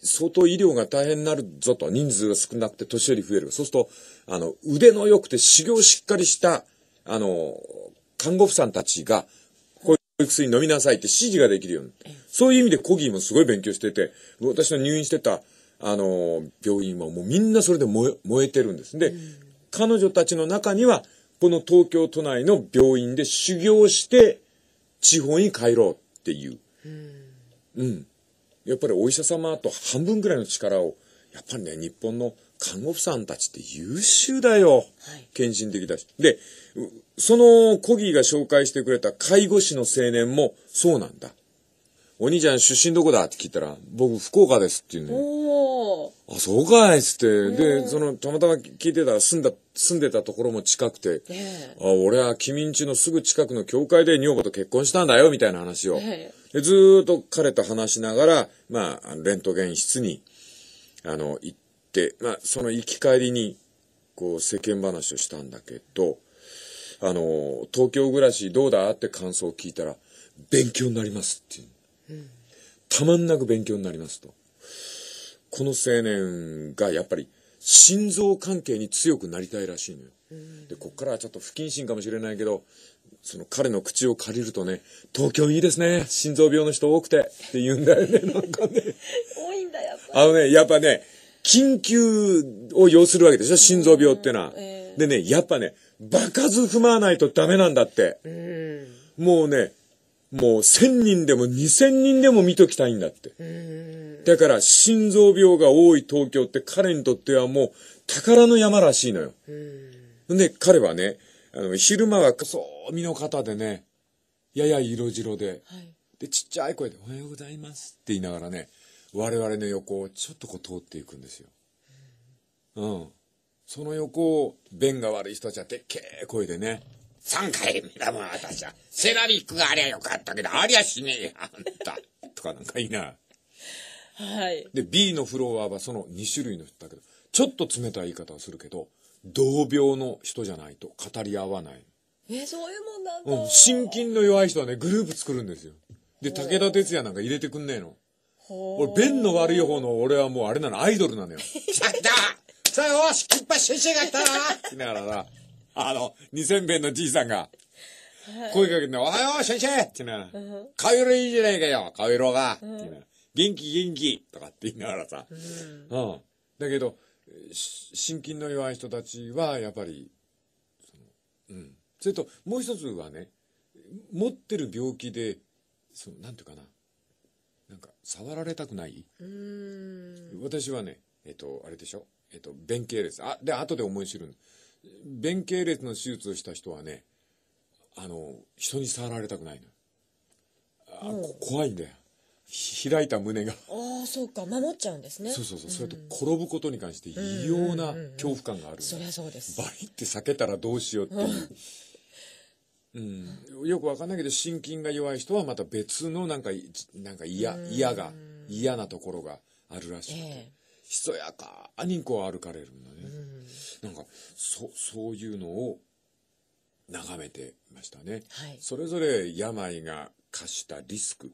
相当医療が大変になるぞと、人数が少なくて年寄り増える。そうすると、あの、腕の良くて修行しっかりした、あの、看護婦さんたちが、薬飲みなさいって指示ができるように。そういう意味でコギーもすごい勉強してて、私の入院してた、あの、病院はもうみんなそれで燃え燃えてるんです。で、彼女たちの中には、この東京都内の病院で修行して、地方に帰ろうっていう。うん、うん。やっぱりお医者様と半分ぐらいの力を、やっぱりね、日本の看護婦さんたちって優秀だよ。はい、献身的だし。で、そのコギーが紹介してくれた介護士の青年もそうなんだ。お兄ちゃん出身どこだって聞いたら、僕福岡ですって言うね。あ、そうかいっつって。で、その、たまたま聞いてたら住んだ、住んでたところも近くて、あ、俺は君んちのすぐ近くの教会で女房と結婚したんだよ、みたいな話を。えでずっと彼と話しながら、まあ、レントゲン室に、あの、行って、まあ、その行き帰りに、こう、世間話をしたんだけど、あの、東京暮らしどうだって感想を聞いたら、勉強になりますっていう。うん、たまんなく勉強になりますと。この青年がやっぱり心臓関係に強くなりたいらしいのよ。うん、で、こっからはちょっと不謹慎かもしれないけど、その彼の口を借りるとね、東京いいですね、心臓病の人多くてって言うんだよね、なんかね。多いんだ、やっぱあのね、やっぱね、緊急を要するわけでしょ、心臓病ってのは。うんえー、でね、やっぱね、場数踏まないとダメなんだって。うん、もうね、もう1000人でも2000人でも見ときたいんだって。だから心臓病が多い東京って彼にとってはもう宝の山らしいのよ。ん、で、彼はね、あの、昼間は細身の方でね、やや色白で、はい、で、ちっちゃい声でおはようございますって言いながらね、我々の横をちょっとこう通っていくんですよ。うん。その横を、便が悪い人たちはでっけえ声でね、三回目だもん、私は。セラミックがありゃよかったけど、ありゃしねえよ、あんた。とかなんかいいな。はい。で、B のフロアはその2種類の人だけど、ちょっと冷たい言い方をするけど、同病の人じゃないと語り合わない。え、そういうもんなんだ。うん、心筋の弱い人はね、グループ作るんですよ。で、武田鉄矢なんか入れてくんねえの。ほ俺、弁の悪い方の俺はもうあれなの、アイドルなのよ。やったさよし、きっぱ先生が来たなって言いながらな、あの、二千遍のじいさんが、声かけて、おはよう、先生って言いながら、顔色いいじゃないかよ、顔色が。って言いながら、元気元気とかって言いながらさ。うん。うん、だけど、心筋の弱い人たちは、やっぱり、うん。それと、もう一つはね、持ってる病気で、その、なんていうかな、なんか、触られたくない私はね、えっと、あれでしょえっと、弁慶列。あ、で、後で思い知る弁慶列の手術をした人はね、あの、人に触られたくないの。あ、うん、怖いんだよ。開いた胸が。ああ、そうか。守っちゃうんですね。そうそうそう。それと、転ぶことに関して異様な恐怖感がある。そりゃそうです。バリって避けたらどうしようっていう。うん、よくわかんないけど、心筋が弱い人はまた別のなんか、なんか嫌、嫌が、嫌なところがあるらしい、えーひそやかにこう歩かれるのね、うん、なんかそそういうのを眺めてましたね、はい、それぞれ病が課したリスク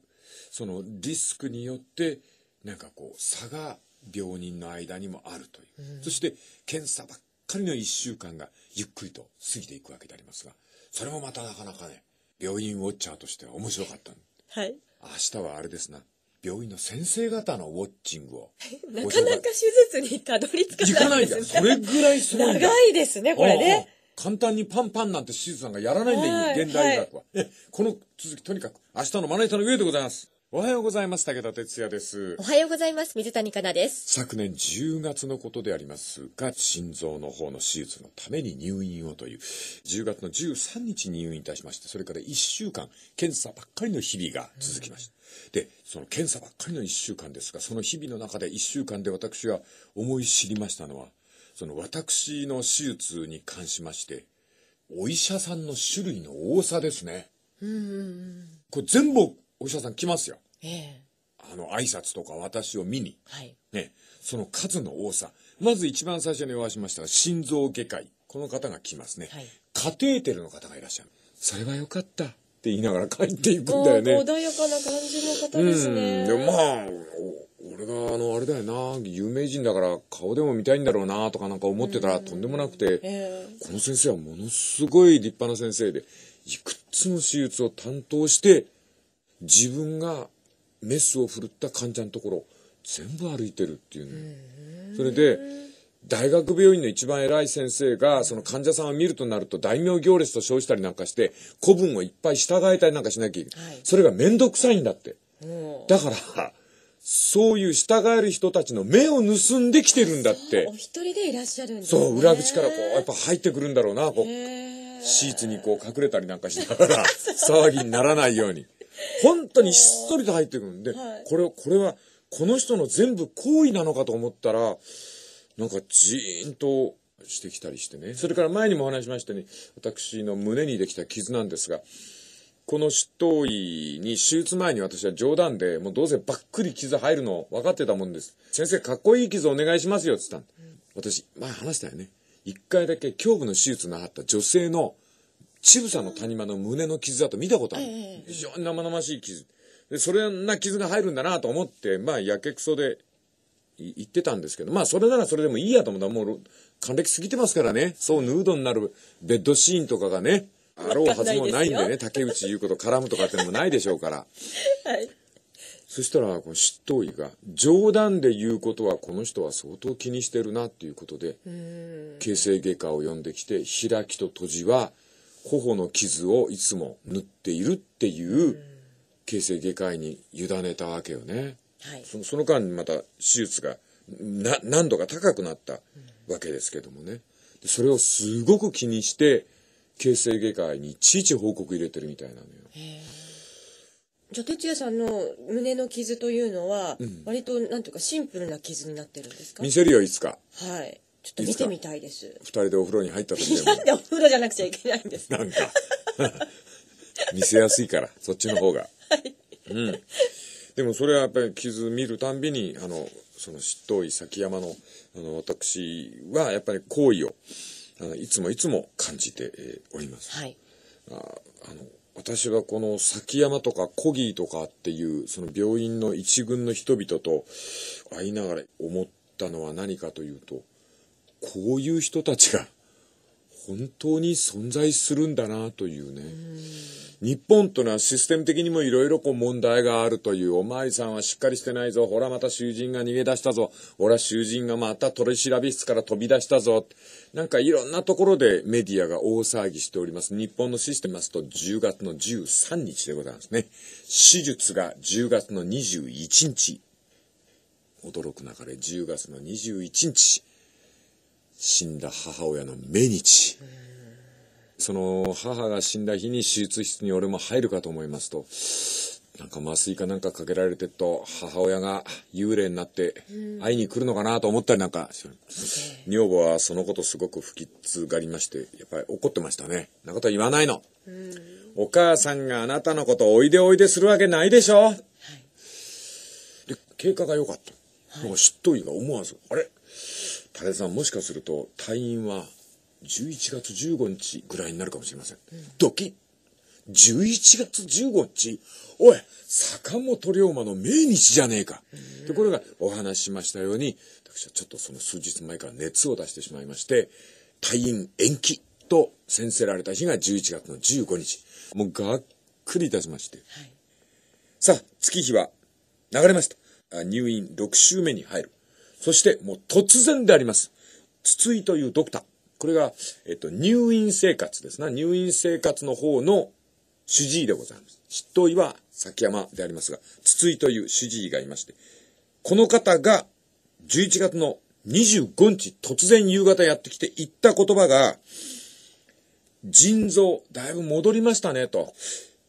そのリスクによってなんかこう差が病人の間にもあるという、うん、そして検査ばっかりの1週間がゆっくりと過ぎていくわけでありますがそれもまたなかなかね病院ウォッチャーとしては面白かった、はい、明日はあれですな病院の先生方のウォッチングを。なかなか手術にたどり着かないですね。いかないんそれぐらいすごい長いですね、これね。簡単にパンパンなんて手術なんかやらないんだよ、はい、現代医学は、はい。この続きとにかく明日のまな板の上でございます。おはようございます。武田哲也です。おはようございます。水谷香奈です。昨年10月のことでありますが、心臓の方の手術のために入院をという、10月の13日に入院いたしまして、それから1週間、検査ばっかりの日々が続きました。うん、で、その検査ばっかりの1週間ですが、その日々の中で1週間で私は思い知りましたのは、その私の手術に関しまして、お医者さんの種類の多さですね。うん。これ全部お医者さん来ますよ。ええあの挨拶とか私を見に、はいね、その数の多さまず一番最初にお会いしました心臓外科医この方が来ますね、はい、カテーテルの方がいらっしゃるそれはよかったって言いながら帰っていくんだよね穏やかな感じの方ですねでまあ俺があのあれだよな有名人だから顔でも見たいんだろうなとかなんか思ってたらとんでもなくて、えー、この先生はものすごい立派な先生でいくつも手術を担当して自分がメスを振るった患者のところ全部歩いてるっていうのそれで大学病院の一番偉い先生がその患者さんを見るとなると大名行列と称したりなんかして古文をいっぱい従えたりなんかしなきゃいけない、はい、それが面倒くさいんだってだからそういう従える人たちの目を盗んできてるんだってお一人でいらっしゃるんです、ね、そう裏口からこうやっぱ入ってくるんだろうなこうシーツにこう隠れたりなんかしながら 騒ぎにならないように。本当にひっそりと入ってくるんで、はい、これを、これは、この人の全部行為なのかと思ったら、なんかじーんとしてきたりしてね。それから前にもお話しましたね、私の胸にできた傷なんですが、この執刀医に手術前に私は冗談で、もうどうせばっくり傷入るの分かってたもんです。先生、かっこいい傷お願いしますよって言ったの。私、前話したよね。一回だけ胸部の手術なかった女性の乳房の谷間の胸の傷だと見たことある。非常に生々しい傷。で、それな傷が入るんだなと思って、まあ、やけくそで言ってたんですけど、まあ、それならそれでもいいやと思ったら、もう、還暦過ぎてますからね。そう、ヌードになるベッドシーンとかがね、あろうはずもないんでね、竹内優子と絡むとかってのもないでしょうから。はい。そしたら、この執刀医が、冗談で言うことはこの人は相当気にしてるなっていうことで、形成外科を呼んできて、開きと閉じは、頬の傷をいつも塗っているっていう形成外科医に委ねたわけよね。はい、そのその間にまた手術が難度が高くなったわけですけどもね。でそれをすごく気にして形成外科医にいちいち報告入れてるみたいなのよ。じゃあ哲也さんの胸の傷というのは、割となんていうかシンプルな傷になってるんですか、うん、見せるよいつか。はい。ちょっと見てみたいです。二人でお風呂に入った時でも。なんでお風呂じゃなくちゃいけないんですかなんか。見せやすいから、そっちの方が。はい。うん。でもそれはやっぱり傷見るたんびに、あの、その執刀医崎山の、あの、私はやっぱり好意を、あのいつもいつも感じております。はい。ああの、私はこの崎山とかコギーとかっていうその病院の一軍の人々と会いながら思ったのは何かというとこういう人たちが本当に存在するんだなというね。日本というのはシステム的にもいろいろこう問題があるという、お巡りさんはしっかりしてないぞ、ほらまた囚人が逃げ出したぞ、ほら囚人がまた取調室から飛び出したぞ、なんかいろんなところでメディアが大騒ぎしております。日本のシステムますと10月の13日でございますね。手術が10月の21日。驚くなかれ10月の21日。死んだ母親の命日。その母が死んだ日に手術室に俺も入るかと思いますと、なんか麻酔かなんかかけられてと、母親が幽霊になって会いに来るのかなと思ったりなんか、女房はそのことすごく不吉がりまして、やっぱり怒ってましたね。なこと言わないの。お母さんがあなたのことおいでおいでするわけないでしょ、はい、で、経過が良かった。はい、嫉妬意が思わず、あれ武田さんもしかすると退院は11月15日ぐらいになるかもしれません、うん、ドキッ11月15日おい坂本龍馬の命日じゃねえか、うん、ところがお話ししましたように私はちょっとその数日前から熱を出してしまいまして退院延期と宣せられた日が11月の15日もうがっくりいたしまして、はい、さあ月日は流れました入院6週目に入るそして、もう突然であります。筒井というドクター。これが、えっと、入院生活ですな。入院生活の方の主治医でございます。執刀医は崎山でありますが、筒井という主治医がいまして、この方が11月の25日突然夕方やってきて言った言葉が、腎臓、だいぶ戻りましたねと。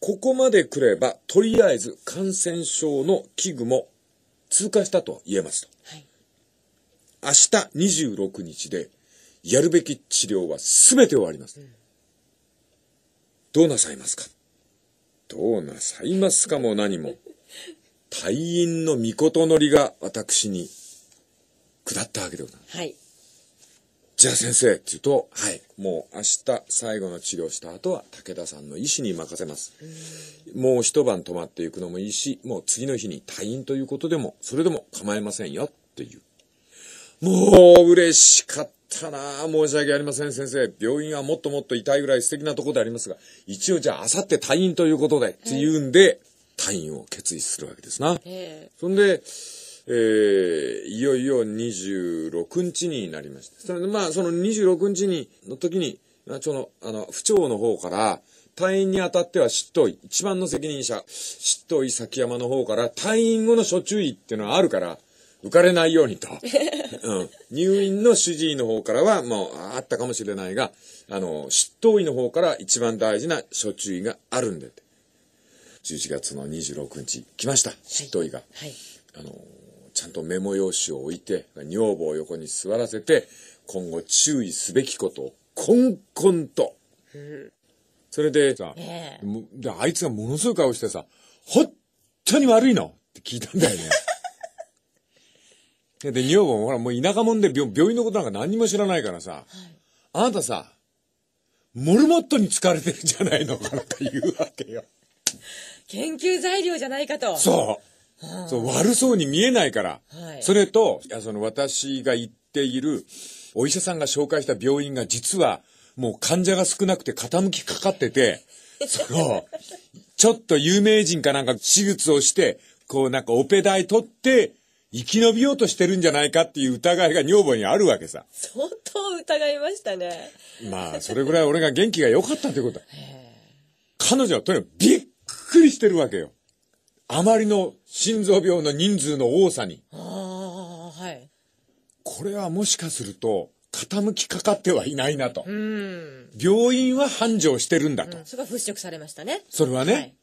ここまで来れば、とりあえず感染症の器具も通過したと言えますと。明日26日で、やるべき治療は全て終わります。どうなさいますかどうなさいますかも何も。退院の御事のりが私に下ったわけでございます。はい。じゃあ先生って言うと、はい、もう明日最後の治療した後は武田さんの医師に任せます。もう一晩泊まっていくのもいいし、もう次の日に退院ということでも、それでも構いませんよ、という。もう嬉しかったな申し訳ありません、先生。病院はもっともっと痛いぐらい素敵なとこでありますが、一応じゃあ、あさって退院ということで、っていうんで、退院を決意するわけですな。えそんで、えー、いよいよ26日になりました。それで、まあ、その26日に、の時に、その、あの、府庁の方から、退院にあたっては執刀医、一番の責任者、執刀医崎山の方から、退院後の処注意っていうのはあるから、浮かれないようにと。うん、入院の主治医の方からは、もうあったかもしれないが、あの、執刀医の方から一番大事な処注意があるんで11月の26日、来ました、執刀医が。はい、あの、ちゃんとメモ用紙を置いて、女房を横に座らせて、今後注意すべきことを、こんこんと。それでさ、えー、あいつがものすごい顔してさ、本当に悪いのって聞いたんだよね。で、女房もほら、もう田舎者で病病院のことなんか何も知らないからさ、はい、あなたさ、モルモットに疲れてるんじゃないのかなと言うわけよ。研究材料じゃないかと。そう。そう悪そうに見えないから。はい、それといやその私が言っているお医者さんが紹介した病院が実はもう患者が少なくて傾きかかってて、その、ちょっと有名人かなんか手術をして、こうなんかオペ代取って、生き延びようとしてるんじゃないかっていう疑いが女房にあるわけさ。相当疑いましたね。まあ、それぐらい俺が元気が良かったってことだ。彼女はとにかくびっくりしてるわけよ。あまりの心臓病の人数の多さに。ああ、はい。これはもしかすると、傾きかかってはいないなと。病院は繁盛してるんだと、うん。それが払拭されましたね。それはね。はい、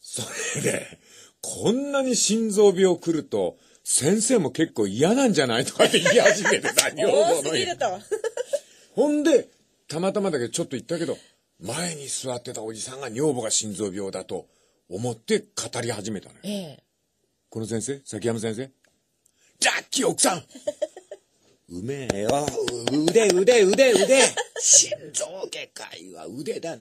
それで、こんなに心臓病来ると、先生も結構嫌なんじゃないとかって言い始めてた、女房の家。ほんで、たまたまだけどちょっと言ったけど、前に座ってたおじさんが女房が心臓病だと思って語り始めたのよ。ええ、この先生崎山先生ジャッキー奥さんうめえよ。腕腕腕腕心臓外科医は腕だ。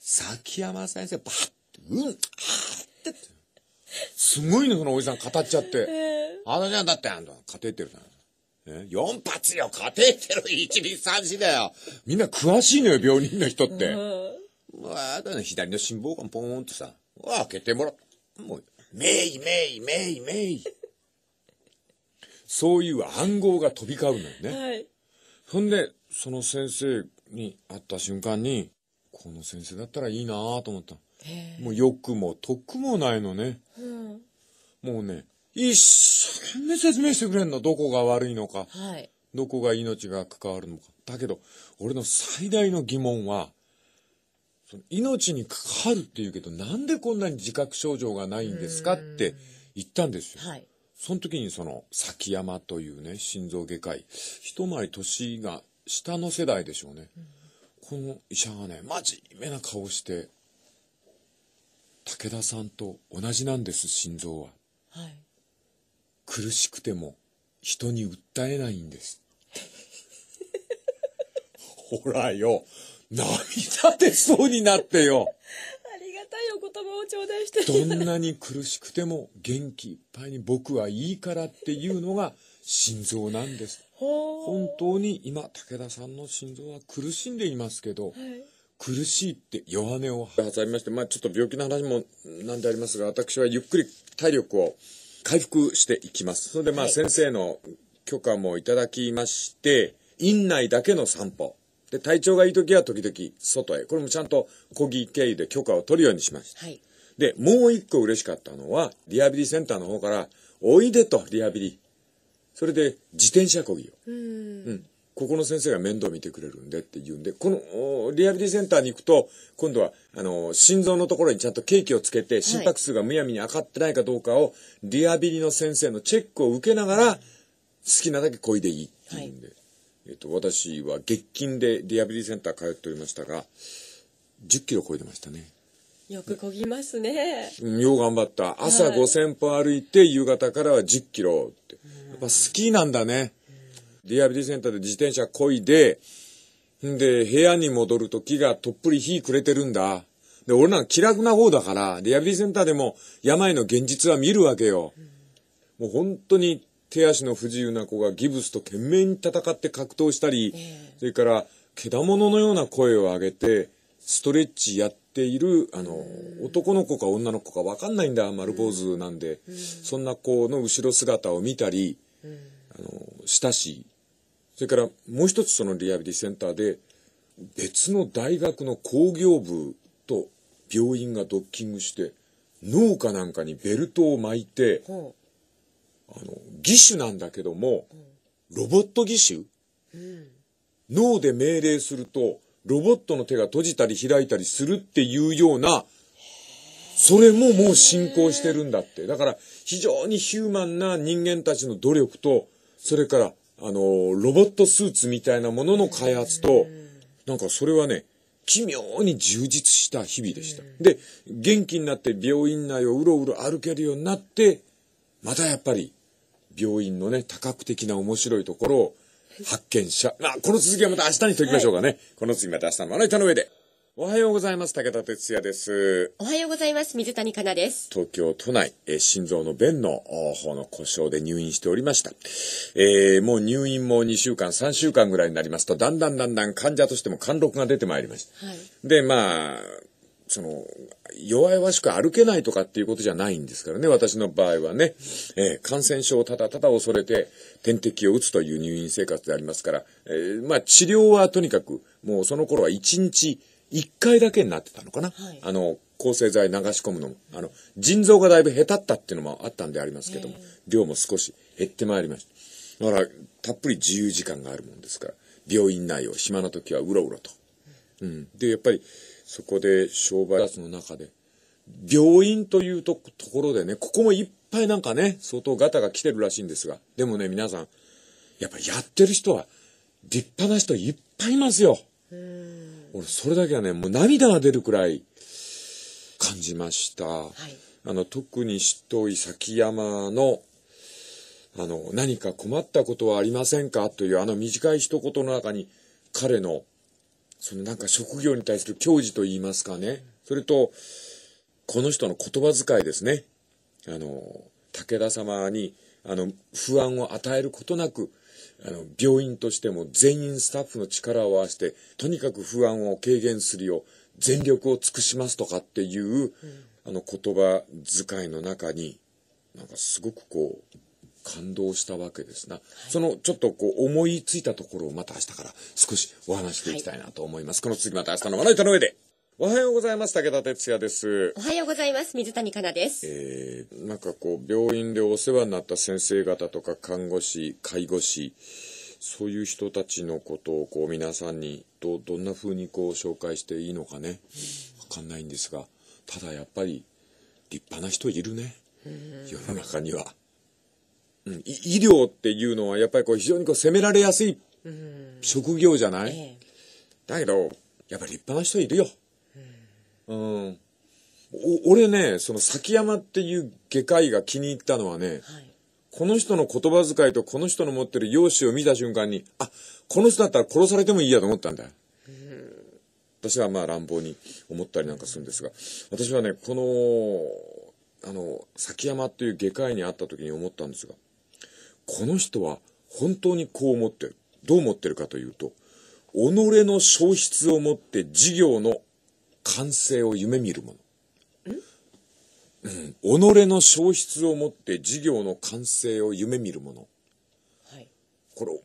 崎山先生、ばって、うん、あって。すごいね、そのおじさん語っちゃって。あのじゃんだって、あんた、カテーテルさん。え ?4 発よ、カテーテル1234だよ。みんな詳しいのよ、病人の人って。うわあだね、左の心房がポーンとさ、わ開けてもらう。もう、めいめいめいめい。そういう暗号が飛び交うのよね。はい、ほんで、その先生に会った瞬間に、この先生だったらいいなと思った。もう良くも得もないのね。うん、もうね、一生懸命説明してくれんの。どこが悪いのか。はい、どこが命が関わるのか。だけど、俺の最大の疑問は、その命に関わるって言うけど、なんでこんなに自覚症状がないんですかって言ったんですよ。はい、その時にその、崎山というね、心臓外科医、一回年が下の世代でしょうね。うん、この医者がね、真面目な顔して、武田さんと同じなんです心臓は、はい、苦しくても人に訴えないんです ほらよ涙出そうになってよ ありがたいお言葉を頂戴してどんなに苦しくても元気いっぱいに僕はいいからっていうのが心臓なんです本当に今武田さんの心臓は苦しんでいますけど、はい苦しいって弱音を挟みまして、まあちょっと病気の話もなんでありますが、私はゆっくり体力を回復していきます。それでまあ先生の許可もいただきまして、院内だけの散歩。で、体調がいい時は時々外へ。これもちゃんと小木経由で許可を取るようにしました。はい、で、もう一個嬉しかったのは、リハビリセンターの方から、おいでと、リハビリ。それで、自転車小木を。うんうんここの先生が面倒見てくれるんでって言うんで、この、リハビリセンターに行くと、今度は、あの、心臓のところにちゃんとケーキをつけて、心拍数がむやみに上がってないかどうかを、リハビリの先生のチェックを受けながら、好きなだけ漕いでいいって言うんで、はい、えっと、私は月金でリハビリセンター通っておりましたが、10キロ超えてましたね。よくこぎますね。よう頑張った。朝5000歩歩いて、夕方からは10キロって。やっぱ好きなんだね。リハビリセンターで自転車こいで、んで、部屋に戻る時がとっぷり火くれてるんだ。で、俺なんか気楽な方だから、リハビリセンターでも病の現実は見るわけよ。もう本当に手足の不自由な子がギブスと懸命に戦って格闘したり、それから、けだもののような声を上げて、ストレッチやっている、あの、男の子か女の子かわかんないんだ、丸坊主なんで、そんな子の後ろ姿を見たり、あの、したし、それからもう一つそのリハビリセンターで別の大学の工業部と病院がドッキングして農家なんかにベルトを巻いて、あの義手なんだけども、ロボット義手、うん、脳で命令するとロボットの手が閉じたり開いたりするっていうようなそれももう進行してるんだって。だから非常にヒューマンな人間たちの努力と、それからあの、ロボットスーツみたいなものの開発と、なんかそれはね、奇妙に充実した日々でした。で、元気になって病院内をうろうろ歩けるようになって、またやっぱり、病院のね、多角的な面白いところを発見者。まあ、この続きはまた明日にときましょうかね。はい、この次また明日のまな板の上で。おはようございます。武田哲也です。おはようございます。水谷香奈です。東京都内、え心臓の弁の方の故障で入院しておりました。えー、もう入院も2週間、3週間ぐらいになりますと、だんだんだんだん患者としても貫禄が出てまいりました。はい、で、まあ、その、弱々しく歩けないとかっていうことじゃないんですからね、私の場合はね、えー、感染症をただただ恐れて点滴を打つという入院生活でありますから、えー、まあ治療はとにかく、もうその頃は1日一回だけになってたのかな、はい、あの、抗生剤流し込むのも、あの、腎臓がだいぶ下手ったっていうのもあったんでありますけども、量も少し減ってまいりました。だから、たっぷり自由時間があるもんですから、病院内を暇な時はうろうろと。うん。で、やっぱり、そこで商売脱の中で、病院というところでね、ここもいっぱいなんかね、相当ガタが来てるらしいんですが、でもね、皆さん、やっぱりやってる人は、立派な人いっぱいいますよ。うん俺、それだけはね、もう涙が出るくらい感じました。はい、あの、特に執い崎山の、あの、何か困ったことはありませんかというあの短い一言の中に、彼の、そのなんか職業に対する矜持と言いますかね。それと、この人の言葉遣いですね。あの、武田様に、あの、不安を与えることなく、あの、病院としても全員スタッフの力を合わせて、とにかく不安を軽減するよう、全力を尽くしますとかっていう、うん、あの言葉遣いの中に、なんかすごくこう、感動したわけですな、はい、そのちょっとこう思いついたところをまた明日から少しお話していきたいなと思います。はい、この次また明日のまな板の上で。おはようございます。武田哲也です。おはようございます。水谷香奈です。えー、なんかこう、病院でお世話になった先生方とか看護師、介護士、そういう人たちのことをこう、皆さんにど、どんな風にこう、紹介していいのかね。わかんないんですが、ただやっぱり、立派な人いるね。世の中には。うん、医療っていうのはやっぱりこう、非常にこう、責められやすい職業じゃない、ええ、だけど、やっぱり立派な人いるよ。うん。俺ね、その崎山っていう外科医が気に入ったのはね、はい、この人の言葉遣いとこの人の持ってる容姿を見た瞬間に、あ、この人だったら殺されてもいいやと思ったんだ。私はまあ乱暴に思ったりなんかするんですが、私はね、この、あの、崎山っていう外科医に会った時に思ったんですが、この人は本当にこう思ってる。どう思ってるかというと、己の消失をもって事業の完成を夢見るもの。うん、己の消失をもって事業の完成を夢見るもの、はい、これ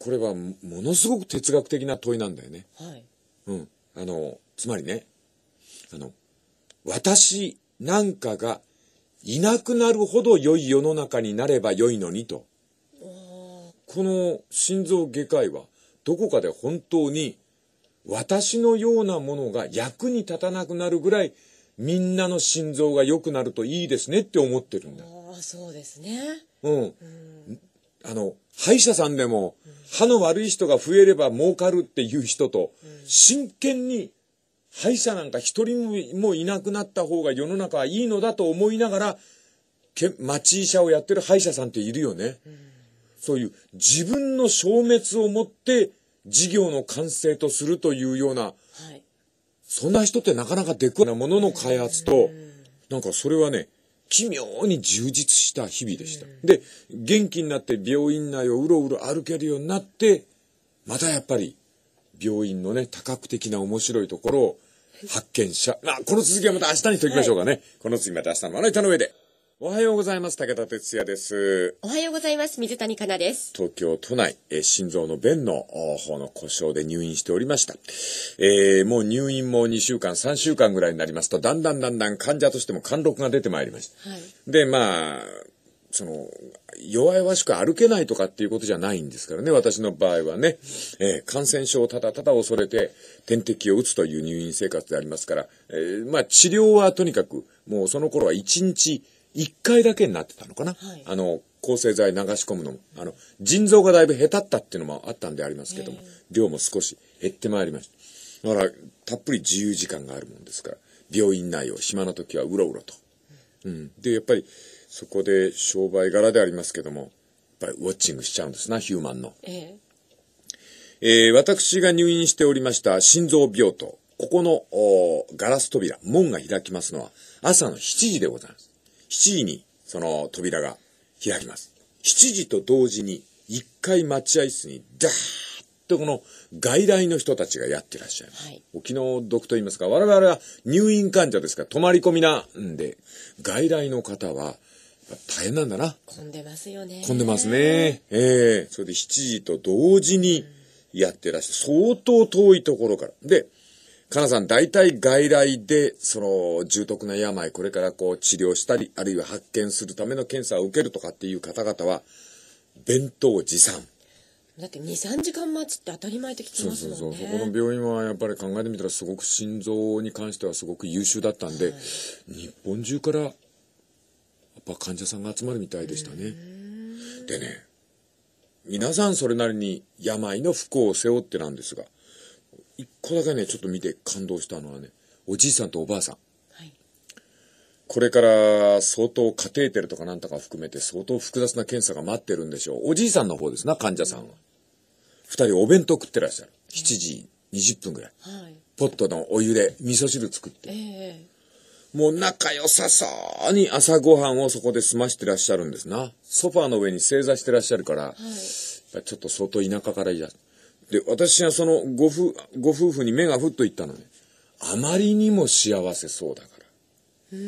これはものすごく哲学的な問いなんだよね、はいうん、あのつまりねあの私なんかがいなくなるほど良い世の中になれば良いのにとこの心臓外科医はどこかで本当に私のようなものが役に立たなくなるぐらい、みんなの心臓が良くなるといいですねって思ってるんだ。ああ、そうですね。うん。うん、あの、歯医者さんでも、うん、歯の悪い人が増えれば儲かるっていう人と、うん、真剣に歯医者なんか一人もいなくなった方が世の中はいいのだと思いながら、け町医者をやってる歯医者さんっているよね。そういう自分の消滅をもって事業の完成とするというような、はい、そんな人ってなかなか出くなものの開発と、なんかそれはね、奇妙に充実した日々でした。で、元気になって病院内をうろうろ歩けるようになって、またやっぱり病院のね、多角的な面白いところを発見者。まあ、この続きはまた明日にときましょうかね。はい、この次また明日のまな板の上で。おはようございます。武田哲也です。おはようございます。水谷香奈です。東京都内、え心臓の弁の方の故障で入院しておりました。えー、もう入院も2週間、3週間ぐらいになりますと、だんだんだんだん患者としても貫禄が出てまいりました。はい、で、まあ、その、弱々しく歩けないとかっていうことじゃないんですからね、私の場合はね、えー、感染症をただただ恐れて点滴を打つという入院生活でありますから、えー、まあ治療はとにかく、もうその頃は1日一回だけになってたのかな、はい、あの、抗生剤流し込むのも、あの、腎臓がだいぶ下手ったっていうのもあったんでありますけども、量も少し減ってまいりました。だから、たっぷり自由時間があるもんですから、病院内を暇な時はうろうろと。うん。で、やっぱり、そこで商売柄でありますけども、やっぱりウォッチングしちゃうんですな、ヒューマンの。えええー、私が入院しておりました心臓病棟、ここのガラス扉、門が開きますのは朝の7時でございます。7時にその扉が開きます。7時と同時に1回待合室にダーッとこの外来の人たちがやってらっしゃいます。はい、沖縄独と言いますか、我々は入院患者ですから泊まり込みなんで、外来の方は大変なんだな。混んでますよね。混んでますね。ええー、それで7時と同時にやってらっしゃる。相当遠いところから。で、かなさん、大体外来で、その、重篤な病、これからこう治療したり、あるいは発見するための検査を受けるとかっていう方々は、弁当持参。だって2、3時間待ちって当たり前ってきすんね。そうそうそう。そこの病院はやっぱり考えてみたらすごく心臓に関してはすごく優秀だったんで、はい、日本中から、やっぱ患者さんが集まるみたいでしたね。でね、皆さんそれなりに病の不幸を背負ってなんですが、一個だけね、ちょっと見て感動したのはね、おじいさんとおばあさん。はい、これから相当カテーテルとかなんとか含めて相当複雑な検査が待ってるんでしょう。おじいさんの方ですな、患者さんは。二、うん、人お弁当食ってらっしゃる。7時20分ぐらい。はい、ポットのお湯で味噌汁作って。えー、もう仲良さそうに朝ごはんをそこで済ましてらっしゃるんですな。ソファーの上に正座してらっしゃるから、はい、ちょっと相当田舎からいらっしゃる。で、私はそのご夫、ご夫婦に目がふっといったのね。あまりにも幸せそうだから。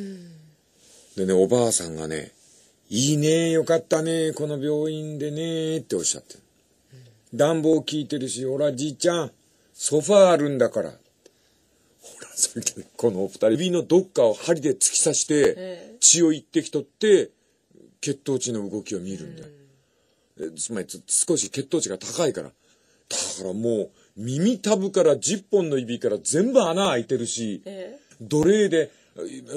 でね、おばあさんがね、いいね、よかったね、この病院でね、っておっしゃって暖房効いてるし、ほら、じいちゃん、ソファーあるんだから。ほら、それで、このお二人、指のどっかを針で突き刺して、血を一滴取って、血糖値の動きを見るんだよ。つまり、少し血糖値が高いから、だからもう、耳たぶから10本の指から全部穴開いてるし、え奴隷で、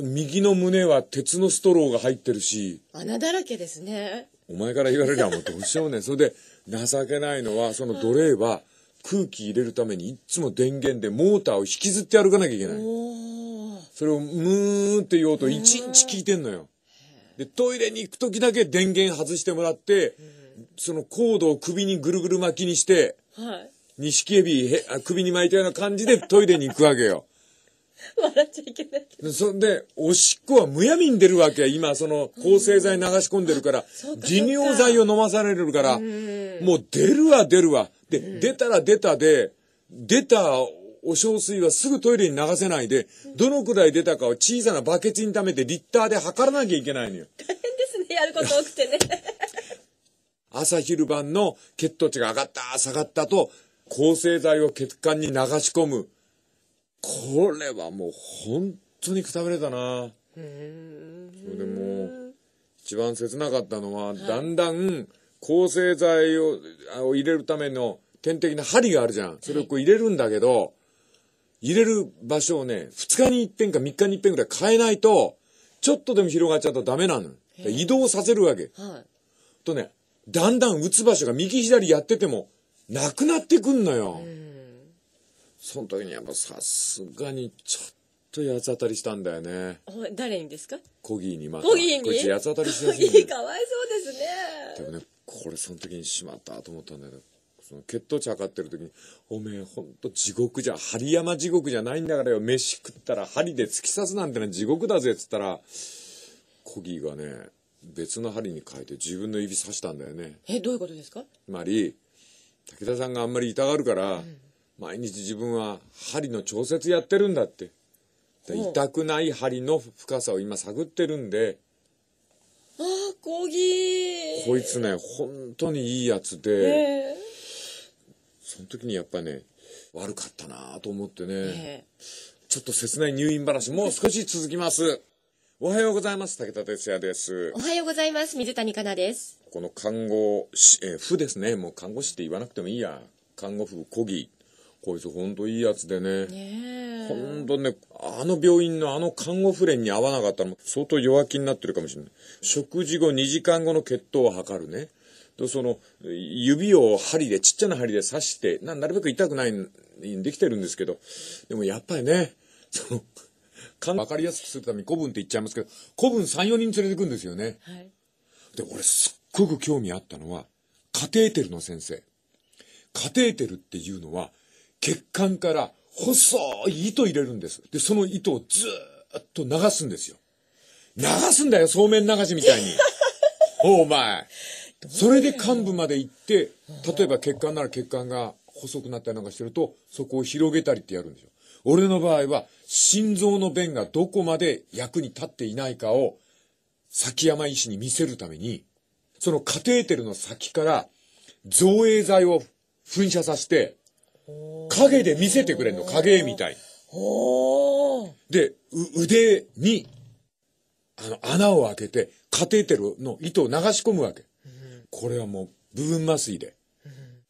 右の胸は鉄のストローが入ってるし。穴だらけですね。お前から言われりゃもうどうしようね。それで、情けないのは、その奴隷は空気入れるためにいつも電源でモーターを引きずって歩かなきゃいけない。それをムーンって言おうと一日聞いてんのよ。で、トイレに行く時だけ電源外してもらって、そのコードを首にぐるぐる巻きにして、はい。錦エビへ首に巻いたような感じでトイレに行くわけよ。笑っちゃいけない。そんで、おしっこはむやみに出るわけ。今、その、抗生剤流し込んでるから、利、うん、尿剤を飲まされるから、うもう出るわ出るわ。で、うん、出たら出たで、出たお小水はすぐトイレに流せないで、どのくらい出たかを小さなバケツに溜めてリッターで測らなきゃいけないのよ。大変ですね、やること多くてね。朝昼晩の血糖値が上がった、下がったと、抗生剤を血管に流し込む。これはもう本当にくたぶれたな。それでも一番切なかったのは、だんだん抗生剤をを入れるための点滴の針があるじゃん。それをこう入れるんだけど、入れる場所をね、2日に1遍か3日に1遍ぐらい変えないと、ちょっとでも広がっちゃうとダメなの。移動させるわけ。はい、とね、だんだん打つ場所が右左やってても、なくなってくんのよ。その時にやっぱさすがにちょっと八つ当たりしたんだよね。誰にですかコギーにまた。コギーにこっち八つ当たりしてる。コギーかわいそうですね。でもね、これその時にしまったと思ったんだけど、その血糖値測ってる時に、おめえほんと地獄じゃ、針山地獄じゃないんだからよ、飯食ったら針で突き刺すなんてのは地獄だぜっつったら、コギーがね、別の針に変えて自分の指刺したんだよねえどういうことですかつまり武田さんがあんまり痛がるから、うん、毎日自分は針の調節やってるんだって痛くない針の深さを今探ってるんでああこぎこいつね本当にいいやつで、その時にやっぱね悪かったなと思ってね、ちょっと切ない入院話もう少し続きますおはようございます。武田哲也です。おはようございます。水谷香奈です。この看護師、えー、ですね。もう看護師って言わなくてもいいや。看護婦、こぎ。こいつほんといいやつでね。ほんとね、あの病院のあの看護婦連に合わなかったら相当弱気になってるかもしれない。食事後2時間後の血糖を測るね。とその指を針でちっちゃな針で刺してなるべく痛くないできてるんですけどでもやっぱりねそのか分かりやすくするために古文って言っちゃいますけど、古文3、4人連れてくんですよね。はい、で、俺すっごく興味あったのは、カテーテルの先生。カテーテルっていうのは、血管から細い糸入れるんです。で、その糸をずっと流すんですよ。流すんだよ、そうめん流しみたいに。お前。それで患部まで行って、例えば血管なら血管が細くなったりなんかしてると、そこを広げたりってやるんですよ俺の場合は心臓の弁がどこまで役に立っていないかを崎山医師に見せるために、そのカテーテルの先から造影剤を噴射させて、影で見せてくれんの、影みたい。で、腕に、あの、穴を開けて、カテーテルの糸を流し込むわけ。これはもう、部分麻酔で。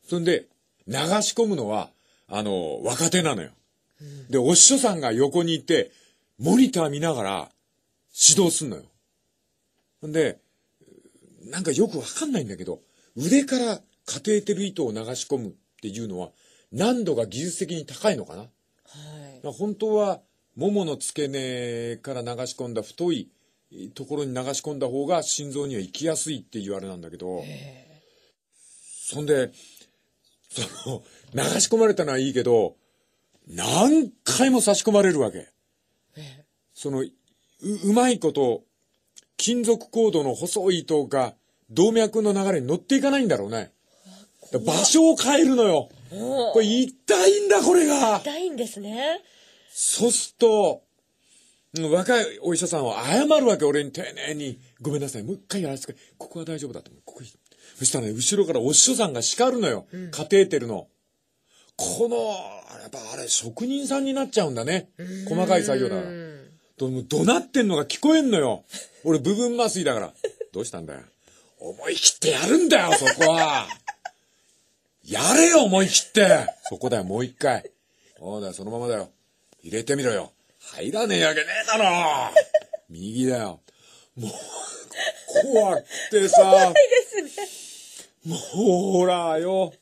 そんで、流し込むのは、あの、若手なのよ。で、お師匠さんが横にいて、モニター見ながら指導すんのよ。んで、なんかよくわかんないんだけど、腕からカテーテル糸を流し込むっていうのは、難度が技術的に高いのかな。はい、本当は、ももの付け根から流し込んだ太いところに流し込んだ方が心臓には行きやすいって言われなんだけど、そんで、その、流し込まれたのはいいけど、何回も差し込まれるわけ。ええ、そのう、うまいこと、金属コードの細い糸が動脈の流れに乗っていかないんだろうね。場所を変えるのよ。これ痛いんだ、これが。痛いんですね。そうすると、若いお医者さんは謝るわけ、俺に丁寧に。ごめんなさい、もう一回やらせてここは大丈夫だと思う。ここそしたらね、後ろからお師匠さんが叱るのよ。うん、カテーテルの。この、やっぱあれ、職人さんになっちゃうんだね。細かい作業だから。ど、怒鳴ってんのが聞こえんのよ。俺、部分麻酔だから。どうしたんだよ。思い切ってやるんだよ、そこは。やれよ、思い切って。そこだよ、もう一回。そうだよ、そのままだよ。入れてみろよ。入らねえわけねえだろ。右だよ。もう、怖くてさ。怖いですね。もう、ほらよ。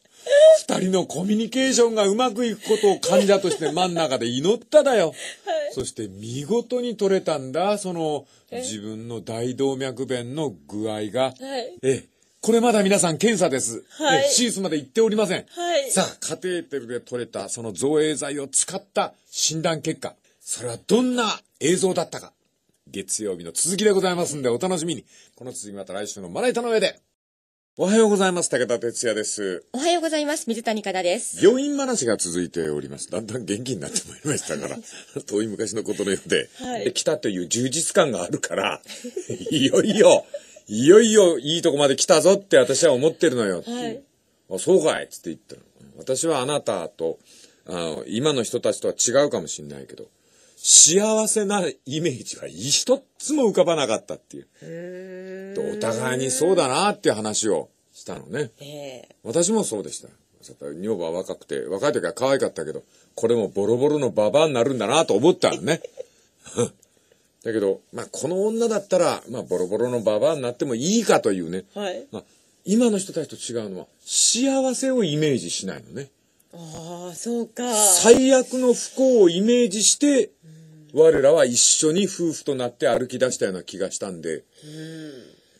二人のコミュニケーションがうまくいくことを患者として真ん中で祈っただよ。はい、そして見事に取れたんだ、その自分の大動脈弁の具合が。はい、えこれまだ皆さん検査です。はい、手術まで行っておりません。はい、さあ、カテーテルで取れたその造影剤を使った診断結果。それはどんな映像だったか。月曜日の続きでございますんでお楽しみに。この続きまた来週のまな板の上で。おはようございます。武田哲也です。おはようございます。水谷香奈です。病院話が続いております。だんだん元気になってまいりましたから、遠い昔のことのようで、はい、来たという充実感があるから、いよいよ、いよいよいいとこまで来たぞって私は思ってるのよってはい、あそうかいっつって言ったの。私はあなたとあの、今の人たちとは違うかもしれないけど、幸せなイメージが一つも浮かばなかったっていう。お互いにそうだなっていう話をしたのね。私もそうでした。女房は若くて、若い時は可愛かったけど、これもボロボロのババアになるんだなと思ったのね。だけど、まあ、この女だったら、まあ、ボロボロのババアになってもいいかというね。はい、まあ、今の人たちと違うのは、幸せをイメージしないのね。ああ、そうか。最悪の不幸をイメージして、我らは一緒に夫婦となって歩き出したような気がしたんで、うん、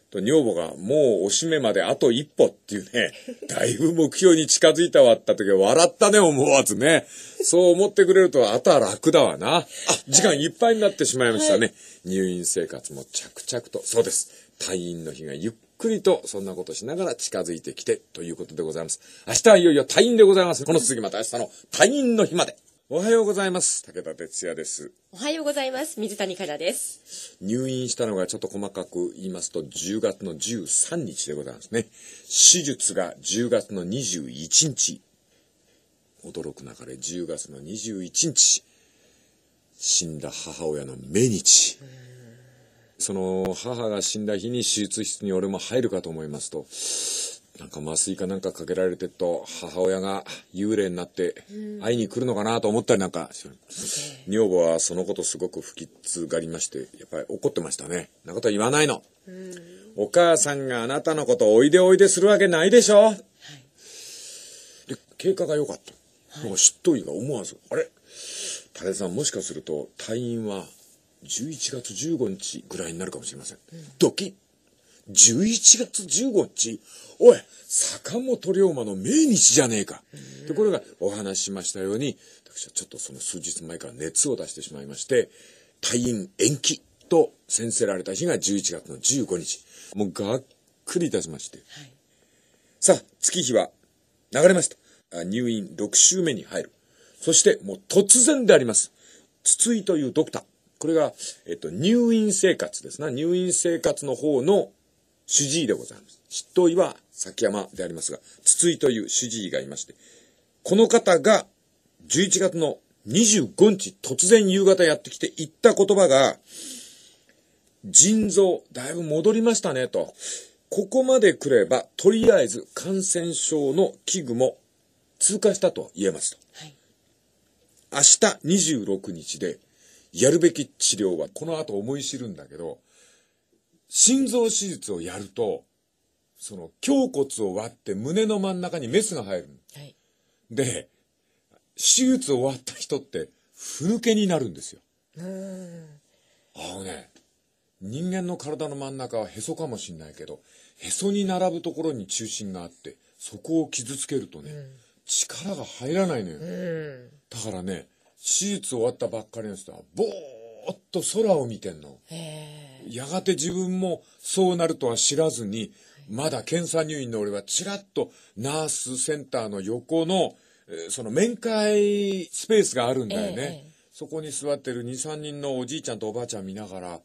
と女房がもうおしめまであと一歩っていうね、だいぶ目標に近づいたわった時は笑ったね思わずね。そう思ってくれるとあとは楽だわな。あ、時間いっぱいになってしまいましたね。はい、入院生活も着々と、そうです。退院の日がゆっくりとそんなことしながら近づいてきてということでございます。明日はいよいよ退院でございます。この続きまた明日の退院の日まで。おはようございます。武田哲也です。おはようございます。水谷香奈です。入院したのがちょっと細かく言いますと、10月の13日でございますね。手術が10月の21日。驚くなかれ10月の21日。死んだ母親の命日。その母が死んだ日に手術室に俺も入るかと思いますと、なんか麻酔かなんかかけられてると、母親が幽霊になって会いに来るのかなと思ったりなんか、うん、女房はそのことすごく不吉がりまして、やっぱり怒ってましたね。なこと言わないの、うん。お母さんがあなたのことおいでおいでするわけないでしょ、はい、で、経過が良かった。はい、嫉妬医が思わず、あれタレさんもしかすると退院は11月15日ぐらいになるかもしれません。うん、ドキッ11月15日、おい、坂本龍馬の命日じゃねえか。ところが、お話ししましたように、私はちょっとその数日前から熱を出してしまいまして、退院延期と宣せられた日が11月の15日。もうがっくりいたしまして。はい、さあ、月日は流れました。入院6週目に入る。そして、もう突然であります。筒井というドクター。これが、えっと、入院生活ですな。入院生活の方の主治医でございます。執刀医は崎山でありますが、筒井という主治医がいまして、この方が11月の25日突然夕方やってきて言った言葉が、腎臓、だいぶ戻りましたねと。ここまで来れば、とりあえず感染症の危惧も通過したと言えますと。はい、明日26日で、やるべき治療はこの後思い知るんだけど、心臓手術をやると、その、胸骨を割って胸の真ん中にメスが入る。はい、で、手術終わった人って、ふぬけになるんですよ。あのね、人間の体の真ん中はへそかもしんないけど、へそに並ぶところに中心があって、そこを傷つけるとね、うん、力が入らないのよ。うん、だからね、手術終わったばっかりの人は、ボーっと空を見てんの。やがて自分もそうなるとは知らずに、まだ検査入院の俺はちらっとナースセンターの横の、えその面会スペースがあるんだよね。そこに座ってる2、3人のおじいちゃんとおばあちゃん見ながら、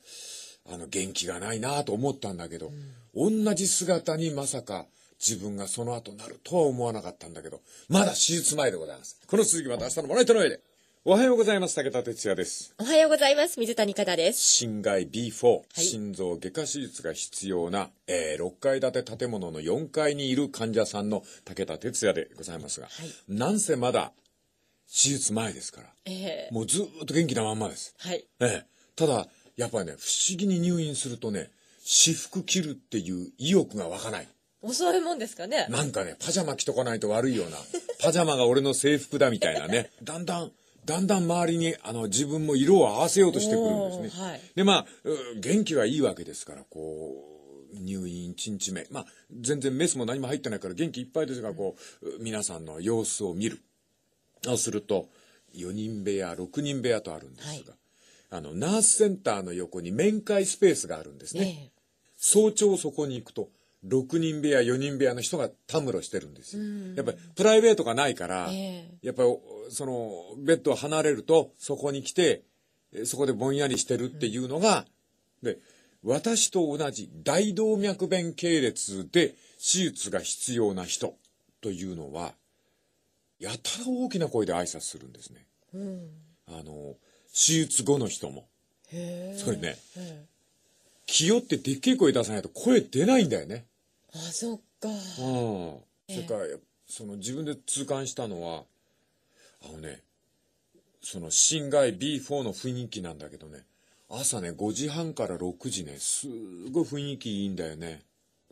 あの、元気がないなと思ったんだけど、うん、同じ姿にまさか自分がその後なるとは思わなかったんだけど、まだ手術前でございます。この続きまた明日のもらい手の上で。おはようございます。武田哲也です。おはようございます。水谷香奈です。心外 B4、はい、心臓外科手術が必要な、えー、6階建て建物の4階にいる患者さんの武田哲也でございますが、はい、なんせまだ手術前ですから、えー、もうずっと元気なまんまです。はい。えー、ただ、やっぱりね、不思議に入院するとね、私服着るっていう意欲が湧かない。そういもんですかね。なんかね、パジャマ着とかないと悪いような、パジャマが俺の制服だみたいなね、だんだんだんだん周りにあの自分も色を合わせようとしてくるんですね。はい、でまあ元気はいいわけですからこう入院1日目、まあ、全然メスも何も入ってないから元気いっぱいですが、こう皆さんの様子を見るをすると4人部屋6人部屋とあるんですが、はい、あのナースセンターの横に面会スペースがあるんですね。えー、早朝そこに行くと6人部屋4人部屋の人がたむろしてるんですよ、うん、やっぱりプライベートがないから、えー、やっぱりそのベッドを離れるとそこに来てそこでぼんやりしてるっていうのが、うん、で私と同じ大動脈弁系列で手術が必要な人というのはやたら大きな声で挨拶するんですね、うん、あの手術後の人もそれね気負ってでっけえ声出さないと声出ないんだよねあそっかうんそれからその自分で痛感したのはあのねその新外 B4 の雰囲気なんだけどね朝ね5時半から6時ねすごい雰囲気いいんだよね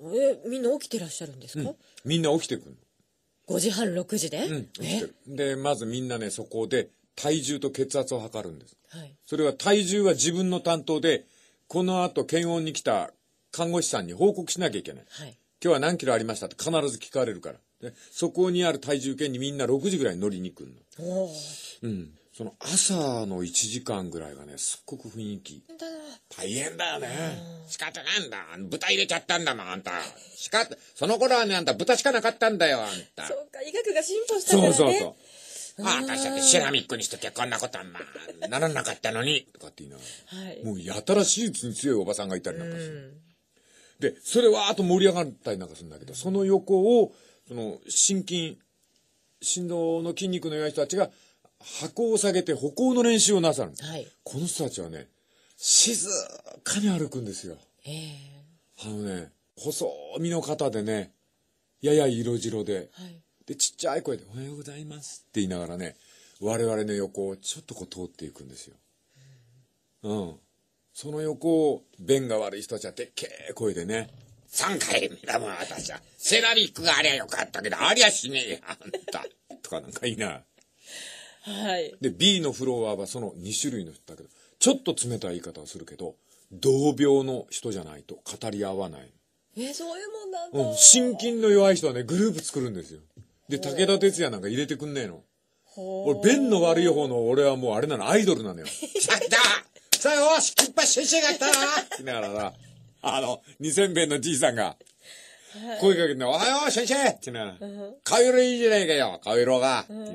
えみんな起きてらっしゃるんですか、うん、みんな起きてくる五5時半6時で、うん、起きてるでまずみんなねそこで体重と血圧を測るんです、はい、それは体重は自分の担当でこのあと検温に来た看護師さんに報告しなきゃいけない、はい、今日は何キロありましたって必ず聞かれるから。で、そこにある体重計にみんな6時ぐらいに乗りに来るの。うん。その朝の1時間ぐらいがね、すっごく雰囲気。大変だよね。仕方なんだ。豚入れちゃったんだもん、あんた。仕方、その頃はね、あんた豚しかなかったんだよ、あんた。そうか、医学が進歩したからね。そうそうそう。ああ、私だってシラミックにしときゃこんなことはまあ、ならなかったのに、とかって言いながら、はい、もうやたら手術に強いおばさんがいたりなんかする。で、それわーっと盛り上がったりなんかするんだけど、その横を、その、心筋、心臓の筋肉の弱い人たちが、箱を下げて歩行の練習をなさるんです。はい、この人たちはね、静かに歩くんですよ。ええー、あのね、細身の方でね、やや色白で、はい、で、ちっちゃい声で、おはようございますって言いながらね、我々の横をちょっとこう通っていくんですよ。うん、うんその横を、弁が悪い人たちはでっけえ声でね、三回目だもん、私は。セラミックがありゃよかったけど、ありゃしねえよ、あんた。とかなんかいいな。はい。で、B のフロアはその2種類の人だけど、ちょっと冷たい言い方をするけど、同病の人じゃないと語り合わない。え、そういうもんなんだ。うん、心筋の弱い人はね、グループ作るんですよ。で、武田鉄矢なんか入れてくんねえの。俺、弁の悪い方の俺はもうあれなの、アイドルなのよ。やった来たよし金八先生が来たなって言いながらな、あの、二千遍のじいさんが、声かけて、おはよう、先生ってな顔色いいじゃないかよ、顔色が。ってなが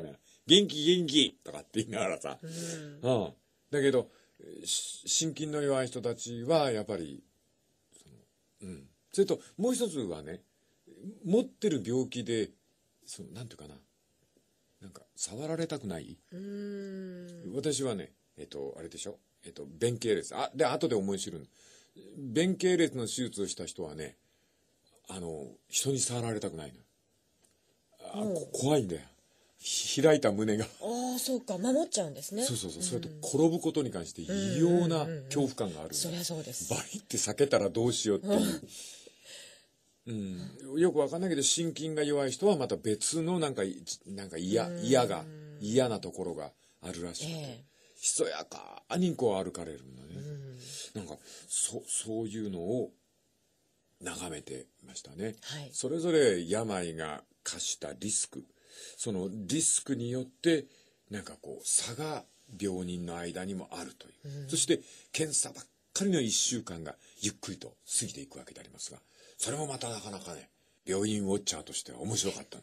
元気元気とかって言いながらさ。うん。うん、だけど、心筋の弱い人たちは、やっぱり、うん。それと、もう一つはね、持ってる病気で、その、なんていうかな、なんか、触られたくない私はね、えっと、あれでしょえっと、弁形列。あ、で、後で思い知る弁形列の手術をした人はね、あの、人に触られたくないの。あ、うん、怖いんだよ。開いた胸が。ああ、そうか。守っちゃうんですね。そうそうそう。それと、転ぶことに関して異様な恐怖感がある、うんうんうんうん。そりゃそうです。バリって避けたらどうしようっていう。うん、よくわかんないけど心筋が弱い人はまた別のなんかなんか嫌嫌が嫌なところがあるらしい。て、えひそやかにこう歩かれるだね、うん、なんかそそういうのを眺めてましたね、はい、それぞれ病が課したリスクそのリスクによってなんかこう差が病人の間にもあるという、うん、そして検査ばっかりの1週間がゆっくりと過ぎていくわけでありますがそれもまたなかなかね病院ウォッチャーとしては面白かった、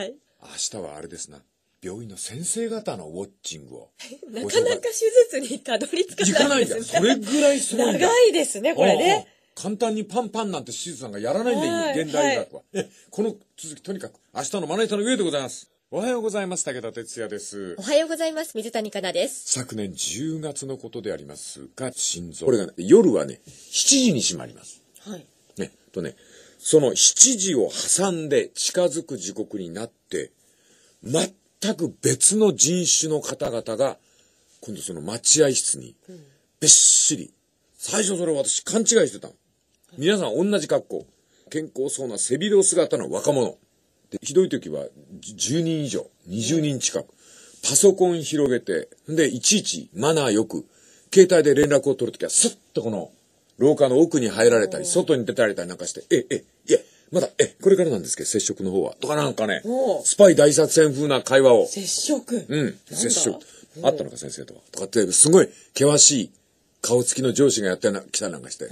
はい、明日はあれですな病院の先生方のウォッチングを。なかなか手術にたどり着かないですね。いかないんそれぐらいすごい長いですね、これね。簡単にパンパンなんて手術なんかやらないんだよ、現代医学は、はい。この続き、とにかく明日のまな板の上でございます。おはようございます。武田哲也です。おはようございます。水谷香奈です。昨年10月のことでありますが、心臓。これが、ね、夜はね、7時に閉まります。はい。ね、とね、その7時を挟んで近づく時刻になって、全全く別の人種の方々が、今度その待合室に、べっしり。最初それ私勘違いしてた皆さん同じ格好。健康そうな背広姿の若者。で、ひどい時は10人以上、20人近く。パソコン広げて、で、いちいちマナーよく、携帯で連絡を取る時は、スッとこの、廊下の奥に入られたり、外に出られたりなんかして、え、え、いや、まだ、え、これからなんですけど、接触の方は。とかなんかね、スパイ大作戦風な会話を。接触うん、接触。あったのか、先生とは。とかって、すごい険しい顔つきの上司がやってきたなんかして。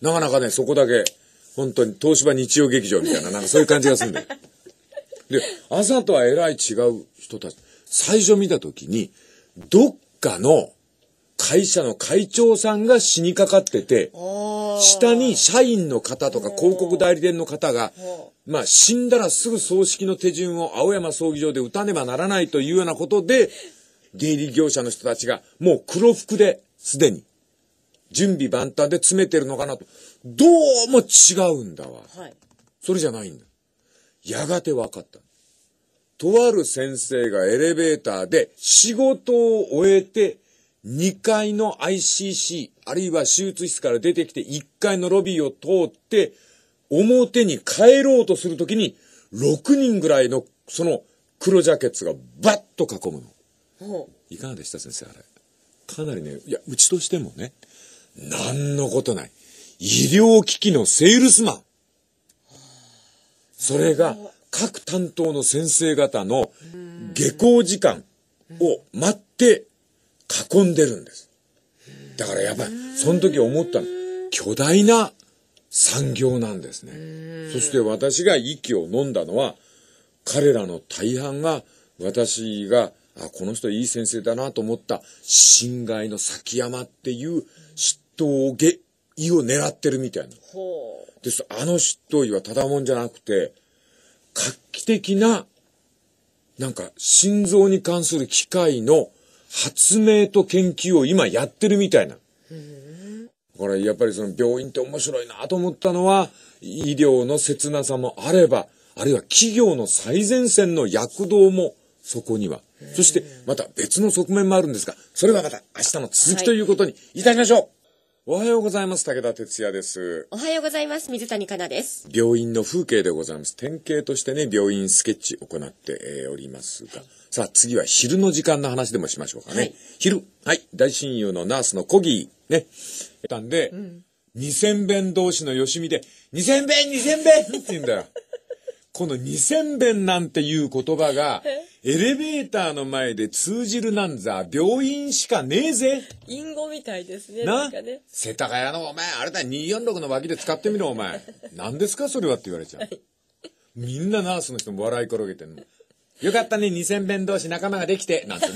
なかなかね、そこだけ、本当に東芝日曜劇場みたいな、なんかそういう感じがするんだよ。で、朝とはえらい違う人たち。最初見たときに、どっかの、会社の会長さんが死にかかってて、下に社員の方とか広告代理店の方が、まあ死んだらすぐ葬式の手順を青山葬儀場で打たねばならないというようなことで、出入り業者の人たちがもう黒服ですでに準備万端で詰めてるのかなと。どうも違うんだわ。はい、それじゃないんだ。やがて分かった。とある先生がエレベーターで仕事を終えて2階の ICC、あるいは手術室から出てきて1階のロビーを通って、表に帰ろうとするときに、6人ぐらいの、その、黒ジャケットがバッと囲むの。いかがでした先生、あれ。かなりね、いや、うちとしてもね、なんのことない。医療機器のセールスマン。それが、各担当の先生方の下校時間を待って、囲んでるんです。だからやっぱり、その時思ったの、巨大な産業なんですね。そして私が息を飲んだのは、彼らの大半が私が、あ、この人いい先生だなと思った侵害の崎山っていう嫉妬をげ、意を狙ってるみたいな。です。あの嫉妬意はただもんじゃなくて、画期的な、なんか心臓に関する機械の発明と研究を今やってるみたいな。だからやっぱりその病院って面白いなと思ったのは、医療の切なさもあれば、あるいは企業の最前線の躍動もそこには。そしてまた別の側面もあるんですが、それはまた明日の続きということにいたしましょう、はいおはようございます。武田哲也です。おはようございます。水谷香奈です。病院の風景でございます。典型としてね、病院スケッチ行っておりますが。はいさあ次は昼の時間の話でもしましょうかね。はい、昼。はい。大親友のナースのコギー。ね。たんで、うん、2000弁同士のよしみで、2000弁 !2000 弁って言うんだよ。この2000弁なんていう言葉が、エレベーターの前で通じるなんざ、病院しかねえぜ。隠語みたいですね。な、ね、世田谷のお前、あれだ、246の脇で使ってみろ、お前。何ですか、それはって言われちゃう。みんなナースの人も笑い転げてんの。よかったね、二千弁同士仲間ができて、なんて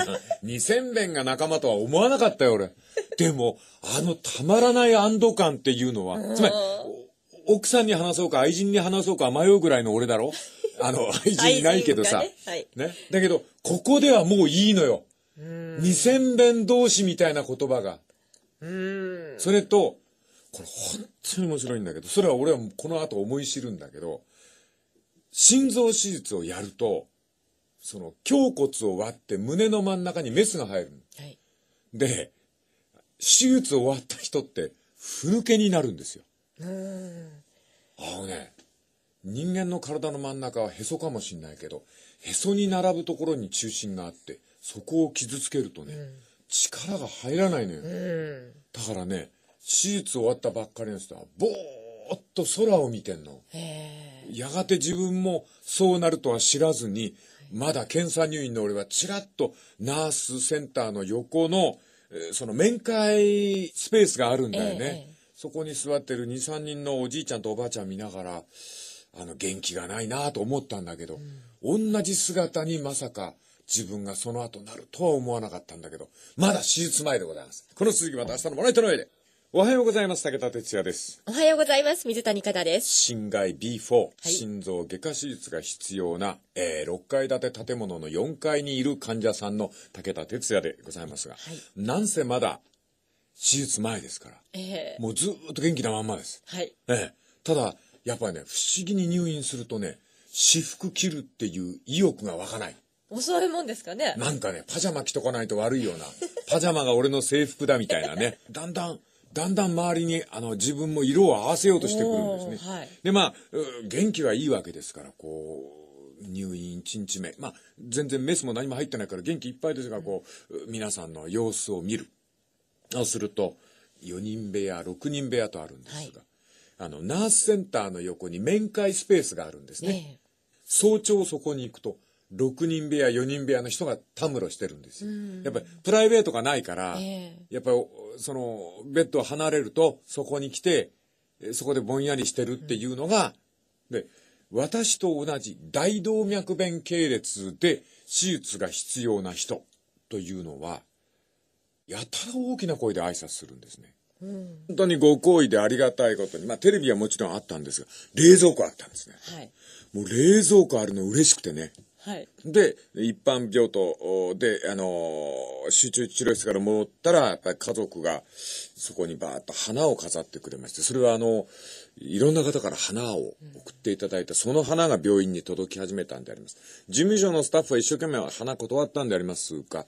二千弁が仲間とは思わなかったよ、俺。でも、あのたまらない安堵感っていうのは、つまり、奥さんに話そうか愛人に話そうか迷うぐらいの俺だろあの、愛人いないけどさ。ねはい、ね。だけど、ここではもういいのよ。二千弁同士みたいな言葉が。それと、これ本当に面白いんだけど、それは俺はこの後思い知るんだけど、心臓手術をやると、その、胸骨を割って胸の真ん中にメスが入る。はい、で、手術終わった人って、ふぬけになるんですよ。あのね、人間の体の真ん中はへそかもしんないけど、へそに並ぶところに中心があって、そこを傷つけるとね、うん、力が入らないのよ、うん、だからね、手術終わったばっかりの人は、ぼーっと空を見てんの。やがて自分もそうなるとは知らずに、まだ検査入院の俺はちらっとナースセンターの横の、その面会スペースがあるんだよね。ええ、そこに座ってる2、3人のおじいちゃんとおばあちゃん見ながら、あの、元気がないなと思ったんだけど、うん、同じ姿にまさか自分がその後なるとは思わなかったんだけど、まだ手術前でございます。この続きまた明日のもらイトの上で。おはようございます。武田哲也です。おはようございます。水谷香奈です。心外 B4、はい、心臓外科手術が必要な、えー、6階建て建物の4階にいる患者さんの武田哲也でございますが、はい、なんせまだ手術前ですから、えー、もうずっと元気なまんまです。はい。えー、ただ、やっぱりね、不思議に入院するとね、私服着るっていう意欲が湧かない。遅いもんですかね。なんかね、パジャマ着とかないと悪いような、パジャマが俺の制服だみたいなね、だんだんだんだん周りにあの自分も色を合わせようとしてくるんですね。はい、でまあ元気はいいわけですからこう入院1日目、まあ、全然メスも何も入ってないから元気いっぱいですが、こう皆さんの様子を見るをすると4人部屋6人部屋とあるんですが、はい、あのナースセンターの横に面会スペースがあるんですね。えー、早朝そこに行くと6人部屋、4人部屋の人がたむろしてるんですよ。やっぱりプライベートがないから、えー、やっぱりそのベッドを離れるとそこに来て、そこでぼんやりしてるっていうのが、うん、で、私と同じ大動脈弁系列で手術が必要な人というのは、やたら大きな声で挨拶するんですね。うん、本当にご好意でありがたいことに、まあテレビはもちろんあったんですが、冷蔵庫あったんですね。はい、もう冷蔵庫あるの嬉しくてね。はい。で、一般病棟で、あのー、集中治療室から戻ったら、やっぱり家族が、そこにバーッと花を飾ってくれまして、それはあの、いろんな方から花を送っていただいた、その花が病院に届き始めたんであります。事務所のスタッフは一生懸命花断ったんでありますが、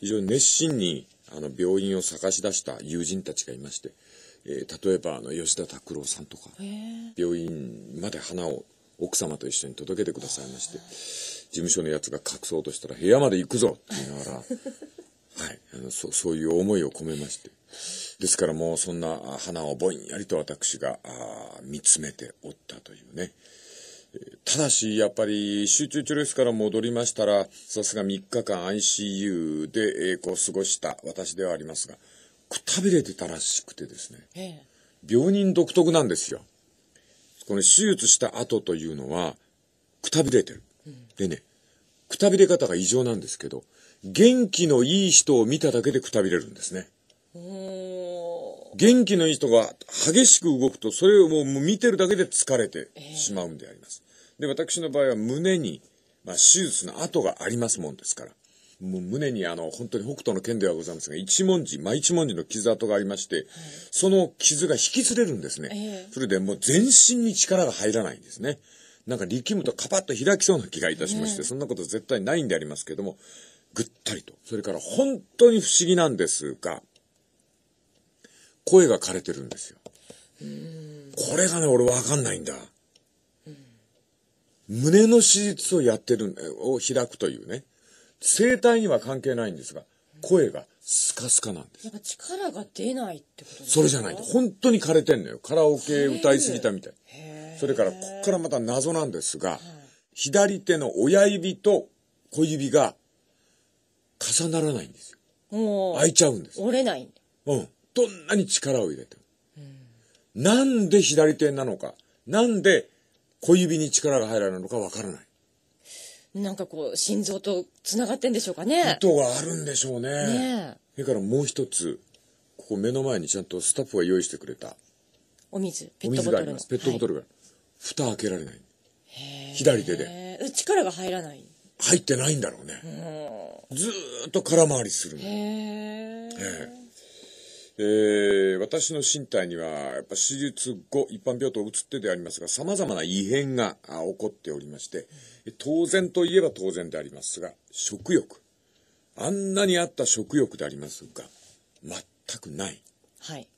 非常に熱心に、あの、病院を探し出した友人たちがいまして、えー、例えばあの、吉田拓郎さんとか、病院まで花を奥様と一緒に届けてくださいまして、事務所のやつが隠そうとしたら部屋まで行くぞって言いながら、はい、あのそそういう思いを込めまして。ですからもうそんな花をぼんやりと私が見つめておったというね。ただし、やっぱり集中治療室から戻りましたら、さすが3日間 ICU で、えこう過ごした私ではありますが、くたびれてたらしくてですね、病人独特なんですよ。この手術した後というのは、くたびれてる。でね、くたびれ方が異常なんですけど、元気のいい人を見ただけでくたびれるんですね。元気のいい人が激しく動くと、それをもう見てるだけで疲れてしまうんであります。で、私の場合は胸に、まあ、手術の跡がありますもんですから、もう胸にあの、本当に北斗の剣ではございますが、一文字、まあ、一文字の傷跡がありまして、はい、その傷が引きずれるんですね。それでもう全身に力が入らないんですね。なんか力むとカパッと開きそうな気がいたしまして、そんなこと絶対ないんでありますけども、ぐったりと。それから本当に不思議なんですが、声が枯れてるんですよ。これがね、俺わかんないんだ。胸の手術をやってる、を開くというね。声帯には関係ないんですが、声がスカスカなんです。やっぱ力が出ないってことそれじゃない。本当に枯れてんのよ。カラオケ歌いすぎたみたい。それからこっからまた謎なんですが、左手の親指と小指が重ならないんですよ。開いちゃうんです。折れない。うん。どんなに力を入れても。んなんで左手なのか、なんで小指に力が入らないのかわからない。なんかこう、心臓と繋がってんでしょうかね。意図があるんでしょうね。ねそれからもう一つ、ここ目の前にちゃんとスタッフが用意してくれた。お水、ペットボトルす。ペットボトルが、はい、蓋開けられない。左手で。力が入らない入ってないんだろうね。ずっと空回りするの。へええー、私の身体には、やっぱ手術後、一般病棟移ってでありますが、さまざまな異変が起こっておりまして、当然といえば当然でありますが、食欲。あんなにあった食欲でありますが、全くない。はい。